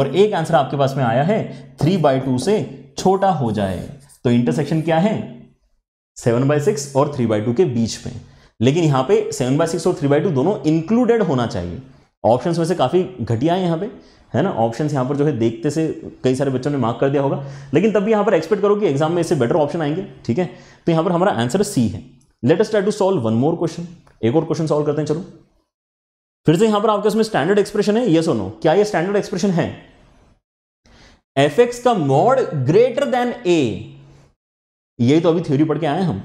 और एक आंसर आपके पास में आया है थ्री बाय टू से छोटा हो जाए तो इंटरसेक्शन क्या है सेवन बाय सिक्स और थ्री बाय टू के बीच में लेकिन यहाँ पे सेवन बाय सिक्स और थ्री बाई टू दोनों इंक्लूडेड होना चाहिए ऑप्शन में से काफ़ी घटिया है यहाँ पे है ना ऑप्शन यहाँ पर जो है देखते से कई सारे बच्चों ने मार्क कर दिया होगा लेकिन तब भी यहाँ पर एक्सपेक्ट करो कि एग्जाम में इससे बेटर ऑप्शन आएंगे ठीक है तो यहाँ पर हमारा आंसर सी है let's try to solve one more question एक और क्वेश्चन सॉल्व करते हैं चलो फिर से यहां पर आपके उसमें स्टैंडर्ड एक्सप्रेशन है ये और नो क्या ये स्टैंडर्ड एक्सप्रेशन है एफ एक्स का मॉड ग्रेटर देन ए यही तो अभी थ्योरी पढ़ के आए हम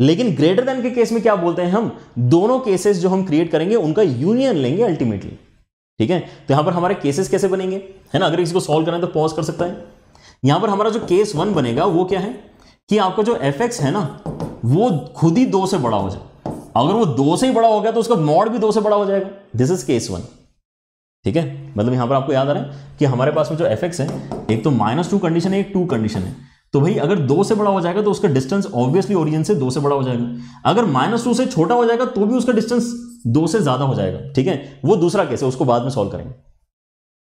लेकिन ग्रेटर देन के केस में क्या बोलते हैं हम दोनों केसेस जो हम क्रिएट करेंगे उनका यूनियन लेंगे अल्टीमेटली ठीक है तो यहां पर हमारे केसेस कैसे बनेंगे है ना अगर किसी को सॉल्व करना है तो पॉज कर सकता है यहां पर हमारा जो केस वन बनेगा वो क्या है कि आपका जो एफ है ना वो खुद ही दो से बड़ा हो जाए अगर वो दो से ही बड़ा हो गया तो उसका मॉड भी दो से बड़ा हो जाएगा दिस इज केस वन ठीक है मतलब यहां पर आपको याद आ रहा है कि हमारे पास में जो एफ है एक तो माइनस टू कंडीशन है एक टू कंडीशन है तो भाई अगर दो से बड़ा हो जाएगा तो उसका डिस्टेंस ऑब्वियसली ओरिजिन से दो से बड़ा हो जाएगा अगर माइनस टू से छोटा हो जाएगा तो भी उसका डिस्टेंस दो से ज़्यादा हो जाएगा ठीक है वो दूसरा केस है उसको बाद में सॉल्व करेंगे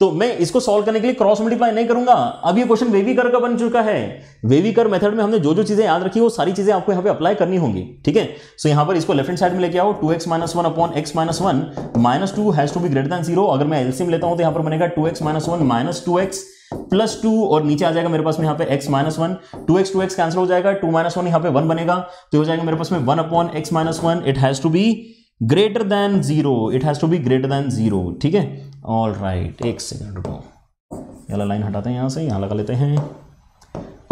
तो मैं इसको सॉल्व करने के लिए क्रॉस मल्टीप्लाई नहीं करूंगा अब ये क्वेश्चन वेवीकर का बन चुका है वेवीकर मेथड में हमने जो जो चीजें याद रखी वो सारी चीजें आपको यहाँ पे अप्लाई करनी होंगी ठीक है सो यहाँ पर इसको लेफ्ट हैंड साइड में लेके आओ two x minus one upon x minus one minus two has to be greater than zero अगर मैं एलसीएम लेता हूं तो यहाँ पर बनेगा two x minus one minus two x plus two और नीचे आ जाएगा मेरे पास में यहाँ पे x minus one two x two x cancel हो जाएगा टू माइनस वन यहाँ पे वन बनेगा तो हो जाएगा मेरे पास में one upon x minus one it has to be greater than zero it has to be greater than zero ठीक है ऑल राइट एक सेकेंड रुको यहाँ लाइन हटाते हैं यहाँ से यहाँ लगा लेते हैं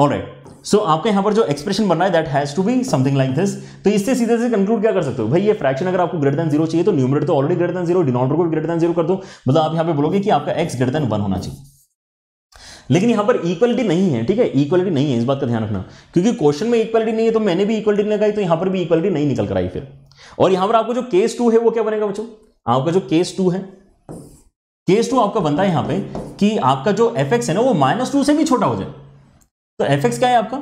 ऑल राइट सो आपके यहाँ पर जो एक्सप्रेशन बन रहा है that has to be something like this तो इससे सीधे से कंक्लूड क्या कर सकते हो भाई ये फ्रैक्शन अगर आपको ग्रेटर देन जीरो चाहिए तो न्यूमरेटर तो already greater than zero denominator को भी ग्रेटर देन जीरो कर दो मतलब आप यहाँ पे बोलोगे कि आपका एक्स ग्रेटर देन वन होना चाहिए लेकिन यहां पर इक्वलिटी नहीं है ठीक है इक्वलिटी नहीं है इस बात का ध्यान रखना क्योंकि क्वेश्चन में इक्वलिटी नहीं है तो मैंने भी इक्वलिटी लगाई तो यहां पर भी इक्वलिटी नहीं निकल कर आई फिर और यहां पर आपको जो केस टू है वो क्या बनेगा बच्चों आपका जो केस टू है केस टू आपका बनता है यहां पे कि आपका जो एफ है ना वो माइनस टू से भी छोटा हो जाए तो एफ क्या है आपका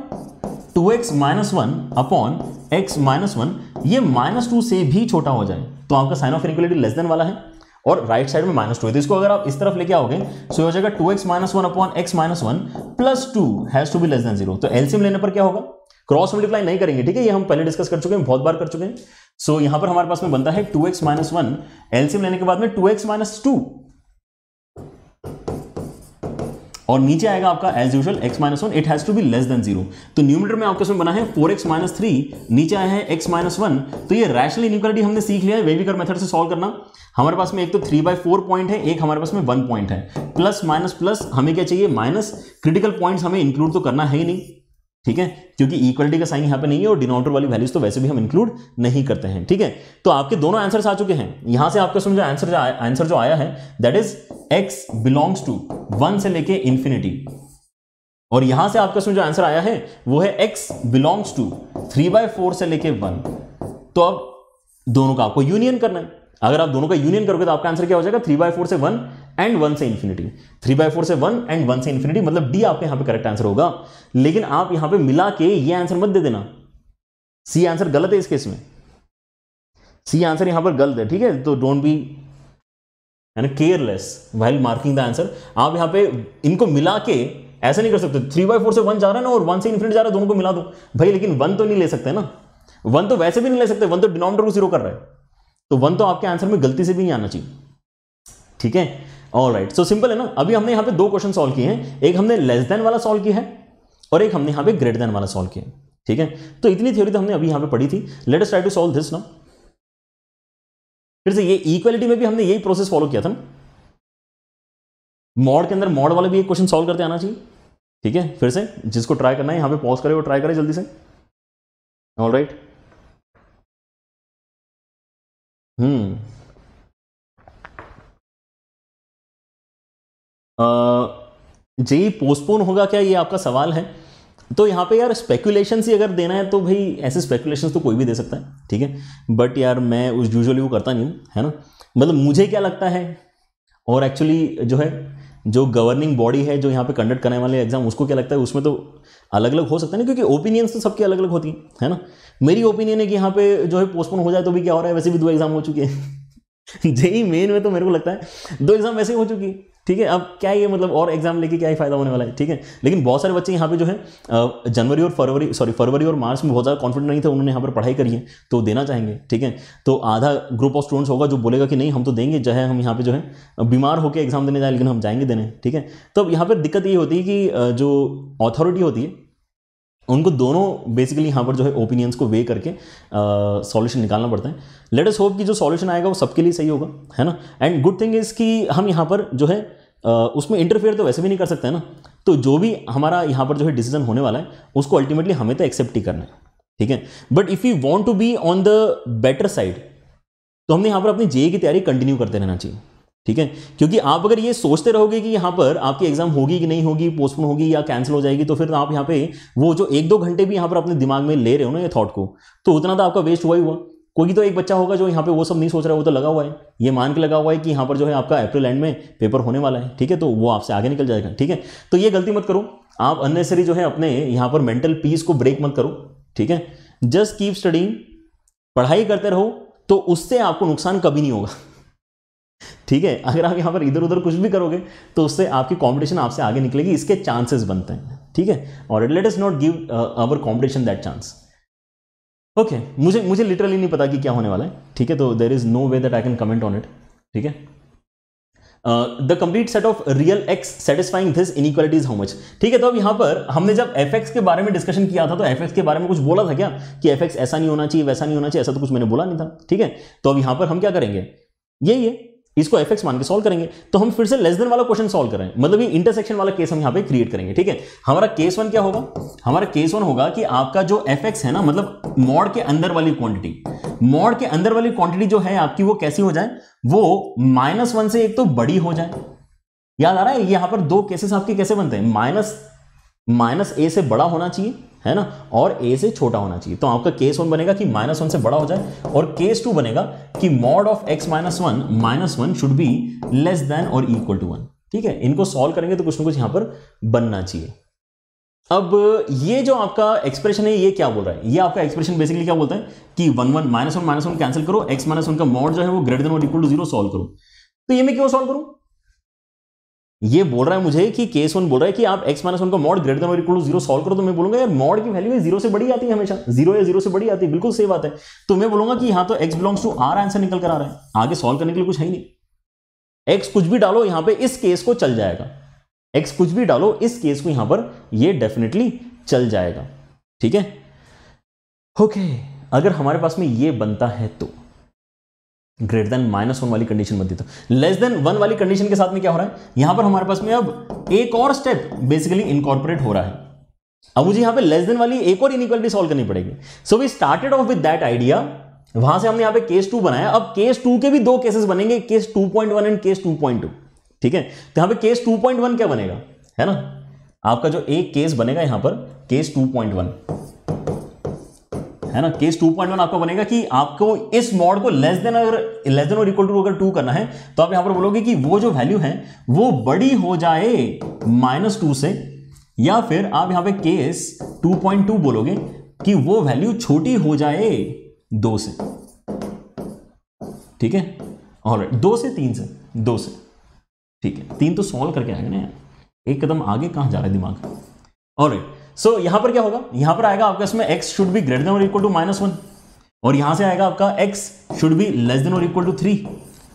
two x minus one upon x minus one ये माइनस टू से भी छोटा हो जाए तो आपका sign of inequality less than वाला है और राइट साइड में माइनस टू है तो इसको अगर आप इस तरफ लेके आओगे सो हो जाएगा two x minus one upon x minus one plus two has to be less than zero तो एलसीएम लेने पर क्या होगा क्रॉस मल्टीप्लाई नहीं करेंगे ठीक है ये हम पहले डिस्कस कर चुके हैं बहुत बार कर चुके हैं सो so, यहां पर हमारे पास में बनता है two x minus one LCM लेने के बाद में टू एक्स माइनस टू और नीचे आएगा आपका as usual x minus one it has to be less than zero तो न्यूमिटर में आपके बना है फोर एक्स माइनस थ्री नीचे आया है एक्स माइनस वन तो ये रैशनल इनक्वालिटी हमने सीख लिया है वेविकर मेथड से सॉल्व करना हमारे पास में एक तो थ्री बाई फोर पॉइंट है एक हमारे पास में वन पॉइंट है प्लस माइनस प्लस हमें क्या चाहिए माइनस क्रिटिकल पॉइंट्स हमें इंक्लूड तो करना है ही नहीं ठीक है क्योंकि इक्वलिटी का साइन यहां पे नहीं है और डिनोमिनेटर वाली वैल्यूज तो वैसे भी हम इंक्लूड नहीं करते हैं ठीक है तो आपके दोनों आंसर्स आ चुके हैं यहां से आपका समझो आंसर आंसर जो आया है that is x belongs to one से लेके इन्फिनिटी और यहां से आपका समझो आंसर आया है वो है x belongs to three by four से लेके वन तो अब दोनों का आपको यूनियन करना है अगर आप दोनों का यूनियन करोगे तो आपका आंसर क्या हो जाएगा थ्री बाय फोर से वन एंड वन से इन्फिनिटी थ्री बाय फोर से वन एंड वन से इन्फिनिटी मतलब डी आपके यहां पे करेक्ट आंसर होगा लेकिन आप यहां पे मिला के ये आंसर मत दे देना सी आंसर गलत है इस केस में सी आंसर यहां पर गलत है ठीक है तो डोंट बी यानी careless while marking the answer आप यहां पे इनको मिला के ऐसा नहीं कर सकते थ्री बाई फोर से वन जा रहा है ना और वन से इन्फिनिटी जा रहा है दोनों को मिला दो भाई लेकिन वन तो नहीं ले सकते ना वन तो वैसे भी नहीं ले सकते वन तो डिनोमिनेटर को जीरो कर रहा है तो वन तो आपके आंसर में गलती से भी नहीं आना चाहिए ठीक है ऑल राइट सो सिंपल है ना अभी हमने यहाँ पे दो क्वेश्चन सॉल्व किए हैं एक हमने लेस देन वाला सॉल्व किया है और एक हमने यहाँ पे ग्रेटर देन वाला सॉल्व किया है ठीक है तो इतनी थ्योरी तो हमने अभी यहाँ पे पढ़ी थी let us try to solve this ना फिर से ये इक्वलिटी में भी हमने यही प्रोसेस फॉलो किया था मॉड के अंदर मॉड वाला भी एक क्वेश्चन सॉल्व करते आना चाहिए ठीक है फिर से जिसको ट्राई करना है यहाँ पे पॉज करे वो ट्राई करे जल्दी से ऑल राइट right. हम्म जी पोस्टपोन होगा क्या ये आपका सवाल है तो यहाँ पे यार स्पेकुलेशन ही अगर देना है तो भाई ऐसे स्पेकुलेशन तो कोई भी दे सकता है ठीक है बट यार मैं उस यूजुअली वो करता नहीं हूँ है ना मतलब मुझे क्या लगता है और एक्चुअली जो है जो गवर्निंग बॉडी है जो यहाँ पे कंडक्ट करने वाले एग्जाम उसको क्या लगता है उसमें तो अलग अलग हो सकते हैं क्योंकि ओपिनियंस तो सबके अलग अलग होती हैं है ना मेरी ओपिनियन है कि यहाँ पे जो है पोस्टपोन हो जाए तो भी क्या हो रहा है वैसे भी दो एग्जाम हो चुके हैं जेई मेन में तो मेरे को लगता है दो एग्जाम वैसे ही हो चुकी है ठीक है अब क्या ये मतलब और एग्जाम लेके क्या ही फायदा होने वाला है ठीक है लेकिन बहुत सारे बच्चे यहाँ पे जो है जनवरी और फरवरी सॉरी फरवरी और मार्च में बहुत ज़्यादा कॉन्फिडेंट नहीं थे उन्होंने यहाँ पर पढ़ाई करी है तो देना चाहेंगे ठीक है तो आधा ग्रुप ऑफ स्टूडेंट्स होगा जो बोलेगा कि नहीं हम तो देंगे जो है हम यहाँ पे जो है बीमार होकर एग्जाम देने जाए लेकिन हम जाएंगे देने ठीक है तो अब यहाँ पर दिक्कत ये होती है कि जो अथॉरिटी होती है उनको दोनों बेसिकली यहाँ पर जो है ओपिनियंस को वे करके सॉल्यूशन निकालना पड़ता है लेट अस होप कि जो सॉल्यूशन आएगा वो सबके लिए सही होगा है ना एंड गुड थिंग इज़ कि हम यहाँ पर जो है uh, उसमें इंटरफेयर तो वैसे भी नहीं कर सकते ना तो जो भी हमारा यहाँ पर जो है डिसीजन होने वाला है उसको अल्टीमेटली हमें तो एक्सेप्ट ही करना है ठीक है but if you want to be on the better side तो हमने यहाँ पर अपनी जे की तैयारी कंटिन्यू करते रहना चाहिए ठीक है क्योंकि आप अगर ये सोचते रहोगे कि यहाँ पर आपकी एग्जाम होगी कि नहीं होगी पोस्टपोन होगी या कैंसिल हो जाएगी तो फिर आप यहाँ पे वो जो एक दो घंटे भी यहाँ पर अपने दिमाग में ले रहे हो ना ये थॉट को तो उतना तो आपका वेस्ट हुआ ही हुआ कोई तो एक बच्चा होगा जो यहाँ पे वो सब नहीं सोच रहा है वो तो लगा हुआ है ये मान के लगा हुआ है कि यहाँ पर जो है आपका अप्रैल एंड में पेपर होने वाला है ठीक है तो वो आपसे आगे निकल जाएगा ठीक है तो ये गलती मत करो आप अननेसरी जो है अपने यहाँ पर मेंटल पीस को ब्रेक मत करो ठीक है जस्ट कीप स्टडिंग पढ़ाई करते रहो तो उससे आपको नुकसान कभी नहीं होगा ठीक है अगर आप यहाँ पर इधर उधर कुछ भी करोगे तो उससे आपकी कॉम्पिटिशन आपसे आगे निकलेगी इसके चांसेस बनते हैं ठीक है और it let is not give our competition that chance okay मुझे मुझे लिटरली नहीं पता कि क्या होने वाला है ठीक है तो there is no way that I can comment on it ठीक है the complete set of real x satisfying this inequality is how much ठीक है तो अब यहां पर हमने जब एफ के बारे में डिस्कशन किया था तो एफ के बारे में कुछ बोला था क्या कि एफ ऐसा नहीं होना चाहिए वैसा नहीं होना चाहिए ऐसा तो कुछ मैंने बोला नहीं था ठीक है तो अब यहां पर हम क्या करेंगे यही है इसको एफ एक्स मान के सॉल्व करेंगे तो हम फिर से लेस देन वाला क्वेश्चन सॉल्व करें मतलब ये इंटरसेक्शन वाला केस हम यहाँ पे क्रिएट करेंगे ठीक है हमारा केस वन क्या होगा हमारा केस वन होगा कि आपका जो एफ एक्स है ना मतलब मॉड के अंदर वाली क्वांटिटी मॉड के अंदर वाली क्वांटिटी जो है आपकी वो कैसी हो जाए वो माइनस वन से एक तो बड़ी हो जाए याद आ रहा है यहां पर दो केसेस आपके कैसे बनते हैं माइनस माइनस ए से बड़ा होना चाहिए है ना और ए से छोटा होना चाहिए तो आपका केस वन बनेगा कि माइनस वन से बड़ा हो जाए और केस टू बनेगा कि mod of x minus one minus one should be less than और इक्वल टू वन ठीक है इनको सॉल्व करेंगे तो कुछ ना कुछ यहां पर बनना चाहिए अब ये जो आपका एक्सप्रेशन है ये क्या बोल रहा है ये आपका एक्सप्रेशन बेसिकली क्या बोलता है कि one one minus one minus one cancel करो एक्स माइनस वन का मॉड जो है वो ग्रेटर देन और इक्वल टू जीरो सॉल्व करो तो ये मैं क्यों सॉल्व करूं ये बोल रहा है मुझे कि केस वन बोल रहा है कि आप x माइनस वन का मॉड ग्रेटर देन और इक्वल टू जीरो सॉल्व करो तो मैं बोलूंगा यार मॉड की वैल्यू जीरो से बड़ी आती है हमेशा जीरो या जीरो से बड़ी आती है बिल्कुल सही बात है तो मैं बोलूंगा कि यहां तो x belongs to R answer निकल कर आ रहा है आगे सॉल्व करने के लिए कुछ है ही नहीं एक्स कुछ भी डालो यहां पर इस केस को चल जाएगा एक्स कुछ भी डालो इस केस को यहां पर यह डेफिनेटली चल जाएगा ठीक है ओके अगर हमारे पास में ये बनता है तो ग्रेटर देन माइनस वन वाली कंडीशन बनती तो लेस देन वन वाली कंडीशन के साथ में क्या हो रहा है यहां पर हमारे पास में अब एक और स्टेप बेसिकली इनकॉर्पोरेट हो रहा है अब मुझे यहां पे लेस देन वाली एक और इनक्वालिटी सॉल्व करनी पड़ेगी so we started off with that idea वहां से हमने यहां पे केस टू बनाया अब केस टू के भी दो केसेस बनेंगे case two point one and case two point two ठीक है तो यहां पे केस टू पॉइंट वन क्या बनेगा है ना आपका जो एक केस बनेगा यहां पर केस टू पॉइंट वन है ना केस 2.1 आपका बनेगा कि आपको इस मॉड को लेस देन अगर लेस देन और इक्वल टू अगर टू करना है तो आप यहां पर बोलोगे कि वो जो वैल्यू है वो बड़ी हो जाए माइनस टू से या फिर आप यहां पे केस 2.2 बोलोगे कि वो वैल्यू छोटी हो जाए दो से ठीक है और दो से तीन से दो से ठीक है तीन तो सॉल्व करके आएगा ना एक कदम आगे कहां जा रहा है दिमाग और सो so, यहां पर क्या होगा यहां पर आएगा आपका इसमें x should be greater than और इक्वल टू माइनस वन और यहां से आएगा आपका x should be less than और इक्वल टू थ्री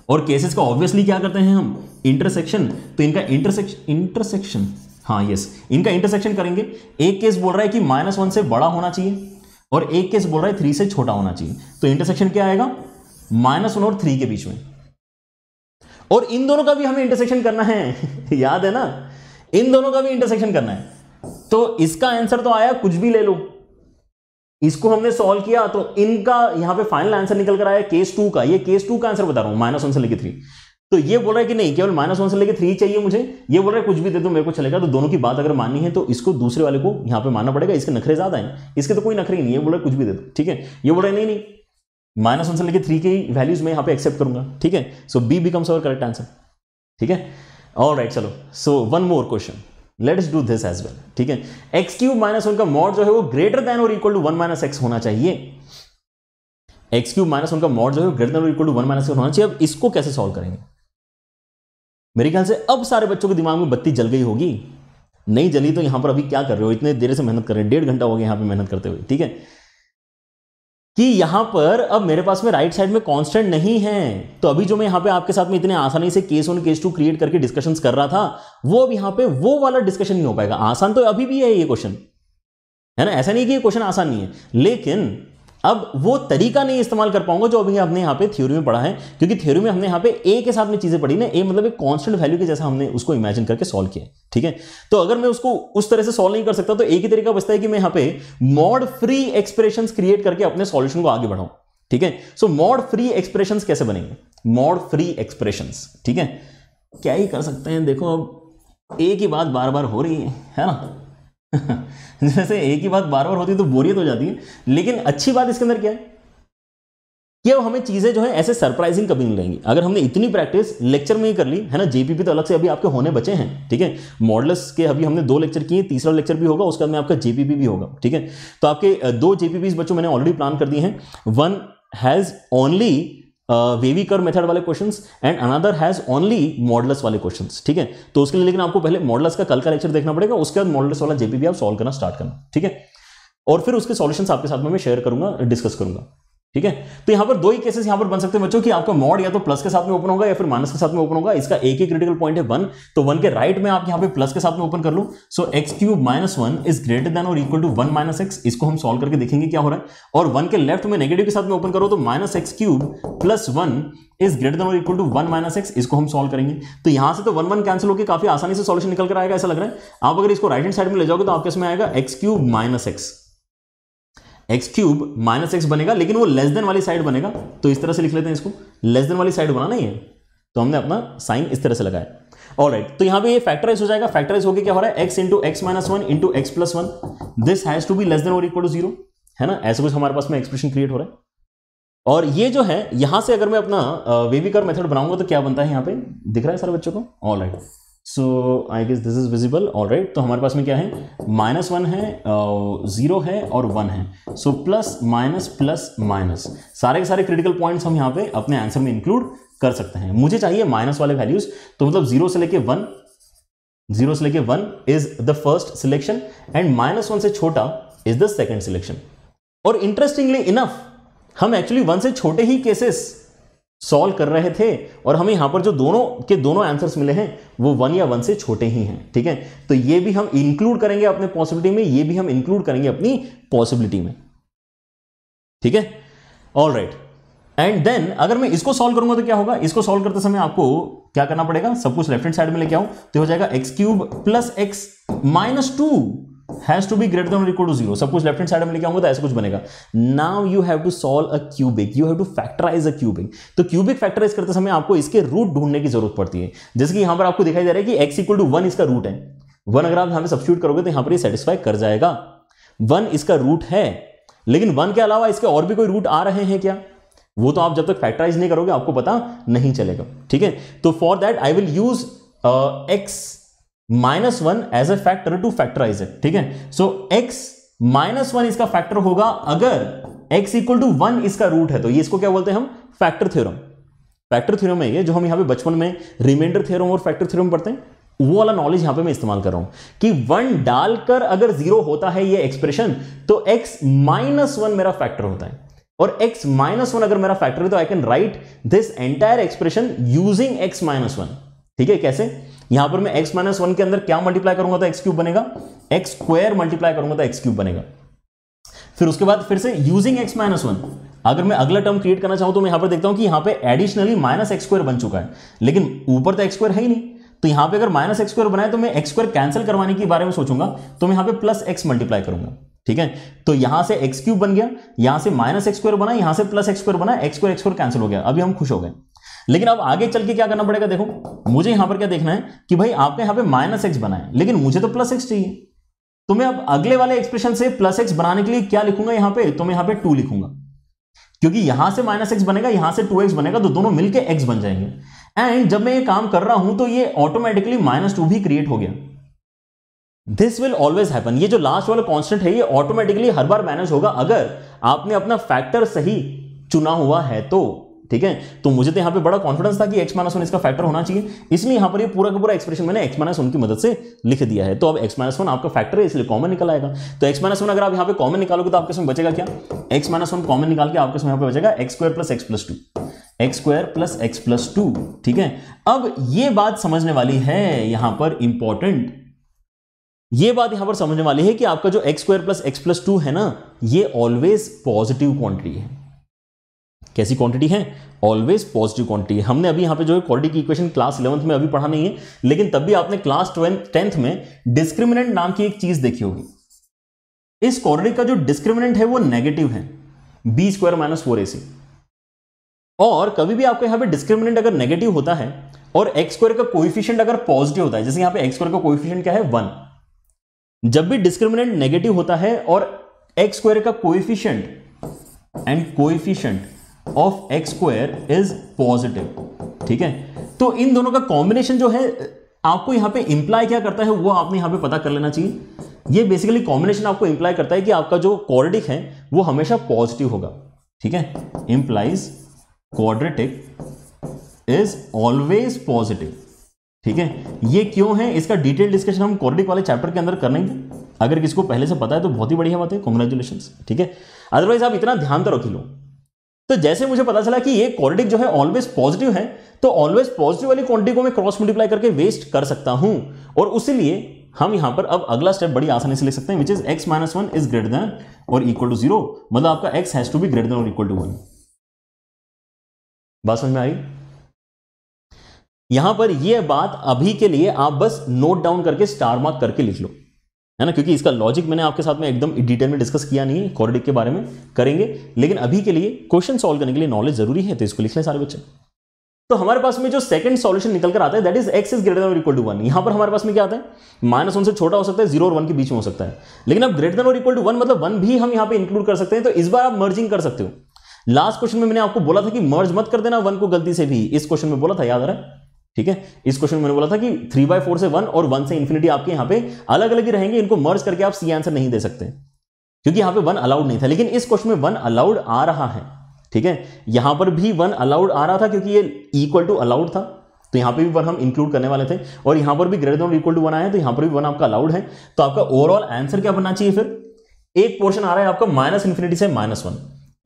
और केसेस का ऑब्वियसली क्या करते हैं हम इंटरसेक्शन तो इनका इंटरसेक्शन इंटरसेक्शन हाँ यस इनका इंटरसेक्शन करेंगे एक केस बोल रहा है कि माइनस वन से बड़ा होना चाहिए और एक केस बोल रहा है थ्री से छोटा होना चाहिए तो इंटरसेक्शन क्या आएगा माइनस वन और थ्री के बीच में और इन दोनों का भी हमें इंटरसेक्शन करना है याद है ना इन दोनों का भी इंटरसेक्शन करना है तो इसका आंसर तो आया कुछ भी ले लो इसको हमने सॉल्व किया तो इनका यहां पे फाइनल आंसर निकल कर आया केस टू का ये केस टू का आंसर बता रहा हूं माइनस वन से लेके थ्री तो ये बोल रहा है कि नहीं केवल माइनस वन से लेके थ्री चाहिए मुझे ये बोल रहा है कुछ भी दे दो मेरे को चलेगा तो दोनों की बात अगर माननी है तो इसको दूसरे वाले को यहां पर मानना पड़ेगा इसके नखरे ज्यादा है इसके तो कोई नखरे ही नहीं है बोल रहा है कुछ भी दे दो ठीक है ये बोल रहा है नहीं नहीं माइनस वन से लेके थ्री की वैल्यूज में यहां पर एक्सेप्ट करूंगा ठीक है so b becomes our correct answer ठीक है ऑल राइट चलो so one more question let's do this as well ठीक है एक्स क्यूब माइनस वन का मॉड जो है वो ग्रेटर देन और equal to one minus x होना चाहिए एक्स क्यूब माइनस वन का मॉड जो है ग्रेटर देन और इक्वल टू वन माइनस होना चाहिए अब इसको कैसे सॉल्व करेंगे मेरे ख्याल से अब सारे बच्चों के दिमाग में बत्ती जल गई होगी नहीं जली तो यहां पर अभी क्या कर रहे हो इतने देर से मेहनत कर रहे हैं डेढ़ घंटा हो गया यहां पर मेहनत करते हुए ठीक है कि यहाँ पर अब मेरे पास में राइट साइड में कांस्टेंट नहीं है तो अभी जो मैं यहाँ पे आपके साथ में इतने आसानी से case one case two create करके डिस्कशन कर रहा था वो अब यहाँ पे वो वाला डिस्कशन नहीं हो पाएगा आसान तो अभी भी है ये क्वेश्चन है ना ऐसा नहीं कि ये क्वेश्चन आसान नहीं है लेकिन अब वो तरीका नहीं इस्तेमाल कर पाऊंगा जो अभी हमने यहाँ पे थ्योरी में पढ़ा है क्योंकि थ्योरी में हमने यहाँ पे ए के साथ में चीज़ें पढ़ी ना ए मतलब एक कांस्टेंट वैल्यू के जैसा हमने उसको इमेजिन करके सॉल्व किया ठीक है तो अगर मैं उसको उस तरह से सॉल्व नहीं कर सकता तो एक ही तरीका बचता है कि मैं यहाँ पे मॉड फ्री एक्सप्रेशन क्रिएट करके अपने सोल्यूशन को आगे बढ़ाऊँ ठीक है सो मॉड फ्री एक्सप्रेशन कैसे बनेंगे मॉड फ्री एक्सप्रेशन ठीक है क्या ही कर सकते हैं देखो अब ए की बात बार बार हो रही है है ना जैसे एक ही बात बार बार होती है तो बोरियत हो जाती है लेकिन अच्छी बात इसके अंदर क्या है कि अब हमें चीज़ें जो है ऐसे सरप्राइजिंग कभी नहीं लेंगी अगर हमने इतनी प्रैक्टिस लेक्चर में ही कर ली है ना जेपीपी तो अलग से अभी आपके होने बचे हैं ठीक है मॉडल्स के अभी हमने दो लेक्चर किए तीसरा लेक्चर भी होगा उसके बाद में आपका जेपीपी भी होगा ठीक है तो आपके दो जेपीपी बच्चों मैंने ऑलरेडी प्लान कर दिए हैं one has only wavy curve method वाले questions and another has only models वाले क्वेश्चंस ठीक है तो उसके लिए लेकिन आपको पहले मॉडल्स का कल का लेक्चर देखना पड़ेगा उसके बाद मॉडल्स वाला जेपी भी आप सॉल्व करना स्टार्ट करना ठीक है और फिर उसके सॉल्यूशंस आपके साथ में मैं शेयर करूंगा डिस्कस करूंगा ठीक है तो यहां पर दो ही केसेस यहां पर बन सकते हैं बच्चों कि आपका मॉड या तो प्लस के साथ में ओपन होगा या फिर माइनस के साथ में ओपन होगा इसका एक ही क्रिटिकल पॉइंट है वन तो वन के राइट में आप यहां पे प्लस के साथ में ओपन कर लो so x cube minus one is greater than और equal to one minus x इसको हम सोल्व करके देखेंगे क्या हो रहा है और वन के लेफ्ट में नेगेटिव के साथ में ओपन करो तो minus x cube plus one is greater than और equal to one minus x इसको हम सॉल्व करेंगे तो यहां से तो वन वन कैंसिल होकर काफी आसानी से सॉल्यूशन निकल कर आएगा ऐसा लग रहा है आप अगर इसको राइट हैंड साइड में ले जाओगे तो आपके इसमें आएगा x cube minus x x cube minus x बनेगा लेकिन वो लेस देन वाली साइड बनेगा तो इस तरह से लिख लेते हैं इसको लेस देन वाली साइड बना नहीं है तो हमने अपना साइन इस तरह से लगाया ऑल राइट तो यहाँ पे ये फैक्टराइज हो जाएगा फैक्टराइज होकर क्या हो रहा है x into x minus one into x plus one this has to be less than और इक्वल टू जीरो है ना ऐसे कुछ हमारे पास में एक्सप्रेशन क्रिएट हो रहा है और ये जो है यहां से अगर मैं अपना वेबी कर मेथड बनाऊंगा तो क्या बनता है यहाँ पे दिख रहा है सर बच्चों को all right right. So I guess this is visible all right तो हमारे पास में क्या है माइनस वन है जीरो है और वन है so plus minus plus minus सारे के सारे क्रिटिकल पॉइंट्स हम यहाँ पे अपने आंसर में इंक्लूड कर सकते हैं मुझे चाहिए माइनस वाले वैल्यूज तो मतलब जीरो से लेके वन जीरो से लेके one is the first selection and minus one से छोटा इज द सेकेंड सिलेक्शन और इंटरेस्टिंगली इनफ हम एक्चुअली वन से छोटे ही केसेस सॉल्व कर रहे थे और हमें यहां पर जो दोनों के दोनों आंसर्स मिले हैं वो वन या वन से छोटे ही हैं ठीक है तो ये भी हम इंक्लूड करेंगे अपने पॉसिबिलिटी में ये भी हम इंक्लूड करेंगे अपनी पॉसिबिलिटी में ठीक है ऑल राइट एंड देन अगर मैं इसको सॉल्व करूंगा तो क्या होगा इसको सॉल्व करते समय आपको क्या करना पड़ेगा सब कुछ लेफ्ट हैंड साइड में लेके आऊं तो हो जाएगा x cube plus x minus two has to be greater equal to zero सब कुछ लेफ्ट हैंड साइड में लेके आऊंगा तो ऐसे कुछ बनेगा now you have to solve a cubic you have to factorize a cubic तो क्यूबिक फैक्टराइज करते समय आपको इसके रूट ढूंढने की जरूरत पड़ती है जैसे कि यहां पर आपको दिखाई दे रहा है कि एक्स इक्वल टू वन इसका रूट है वन अगर आप यहां पर सब्सिट्यूट करोगे तो यहां पर सेटिस्फाई कर जाएगा वन इसका रूट है लेकिन वन के अलावा इसके और भी कोई रूट आ रहे हैं क्या वो तो आप जब तक फैक्टराइज नहीं करोगे आपको पता नहीं चलेगा ठीक है तो for that I will use x minus one as a factor to factorize it ठीक है सो एक्स माइनस वन इसका फैक्टर होगा अगर एक्स इक्वल टू वन इसका रूट है तो ये इसको क्या बोलते हैं हम फैक्टर थ्योरम फैक्टर थ्योरम है ये जो हम यहां पे बचपन में रिमाइंडर थ्योरम और फैक्टर थ्योरम पढ़ते हैं वो वाला नॉलेज यहां पे मैं इस्तेमाल कर रहा हूं कि वन डालकर अगर जीरो होता है ये एक्सप्रेशन तो एक्स माइनस वन मेरा फैक्टर होता है और एक्स माइनस वन अगर मेरा फैक्टर है तो I can write this entire expression using x minus one ठीक है कैसे यहां पर मैं एक्स माइनस वन के अंदर क्या मल्टीप्लाई करूंगा तो एक्स क्यूब बनेगा एक्स स्क्वायर मल्टीप्लाई करूंगा तो एक्स क्यूब बनेगा फिर उसके बाद फिर से यूजिंग एक्स माइनस वन अगर मैं अगला टर्म क्रिएट करना चाहूं तो मैं यहां पर देखता हूं कि यहां पे एडिशनली माइनस एक्स स्क्वायर बन चुका है लेकिन ऊपर तो एक्स स्क्वायर है ही नहीं तो यहां पे अगर माइनस एक्स स्क्वायर बनाए तो मैं एक्स स्क्वायर कैंसिल करवाने के बारे में सोचूंगा तो मैं यहां पे प्लस एक्स मल्टीप्लाई करूंगा ठीक है तो यहां से एक्स क्यूब बन गया यहां से माइनस एक्स स्क्वायर बना यहां से प्लस एक्स स्क्वायर बना x square x square cancel हो गया अभी हम खुश हो गए लेकिन अब आगे चल के क्या करना पड़ेगा देखो मुझे यहां पर क्या देखना है कि भाई आपने यहां पे माइनस एक्स बनाए लेकिन मुझे तो प्लस एक्स चाहिए तो मैं अब अगले वाले एक्सप्रेशन से प्लस एक्स बनाने के लिए क्या लिखूंगा यहां पे तो मैं यहां पे टू लिखूंगा क्योंकि यहां से माइनस एक्स बनेगा यहां से टू एक्स बनेगा तो दोनों मिलकर एक्स बन जाएंगे एंड जब मैं ये काम कर रहा हूं तो ये ऑटोमेटिकली माइनस टू भी क्रिएट हो गया दिस विल ऑलवेज हैपन ये जो लास्ट वाला कॉन्स्टेंट है ये ऑटोमेटिकली हर बार मैनेज होगा अगर आपने अपना फैक्टर सही चुना हुआ है तो ठीक है तो मुझे तो यहाँ पे बड़ा कॉन्फिडेंस था कि एक्स माइनस वन इसका फैक्टर होना चाहिए इसलिए यहाँ पर ये पूरा का पूरा एक्सप्रेशन मैंने एक्स माइनस वन की मदद से लिख दिया है तो अब एक्स माइनस वन आपका फैक्टर है इसलिए कॉमन निकल आएगा तो एक्स माइनस वन अगर आप यहाँ पे कॉमन निकालोगे तो आपके समय बचेगा क्या एक्स माइनस वन कॉमन निकाल के आपके समय यहाँ पे बचेगा x square plus x plus two x square plus x plus two ठीक है अब ये बात समझने वाली है यहाँ पर इंपॉर्टेंट ये बात यहां पर समझने वाली है कि आपका जो x square plus x plus two है ना ये ऑलवेज पॉजिटिव क्वांटिटी है कैसी क्वांटिटी है ऑलवेज पॉजिटिव क्वांटिटी हमने अभी यहाँ पे जो है क्वालिटी की इक्वेशन क्लास इलेवंथ में अभी पढ़ा नहीं है लेकिन तब भी आपने क्लास ट्वेल्थ टेंथ में डिस्क्रिमिनेंट नाम की एक चीज देखी होगी इस क्वांटिटी का जो डिस्क्रिमिनेंट है वो नेगेटिव है b square minus four a c और कभी भी आपको यहाँ पे डिस्क्रिमिनेंट अगर नेगेटिव होता है और एक्स स्क्वायर का कोइफिशियंट अगर पॉजिटिव होता है जैसे यहाँ पे एक्स स्क्वायर का कोइफिशियंट क्या है वन जब भी डिस्क्रिमिनेंट नेगेटिव होता है और एक्स स्क्वायर का coefficient and coefficient of x square is positive ठीक है तो इन दोनों का कॉम्बिनेशन जो है आपको यहां पे इंप्लाई क्या करता है वो आपने यहां पे पता कर लेना चाहिए ये बेसिकली कॉम्बिनेशन आपको इंप्लाई करता है कि आपका जो कॉर्डिक है वो हमेशा पॉजिटिव होगा ठीक है implies quadratic is always positive ठीक है ये क्यों है इसका डिटेल डिस्कशन हम कॉर्डिक वाले चैप्टर के अंदर करेंगे अगर किसी को पहले से पता है तो बहुत ही बढ़िया बात है कॉन्ग्रेचुलेशन ठीक है अदरवाइज आप इतना ध्यान तो रखी लो तो जैसे मुझे पता चला कि ये कॉर्डिक जो है ऑलवेज पॉजिटिव है तो ऑलवेज पॉजिटिव वाली क्वांटिटी को मैं क्रॉस मल्टीप्लाई करके वेस्ट कर सकता हूं और उसीलिए हम यहां पर अब अगला स्टेप बड़ी आसानी से ले सकते हैं which is x minus one is greater than और इक्वल टू जीरो मतलब आपका x has to be greater than और इक्वल टू वन बात समझ में आई यहां पर यह बात अभी के लिए आप बस नोट डाउन करके स्टार मार्क करके लिख लो है ना क्योंकि इसका लॉजिक मैंने आपके साथ में एकदम डिटेल में डिस्कस किया नहीं है कॉरिडिक के बारे में करेंगे लेकिन अभी के लिए क्वेश्चन सॉल्व करने के लिए नॉलेज जरूरी है तो इसको लिख लें सारे बच्चे तो हमारे पास में जो सेकंड सॉल्यूशन निकल कर आता है that is x is greater और इक्वल टू वन यहां पर हमारे पास में क्या आता है माइनस वन से छोटा हो सकता है जीरो और वन के बीच में हो सकता है लेकिन अब ग्रेटर और इक्वल टू वन मतलब वन भी हम यहाँ पे इंक्लूड कर सकते हैं तो इस बार आप मर्जिंग कर सकते हो लास्ट क्वेश्चन में मैंने आपको बोला था कि मर्ज मत कर देना वन को गलती से भी इस क्वेश्चन में बोला था याद रहा है ठीक है इस क्वेश्चन में मैंने बोला था कि थ्री बाय फोर से वन और वन से इन्फिनिटी आपके यहां पे अलग अलग ही रहेंगे इनको मर्ज करके आप सी आंसर नहीं दे सकते क्योंकि यहां पे वन अलाउड नहीं था लेकिन इस क्वेश्चन में वन अलाउड आ रहा है ठीक है यहां पर भी वन अलाउड आ रहा था क्योंकि ये इक्वल टू अलाउड था तो यहां पे भी वन हम इंक्लूड करने वाले थे और यहां पर भी greater than equal to one आया तो यहां पर भी वन आपका अलाउड है तो आपका ओवरऑल आंसर क्या बनना चाहिए फिर एक पोर्शन आ रहा है आपका माइनस इन्फिनिटी से माइनस वन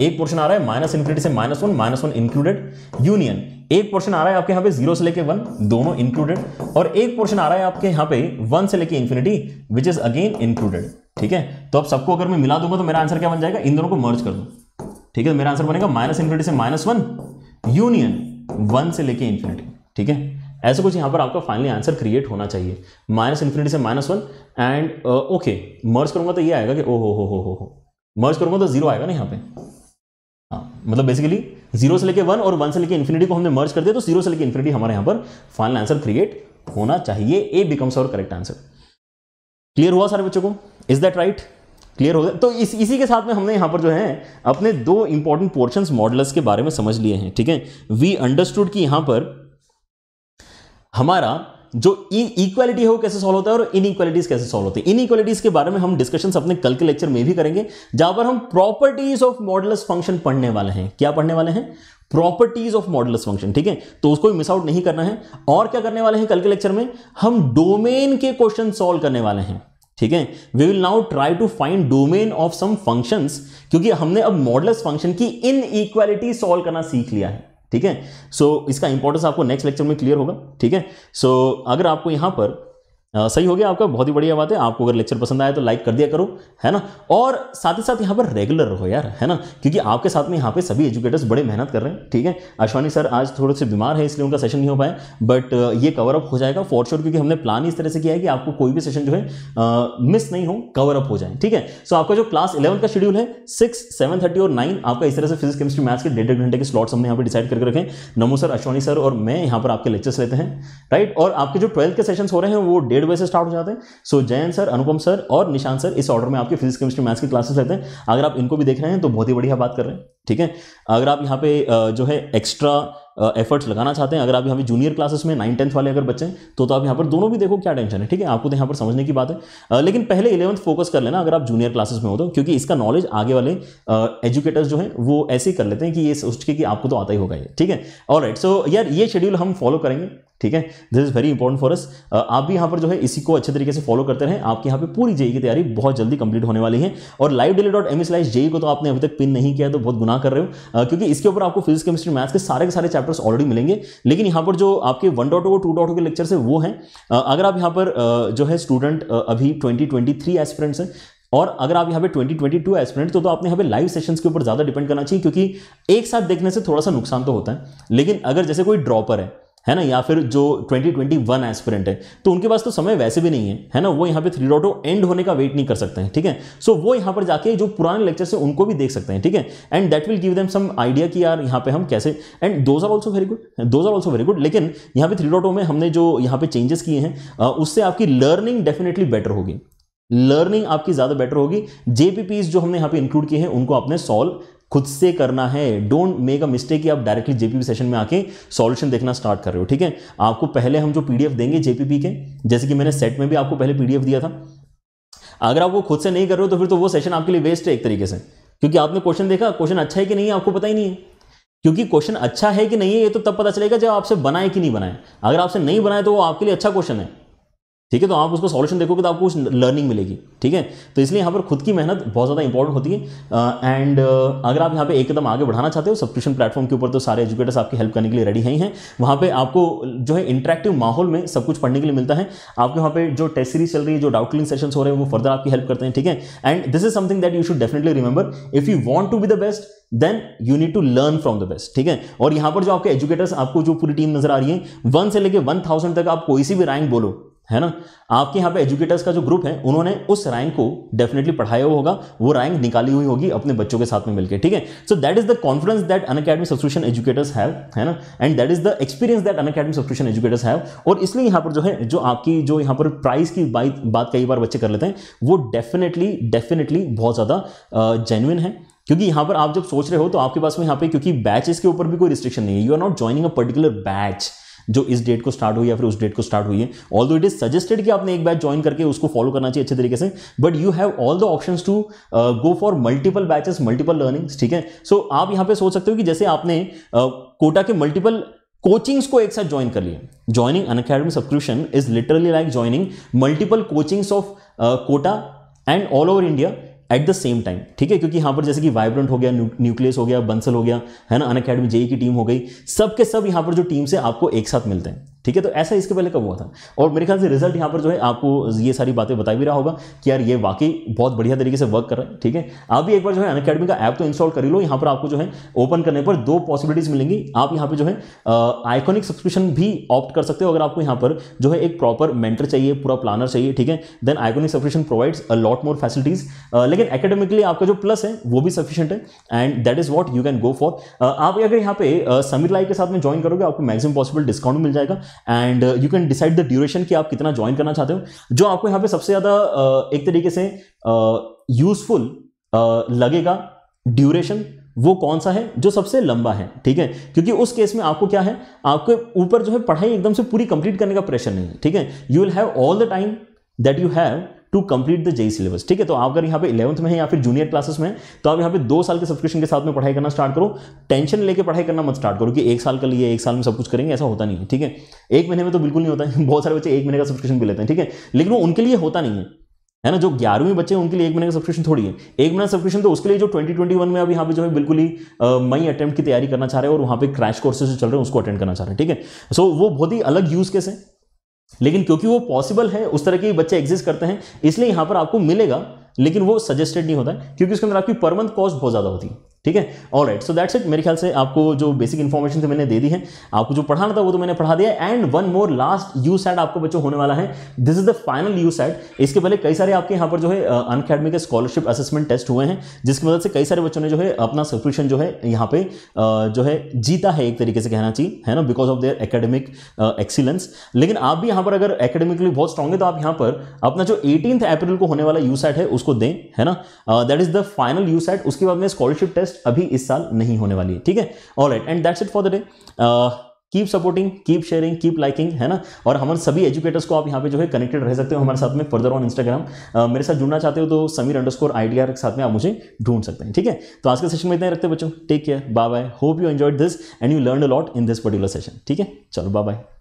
एक पोर्शन आ रहा है माइनस इन्फिनिटी से minus one minus one included union एक पोर्शन आ रहा है आपके यहाँ पे जीरो से लेके वन दोनों इंक्लूडेड और एक पोर्शन आ रहा है आपके यहाँ पे वन से लेके infinity which is again included ठीक है तो अब सबको अगर मैं मिला दूंगा तो मेरा आंसर क्या बन जाएगा इन दोनों को मर्ज कर दूं ठीक है तो मेरा आंसर बनेगा माइनस इन्फिनिटी से माइनस वन यूनियन वन से लेके इन्फिनिटी ठीक है ऐसे कुछ यहाँ पर आपका फाइनली आंसर क्रिएट होना चाहिए माइनस इन्फिनिटी से minus one and okay merge करूंगा तो ये आएगा कि ओ हो हो हो हो मर्ज करूंगा तो जीरो आएगा ना यहाँ पे हाँ, मतलब बेसिकली जीरो से लेके वन और वन से लेके इन्फिनिटी को हमने मर्ज कर दिया तो जीरो से लेके इन्फिनिटी हमारे यहाँ पर फाइनल आंसर क्रिएट होना चाहिए a becomes our correct answer clear हुआ सारे बच्चों को इज दैट राइट क्लियर हो गया तो इस इसी के साथ में हमने यहाँ पर जो है अपने दो इंपॉर्टेंट पोर्शन मॉडल्स के बारे में समझ लिए हैं ठीक है वी अंडरस्टूड कि यहाँ पर हमारा जो इक्वालिटी है वो कैसे सॉल्व होता है और इक्वालिटीज कैसे सॉल्व होती है इनइक्वालिटीज के बारे में हम डिस्कशन अपने कल के लेक्चर में भी करेंगे जहां पर हम प्रॉपर्टीज ऑफ मॉडल फंक्शन पढ़ने वाले हैं क्या पढ़ने वाले हैं प्रॉपर्टीज ऑफ मॉडल फंक्शन ठीक है तो उसको भी मिस आउट नहीं करना है और क्या करने वाले हैं कल के लेक्चर में हम डोमेन के क्वेश्चन सॉल्व करने वाले हैं ठीक है we will now try to find domain of some functions क्योंकि हमने अब मॉडल फंक्शन की इक्वालिटी सॉल्व करना सीख लिया है ठीक है सो इसका इंपॉर्टेंस आपको नेक्स्ट लेक्चर में क्लियर होगा ठीक है सो अगर आपको यहां पर आ, सही हो गया आपका बहुत ही बढ़िया बात है आपको अगर लेक्चर पसंद आया तो लाइक कर दिया करो है ना और साथ ही साथ यहाँ पर रेगुलर रहो यार है ना क्योंकि आपके साथ में यहाँ पे सभी एजुकेटर्स बड़े मेहनत कर रहे हैं ठीक है अश्वानी सर आज थोड़े से बीमार है इसलिए उनका सेशन नहीं हो पाया बट ये कवर अप हो जाएगा फॉर श्योर क्योंकि हमने प्लान इस तरह से किया है कि आपको कोई भी सेशन जो है मिस नहीं हो कवर अप हो जाए ठीक है सो आपका जो क्लास इलेवन का शेड्यूल है सिक्स सेवन थर्टी और नाइन आपका इस तरह से फिजिक्स केमिस्ट्री मैथ्स के डेढ़ डेढ़ घंटे के स्लॉट्स हमने यहाँ पर डिसाइड करके रखें नमो सर अश्वानी सर और मैं यहाँ पर आपके लेक्चर्स लेते हैं राइट और आपके जो ट्वेल्थ के सेशन हो रहे हैं वो डेढ़ डेढ़ बजे से स्टार्ट हो जाते हैं so Jayant sir Anupam sir और निशान सर इस ऑर्डर में आपके फिजिक्स केमिस्ट्री मैथ्स की क्लासेस लेते हैं अगर आप इनको भी देख रहे हैं तो बहुत ही बढ़िया बात कर रहे हैं ठीक है अगर आप यहाँ पे जो है एक्स्ट्रा एफर्ट्स लगाना चाहते हैं अगर आप यहाँ पे जूनियर क्लासेस में नाइन टेंथ वाले अगर बच्चे हैं तो, तो आप यहाँ पर दोनों भी देखो क्या टेंशन है ठीक है आपको तो यहाँ पर समझने की बात है लेकिन पहले इलेवंथ फोकस कर लेना अगर आप जूनियर क्लासेस में हो तो क्योंकि इसका नॉलेज आगे वाले एजुकेटर्स जो हैं वो ऐसे ही कर लेते हैं कि ये सोच के कि आपको तो आता ही होगा ये ठीक है और सो यार ये शेड्यूल हम फॉलो करेंगे ठीक है this is very important for us आप भी यहां पर जो है इसी को अच्छे तरीके से फॉलो करते रहें आपके यहाँ पे पूरी जेई e e की तैयारी बहुत जल्दी कंप्लीट होने वाली है और live daily dot M slice JEE को तो आपने अभी तक पिन नहीं किया तो बहुत गुना कर रहे हो uh, क्योंकि इसके ऊपर आपको फिजिक्स केमिस्ट्री मैथ्स के सारे के सारे चैप्टर्स ऑलरेडी मिलेंगे लेकिन यहाँ पर जो आपके one dot O two dot के लेक्चर है वो हैं uh, अगर आप यहाँ पर uh, जो है स्टूडेंट अभी ट्वेंटी ट्वेंटी थ्री एस्पिरेंट्स हैं और अगर आप यहाँ पे 2022 एस्पिरेंट तो, तो आपने यहाँ पे लाइव सेशंस के ऊपर ज़्यादा डिपेंड करना चाहिए क्योंकि एक साथ देखने से थोड़ा सा नुकसान तो होता है लेकिन अगर जैसे कोई ड्रॉपर है है ना या फिर जो 2021 एस्पिरेंट है तो उनके पास तो समय वैसे भी नहीं है है ना वो यहाँ पे थ्री डॉट एंड होने का वेट नहीं कर सकते हैं ठीक है सो so, वो यहाँ पर जाके जो पुराने लेक्चर से उनको भी देख सकते हैं ठीक है and that will give them some idea कि यार यहाँ पे हम कैसे and those are also very good those are also very good लेकिन यहाँ पे थ्री डॉट oh में हमने जो यहाँ पे चेंजेस किए हैं उससे आपकी लर्निंग डेफिनेटली बेटर होगी लर्निंग आपकी ज़्यादा बेटर होगी जेपीपीज जो हमने यहाँ पे इंक्लूड किए हैं उनको आपने सॉल्व खुद से करना है डोंट मेक अ मिस्टेक कि आप डायरेक्टली जेपीपी सेशन में आके सॉल्यूशन देखना स्टार्ट कर रहे हो ठीक है आपको पहले हम जो पीडीएफ देंगे जेपीपी के जैसे कि मैंने सेट में भी आपको पहले पीडीएफ दिया था अगर आप वो खुद से नहीं कर रहे हो तो फिर तो वो सेशन आपके लिए वेस्ट है एक तरीके से क्योंकि आपने क्वेश्चन देखा क्वेश्चन अच्छा है कि नहीं है आपको पता ही नहीं है क्योंकि क्वेश्चन अच्छा है कि नहीं है ये तो तब पता चलेगा जब आपसे बनाए कि नहीं बनाए अगर आपसे नहीं बनाए तो वो आपके लिए अच्छा क्वेश्चन है ठीक है तो आप उसका सॉल्यूशन देखोगे तो आपको कुछ लर्निंग मिलेगी ठीक है तो इसलिए यहाँ पर खुद की मेहनत बहुत ज़्यादा इंपॉर्टेंट होती है एंड अगर आप यहाँ पे एकदम आगे बढ़ाना चाहते हो सब्सक्रिप्शन प्लेटफॉर्म के ऊपर तो सारे एजुकेटर्स आपकी हेल्प करने के लिए रेडी हैं हैं वहाँ पर आपको जो है इंटरेक्टिव माहौल में सब कुछ पढ़ने के लिए मिलता है आपके वहाँ पर जो टेस्ट सीरीज चल रही है जो डाउट क्लिंग सेशन हो रहे हैं वो फर्दर आपकी हेल्प करते हैं ठीक है and this is something that you should definitely remember if you want to be the best then you need to learn from the best ठीक है और यहाँ पर जो आपके एजुकेटर्स आपको जो पूरी टीम नजर आ रही है वन से लेकर वन थाउजेंड तक आप कोई सी भी रैंक बोलो है ना आपके यहाँ पे एजुकेटर्स का जो ग्रुप है उन्होंने उस रैंक को डेफिनेटली पढ़ाया हुआ होगा वो रैंक निकाली हुई होगी अपने बच्चों के साथ में मिलकर ठीक है so that is the confidence that Unacademy subscription educators have है ना and that is the experience that Unacademy subscription educators have और इसलिए यहाँ पर जो है जो आपकी जो यहाँ पर प्राइस की बात कई बार बच्चे कर लेते हैं वो डेफिनेटली डेफिनेटली बहुत ज़्यादा जेन्यून है क्योंकि यहाँ पर आप जब सोच रहे हो तो आपके पास में यहाँ पे क्योंकि बैचेस के ऊपर भी कोई रिस्ट्रिक्शन नहीं है you are not joining a particular batch जो इस डेट को स्टार्ट हुई या फिर उस डेट को स्टार्ट हुई है ऑल दो इट इज सजेस्टेड कि आपने एक बैच ज्वाइन करके उसको फॉलो करना चाहिए अच्छे तरीके से but you have all the option to go for multiple batches multiple learnings ठीक है सो so, आप यहाँ पे सोच सकते हो कि जैसे आपने uh, कोटा के मल्टीपल कोचिंग्स को एक साथ ज्वाइन कर लिया joining Unacademy subscription is literally like joining multiple coachings of Kota and all over India at the same time ठीक है क्योंकि यहाँ पर जैसे कि वाइब्रेंट हो गया न्यूक्लियस हो गया बंसल हो गया है ना अन अकेडमी जेई की टीम हो गई सब के सब यहाँ पर जो टीम से आपको एक साथ मिलते हैं ठीक है तो ऐसा इसके पहले कब हुआ था और मेरे ख्याल से रिजल्ट यहाँ पर जो है आपको ये सारी बातें बता भी रहा होगा कि यार ये वाकई बहुत बढ़िया तरीके से वर्क कर रहा है ठीक है आप भी एक बार जो है अनकेडमी का ऐप तो इंस्टॉल कर लो यहाँ पर आपको जो है ओपन करने पर दो पॉसिबिलिटीज़ मिलेंगी आप यहाँ पर जो है आइकॉनिक सब्सक्रिप्शन भी ऑप्ट कर सकते हो अगर आपको यहाँ पर जो है एक प्रॉपर मेंटर चाहिए पूरा प्लानर चाहिए ठीक है then iconic subscription provides a lot more facilities लेकिन एकेडमिकली आपका जो प्लस है वो भी सफिशियंट है and that is what you can go for आप अगर यहाँ पे समीर लाई के साथ में ज्वाइन करोगे आपको मैक्सिमम पॉसिबल डिस्काउंट मिल जाएगा and you can decide the duration कि आप कितना ज्वाइन करना चाहते हो जो आपको यहाँ पे सबसे ज़्यादा uh, एक तरीके से यूजफुल uh, uh, लगेगा ड्यूरेशन वो कौन सा है जो सबसे लंबा है ठीक है क्योंकि उस केस में आपको क्या है आपके ऊपर जो है पढ़ाई एकदम से पूरी कंप्लीट करने का प्रेशर नहीं है ठीक है you will have all the time that you have to complete the JEE syllabus ठीक है तो आप अगर यहाँ पे इलेवंथ में है या फिर जूनियर क्लासेस में तो आप यहाँ पे दो साल के सब्सक्रिप्शन के साथ में पढ़ाई करना स्टार्ट करो टेंशन लेके पढ़ाई करना मत स्टार्ट करो कि एक साल का लिए एक साल में सब कुछ करेंगे ऐसा होता नहीं है ठीक है एक महीने में तो बिल्कुल नहीं होता है बहुत सारे बच्चे एक महीने का सब्सक्रिप्शन भी लेते हैं ठीक है लेकिन वो उनके लिए होता नहीं है है ना जो ग्यारहवीं बच्चे हैं उनके लिए एक महीने का सब्सक्रिप्शन थोड़ी है एक महीना सब्सक्रिप्शन तो उसके लिए जो 2021 में अब यहाँ पे जो है बिल्कुल ही मई अटेम्प्ट की तैयारी करना चाह रहे हैं और वहाँ पे क्रैश कोर्सेज चल रहे हैं उसको अटेंड करना चाह रहे हैं ठीक है सो so, वो बहुत ही अलग यूज़ केस है लेकिन क्योंकि वो पॉसिबल है उस तरह के बच्चे एग्जिस्ट करते हैं इसलिए यहाँ पर आपको मिलेगा लेकिन वो सजेस्टेड नहीं होता है क्योंकि उसके अंदर आपकी पर मंथ कॉस्ट बहुत ज़्यादा होती है ठीक है all right so that's it मेरे ख्याल से आपको जो बेसिक इन्फॉर्मेशन मैंने दे दी है आपको जो पढ़ाना था वो तो मैंने पढ़ा दिया and one more last you set आपको बच्चों होने वाला है this is the final you set इसके पहले कई सारे आपके यहाँ पर जो है अनकेडमी के स्कॉलरशिप असेसमेंट टेस्ट हुए हैं जिसकी मदद से कई सारे बच्चों ने जो है अपना सब्सक्रिप्शन जो है यहाँ पे जो है जीता है एक तरीके से कहना चाहिए है ना because of their academic excellence लेकिन आप भी यहाँ पर अगर एकेडमिकली बहुत स्ट्रॉन्ग है तो आप यहाँ पर अपना जो एटीन अप्रैल को होने वाला यू है उसको दें है ना that is the final you उसके बाद में स्कॉलरशिप टेस्ट टेस्ट अभी इस साल नहीं होने वाली है ठीक है all right and that's it for the day keep supporting keep sharing keep liking है ना और हमारे सभी एजुकेटर्स को आप यहाँ पे जो है कनेक्टेड रह सकते हो हमारे साथ में फर्दर ऑन इंस्टाग्राम मेरे साथ जुड़ना चाहते हो तो समीर अंडरस्कोर आई के साथ में आप मुझे ढूंढ सकते हैं ठीक है तो आज के सेशन में इतने रखते बच्चों take care bye bye hope you enjoyed this and you learn a lot in this particular session ठीक है चलो बाय बाय